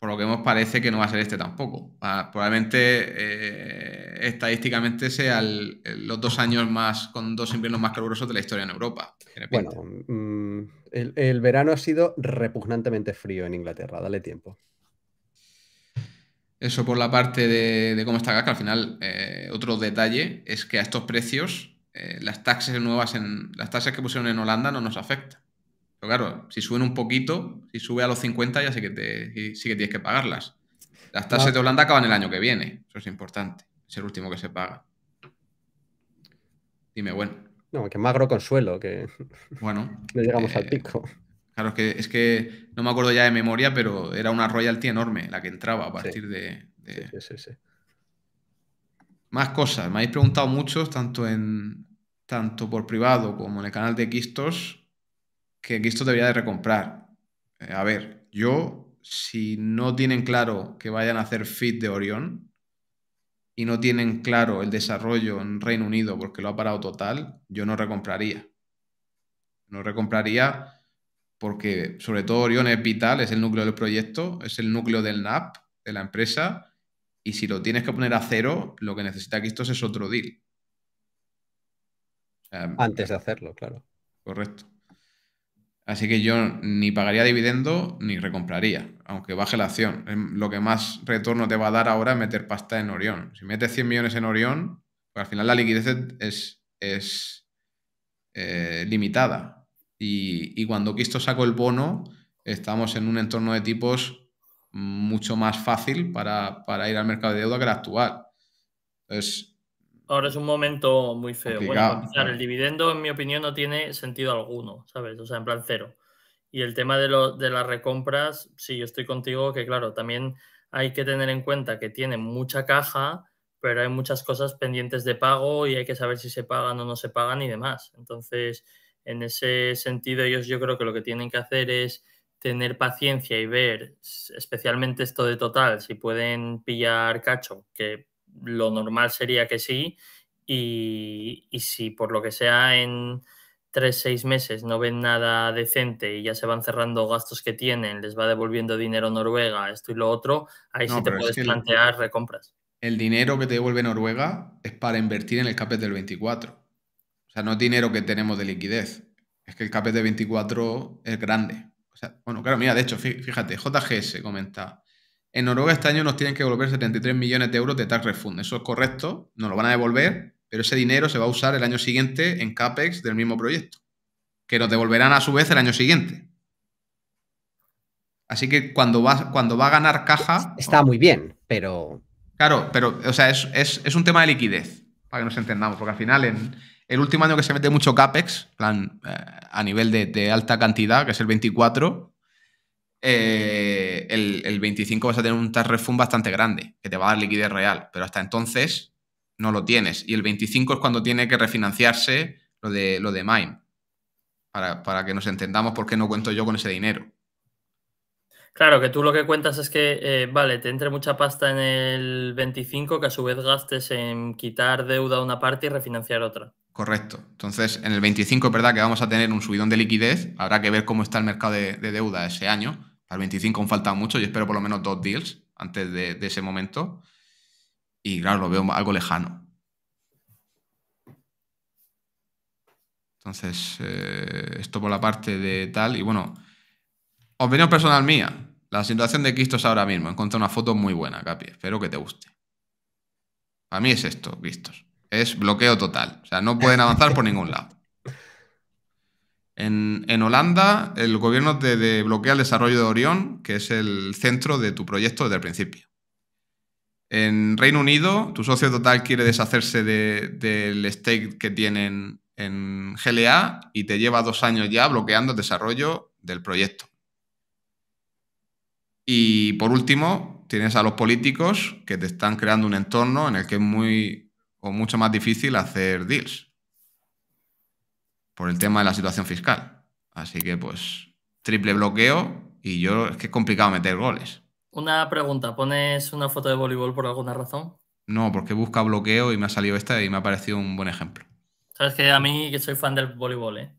por lo que vemos parece que no va a ser este tampoco. probablemente eh, estadísticamente sea los dos años más con dos inviernos más calurosos de la historia en Europa. Bueno, mm, el, verano ha sido repugnantemente frío en Inglaterra, dale tiempo. Eso por la parte de, cómo está acá, que al final eh, otro detalle es que a estos precios eh, las, taxes nuevas en, las tasas que pusieron en Holanda no nos afectan. Pero claro, si suben un poquito, si sube a los 50 ya sí que, sí que tienes que pagarlas. Las tasas de Holanda acaban el año que viene, eso es importante, es el último que se paga. Dime, bueno. No, que magro consuelo, que bueno, no llegamos al eh, pico. Claro, es que, es que no me acuerdo ya de memoria, pero era una royalty enorme la que entraba a partir de... Más cosas, me habéis preguntado muchos, tanto, en, tanto por privado como en el canal de kistos que esto debería de recomprar. Eh, a ver, yo, si no tienen claro que vayan a hacer fit de Orión y no tienen claro el desarrollo en Reino Unido porque lo ha parado total, yo no recompraría. No recompraría porque sobre todo Orión es vital, es el núcleo del proyecto, es el núcleo del NAP, de la empresa, y si lo tienes que poner a cero, lo que necesita esto es otro deal. Antes de hacerlo, claro. Correcto. Así que yo ni pagaría dividendo ni recompraría, aunque baje la acción. Lo que más retorno te va a dar ahora es meter pasta en Orión. Si metes 100 millones en Orión, pues al final la liquidez es, eh, limitada. Y, cuando Kisto sacó el bono, estamos en un entorno de tipos mucho más fácil para, para ir al mercado de deuda que el actual. Entonces, Ahora es un momento muy feo. el dividendo, en mi opinión, no tiene sentido alguno, ¿sabes? O sea, en plan cero. Y el tema de, de las recompras, sí, yo estoy contigo, que claro, también hay que tener en cuenta que tiene mucha caja, pero hay muchas cosas pendientes de pago y hay que saber si se pagan o no se pagan y demás. Entonces, en ese sentido, ellos yo creo que lo que tienen que hacer es tener paciencia y ver, especialmente esto de total, si pueden pillar cacho, que lo normal sería que sí. Y, si por lo que sea en tres, seis meses no ven nada decente y ya se van cerrando gastos que tienen, les va devolviendo dinero Noruega, esto y lo otro, ahí sí te puedes plantear recompras. El dinero que te devuelve Noruega es para invertir en el CAPES del 24. O sea, no es dinero que tenemos de liquidez. Es que el CAPES del 24 es grande. bueno, claro, mira, de hecho, fíjate, JGS comenta, en Noruega este año nos tienen que devolver 73 millones de euros de tax refund. Eso es correcto, nos lo van a devolver, pero ese dinero se va a usar el año siguiente en CAPEX del mismo proyecto, que nos devolverán a su vez el año siguiente. Así que cuando va, cuando va a ganar caja... Está muy bien, pero... Claro, pero o sea, es, un tema de liquidez, para que nos entendamos, porque al final en, el último año que se mete mucho CAPEX, plan, eh, a nivel de, de, alta cantidad, que es el 24, eh, el, 25 vas a tener un tax refund bastante grande, que te va a dar liquidez real, pero hasta entonces no lo tienes. Y el 25 es cuando tiene que refinanciarse lo de, lo de MIME, para, que nos entendamos por qué no cuento yo con ese dinero. Claro, que tú lo que cuentas es que, eh, vale, te entre mucha pasta en el 25 que a su vez gastes en quitar deuda a una parte y refinanciar otra. Correcto. Entonces, en el 25 es verdad que vamos a tener un subidón de liquidez. Habrá que ver cómo está el mercado de deuda ese año. Al 25 aún falta mucho, yo espero por lo menos dos deals antes de, ese momento. Y claro, lo veo algo lejano. Entonces, eh, esto por la parte de tal. Y bueno, opinión personal mía. La situación de Quistos ahora mismo. Encontré una foto muy buena, Capi. Espero que te guste. A mí es esto, Quistos. Es bloqueo total. O sea, no pueden avanzar por ningún lado. En, Holanda, el gobierno te bloquea el desarrollo de Orión, que es el centro de tu proyecto desde el principio. En Reino Unido, tu socio total quiere deshacerse del stake que tienen en GLA y te lleva dos años ya bloqueando el desarrollo del proyecto. Y por último, tienes a los políticos que te están creando un entorno en el que es muy o mucho más difícil hacer deals por el tema de la situación fiscal. Así que pues triple bloqueo y yo es que es complicado meter goles. Una pregunta, ¿pones una foto de voleibol por alguna razón? No, porque busca bloqueo y me ha salido esta y me ha parecido un buen ejemplo. Sabes que a mí que soy fan del voleibol, ¿eh?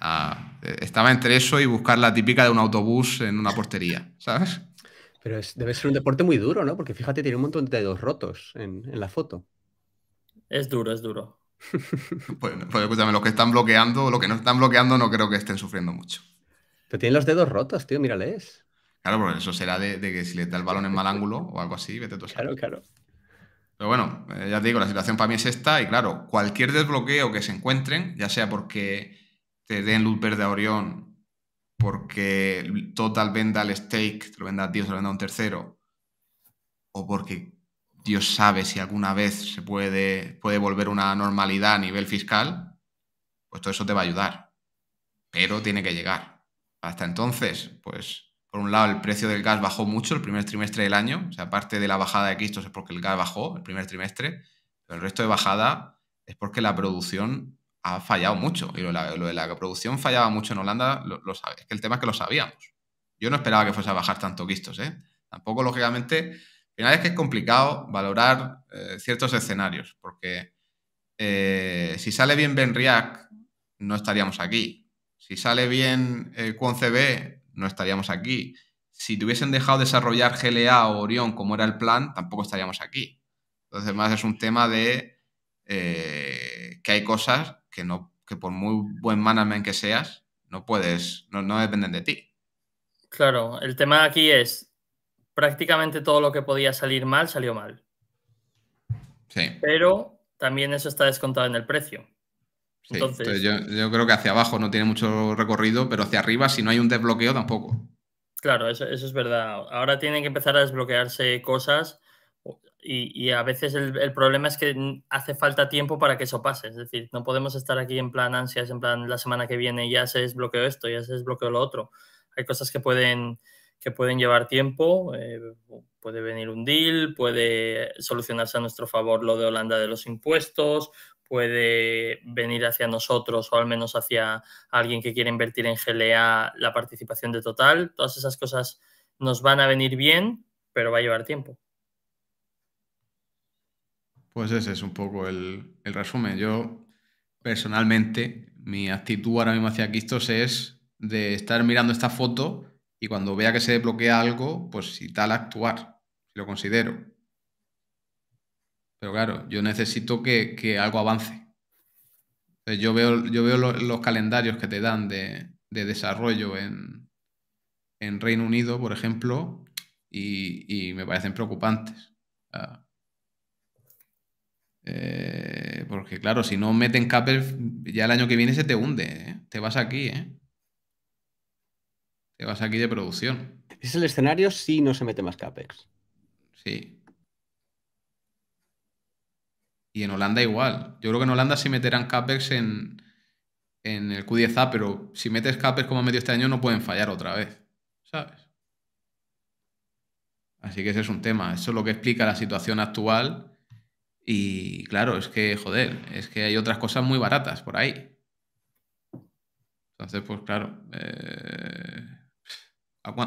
Ah, e, estaba entre eso y buscar la típica de un autobús en una portería, ¿sabes? Pero debe ser un deporte muy duro, ¿no? Porque fíjate, tiene un montón de dedos rotos en la foto. Es duro, es duro. pues, pues, escúchame, los que están bloqueando, los que no están bloqueando, no creo que estén sufriendo mucho. Te tienen los dedos rotos, tío, mírales. Claro, pero eso será de, que si le da el balón en mal ángulo o algo así, vete tú Claro, claro. Pero bueno, eh, ya te digo, la situación para mí es esta y claro, cualquier desbloqueo que se encuentren, ya sea porque te den luz verde a Orión, porque Total venda el stake, te lo venda a ti, te lo venda a un tercero, o porque Dios sabe si alguna vez se puede, puede volver una normalidad a nivel fiscal, pues todo eso te va a ayudar. Pero tiene que llegar. Hasta entonces, pues por un lado el precio del gas bajó mucho el primer trimestre del año, o sea, aparte de la bajada de Quistos es porque el gas bajó el primer trimestre, pero el resto de bajada es porque la producción ha fallado mucho. Y lo de la, producción fallaba mucho en Holanda, lo, lo es que el tema es que lo sabíamos. Yo no esperaba que fuese a bajar tanto Quistos, ¿eh? Tampoco, lógicamente, final es que es complicado valorar eh, ciertos escenarios, porque eh, si sale bien Ben no estaríamos aquí. Si sale bien eh, no estaríamos aquí. Si te hubiesen dejado desarrollar GLA o Orión como era el plan, tampoco estaríamos aquí. Entonces, más es un tema de eh, que hay cosas que, no, que por muy buen management que seas, no puedes, no dependen de ti. Claro, el tema aquí es, prácticamente todo lo que podía salir mal salió mal. Pero también eso está descontado en el precio. entonces, yo, creo que hacia abajo no tiene mucho recorrido, pero hacia arriba, si no hay un desbloqueo, tampoco. Claro, eso, es verdad. Ahora tienen que empezar a desbloquearse cosas y, a veces el, el, problema es que hace falta tiempo para que eso pase. Es decir, no podemos estar aquí en plan ansias, en plan la semana que viene ya se desbloqueó esto, ya se desbloqueó lo otro. Hay cosas que pueden que pueden llevar tiempo. Eh, puede venir un deal, puede solucionarse a nuestro favor lo de Holanda de los impuestos, puede venir hacia nosotros o al menos hacia alguien que quiere invertir en GLA la participación de total. Todas esas cosas nos van a venir bien, pero va a llevar tiempo. Pues ese es un poco el, el resumen. Yo personalmente, mi actitud ahora mismo hacia Quistos es de estar mirando esta foto y cuando vea que se desbloquea algo, pues si tal actuar, lo considero. Pero claro, yo necesito que, algo avance. yo veo, yo veo los, calendarios que te dan de, desarrollo en, Reino Unido, por ejemplo, y, me parecen preocupantes. Eh, porque claro, si no meten Capel, ya el año que viene se te hunde, ¿eh? te vas aquí, ¿eh? Te vas aquí de producción. Es el escenario si no se mete más CAPEX. Sí. Y en Holanda igual. Yo creo que en Holanda sí meterán CAPEX en, en el Q10A, pero si metes CAPEX como medio este año no pueden fallar otra vez, ¿sabes? Así que ese es un tema. Eso es lo que explica la situación actual. Y claro, es que, joder, es que hay otras cosas muy baratas por ahí. Entonces, pues claro, eh,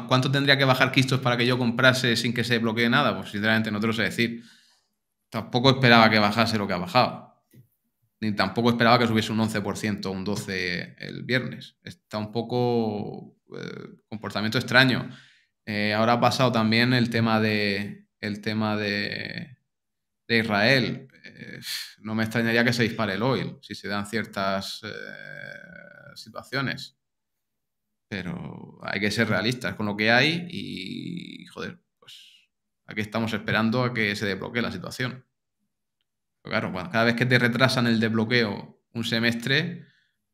¿Cuánto tendría que bajar Kistos para que yo comprase sin que se bloquee nada? Pues sinceramente no te lo sé decir. Tampoco esperaba que bajase lo que ha bajado. Ni tampoco esperaba que subiese un 11% o un 12% el viernes. Está un poco eh, comportamiento extraño. Eh, ahora ha pasado también el tema de, el tema de, Israel. Eh, no me extrañaría que se dispare el oil si se dan ciertas situaciones. Pero hay que ser realistas con lo que hay y, joder, pues aquí estamos esperando a que se desbloquee la situación. claro, cada vez que te retrasan el desbloqueo un semestre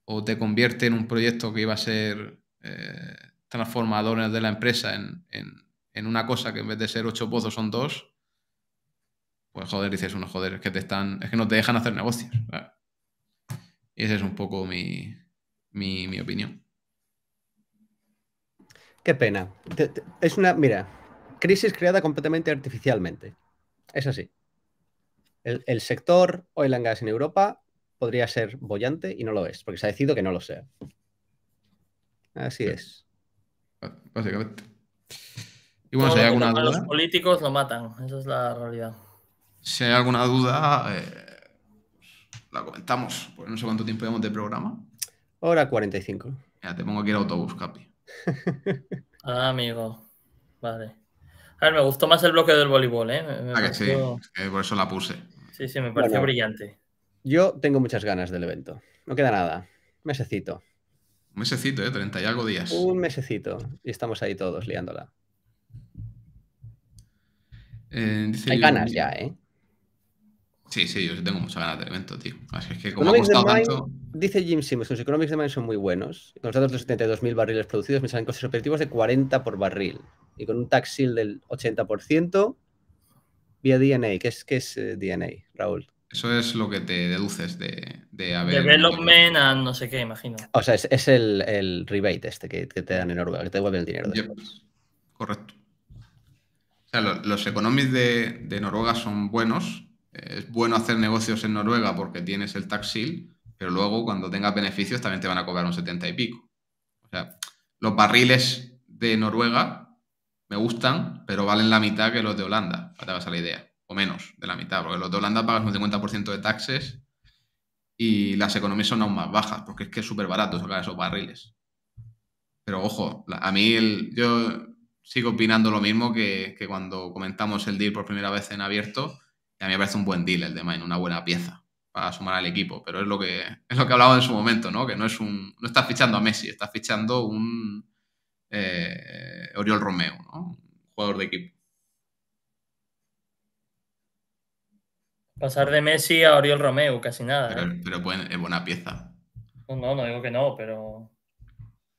o te convierte en un proyecto que iba a ser eh, transformador de la empresa en, una cosa que en vez de ser ocho pozos son dos, pues joder, dices uno, joder, es que te están, es que no te dejan hacer negocios. Y esa es un poco mi, mi opinión. Qué pena. es una, mira, crisis creada completamente artificialmente. Es así. El, sector oil and gas en Europa podría ser bollante y no lo es, porque se ha decidido que no lo sea. Así es. Ah, básicamente. Y bueno, si hay alguna duda. Los políticos lo matan, esa es la realidad. Si hay alguna duda, eh, la comentamos, Pues no sé cuánto tiempo llevamos de programa. Hora 45. Ya te pongo aquí el autobús, Capi. Ah, amigo. Vale. A ver, me gustó más el bloque del voleibol, ¿eh? Ah, sí, por eso la puse. Sí, sí, me pareció brillante. Yo tengo muchas ganas del evento. No queda nada. Mesecito. Un mesecito, ¿eh? Treinta y algo días. Un mesecito. Y estamos ahí todos liándola. Eh, Hay ganas ya, ¿eh? Sí, sí, yo tengo mucha ganas de evento, tío. Así es que como ha costado tanto... Dice Jim Simmons que los economics de mine son muy buenos. Con los datos de 72.000 barriles producidos me salen costes operativos de 40 por barril. Y con un tax del 80% vía DNA. ¿Qué es, es eh, DNA, Raúl? Eso es lo que te deduces de, de haber... Development a no sé qué, imagino. O sea, es, el, rebate este que, te dan en Noruega, que te devuelven el dinero. Correcto. O sea, los economics de Noruega son buenos eh, es bueno hacer negocios en Noruega porque tienes el taxil pero luego cuando tengas beneficios también te van a cobrar un 70 y pico. O sea, los barriles de Noruega me gustan, pero valen la mitad que los de Holanda, para que hagas la idea, o menos de la mitad, porque los de Holanda pagas un 50% de taxes y las economías son aún más bajas, porque es que es súper barato sacar esos barriles. Pero ojo, a mí el, yo sigo opinando lo mismo que, que cuando comentamos el deal por primera vez en abierto a mí me parece un buen deal el de Mine, una buena pieza para sumar al equipo, pero es lo que es lo que hablaba en su momento, ¿no? Que no es un no estás fichando a Messi, estás fichando un eh, Oriol Romeo, ¿no? Un jugador de equipo. Pasar de Messi a Oriol Romeo, casi nada. Pero, ¿eh? es buena pieza. No, no digo que no, pero.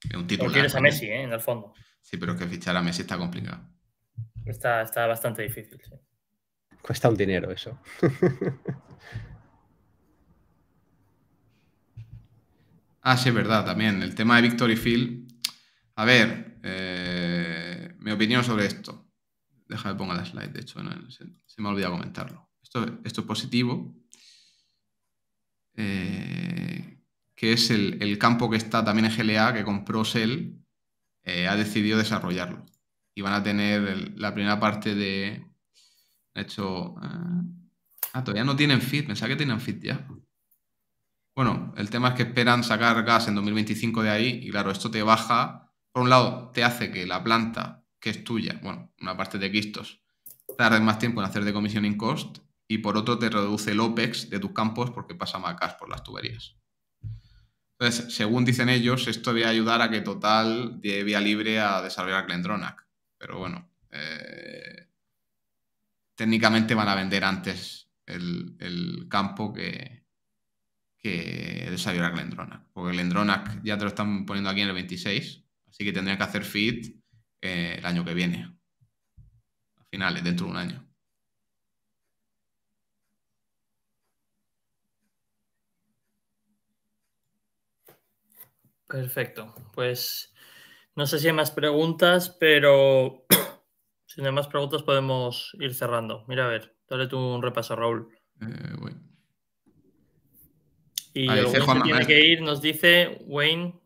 Es un titular. quieres a Messi, ¿eh? En el fondo. Sí, pero es que fichar a Messi está complicado. Está, está bastante difícil, sí. Cuesta un dinero eso. ah, sí, es verdad, también. El tema de Victory Field. A ver, eh, mi opinión sobre esto. deja Déjame ponga la slide, de hecho, se, me ha olvidado comentarlo. Esto, esto es positivo. Eh, que es el, campo que está también en GLA, que compró Cell, eh, ha decidido desarrollarlo. Y van a tener la primera parte de, de hecho, eh, ah, todavía no tienen fit, pensaba que tenían fit ya. Bueno, el tema es que esperan sacar gas en 2025 de ahí y claro, esto te baja, por un lado, te hace que la planta, que es tuya, bueno, una parte de Quistos, tarde más tiempo en hacer de commissioning cost y por otro te reduce el OPEX de tus campos porque pasa más gas por las tuberías. Entonces, según dicen ellos, esto debe ayudar a que Total dé vía libre a desarrollar Clendronac. Pero bueno, eh, técnicamente van a vender antes el, campo que, que el Glendronac. Porque Glendronac ya te lo están poniendo aquí en el 26, así que tendrían que hacer feed eh, el año que viene. A finales, dentro de un año. Perfecto. Pues no sé si hay más preguntas, pero Si no hay más preguntas podemos ir cerrando. Mira, a ver, dale tú un repaso, Raúl. Eh, y tiene eh. que ir nos dice, Wayne,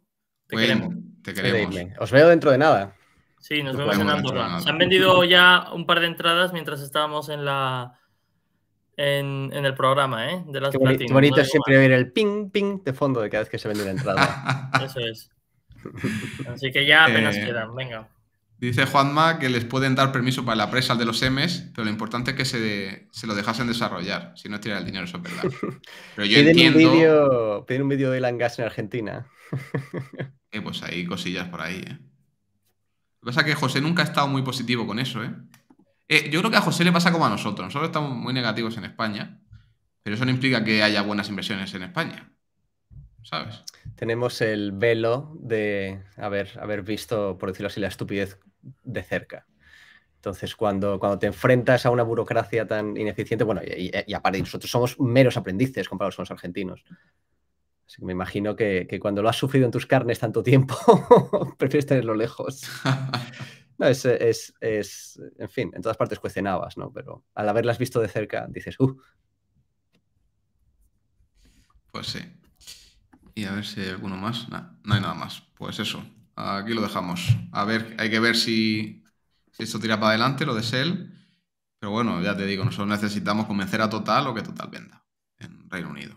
te queremos. Te Os veo dentro de nada. Sí, nos, vemos en Andorra. Se han vendido ya un par de entradas mientras estábamos en la en, el programa, ¿eh? De las Qué bonito siempre oír el ping, ping de fondo de cada vez que se vende una entrada. Eso es. Así que ya apenas eh, quedan, venga. Dice Juanma que les pueden dar permiso para la presa de los M's, pero lo importante es que se, lo dejasen desarrollar, si no es tirar el dinero, eso es verdad. Pero yo entiendo... Un un vídeo de Langas en Argentina. Eh, pues hay cosillas por ahí, eh. Lo que pasa es que José nunca ha estado muy positivo con eso, eh. Yo creo que a José le pasa como a nosotros. Nosotros estamos muy negativos en España, pero eso no implica que haya buenas inversiones en España. ¿Sabes? Tenemos el velo de haber, haber visto, por decirlo así, la estupidez de cerca. Entonces, cuando, cuando te enfrentas a una burocracia tan ineficiente, bueno, y, aparte, nosotros somos meros aprendices comparados con los argentinos. Así que me imagino que, cuando lo has sufrido en tus carnes tanto tiempo, prefieres tenerlo lejos. No, es, es, es, en fin, en todas partes cuestionabas ¿no? Pero al haberlas visto de cerca, dices, ¡uh! Pues sí. Y a ver si hay alguno más. no hay nada más. Pues eso. Aquí lo dejamos. A ver, hay que ver si, esto tira para adelante, lo de Shell. Pero bueno, ya te digo, nosotros necesitamos convencer a Total o que Total venda en Reino Unido.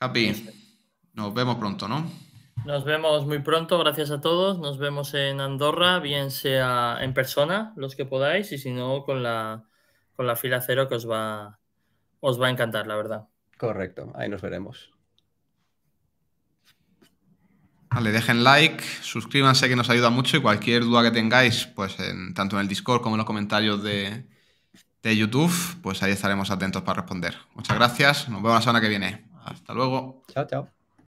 Capi, nos vemos pronto, ¿no? Nos vemos muy pronto, gracias a todos. Nos vemos en Andorra, bien sea en persona, los que podáis, y si no, con la, con la fila cero que os va, os va a encantar, la verdad. Correcto, ahí nos veremos le dejen like, suscríbanse que nos ayuda mucho y cualquier duda que tengáis, pues en, tanto en el Discord como en los comentarios de, de YouTube, pues ahí estaremos atentos para responder. Muchas gracias, nos vemos la semana que viene. Hasta luego. Chao, chao.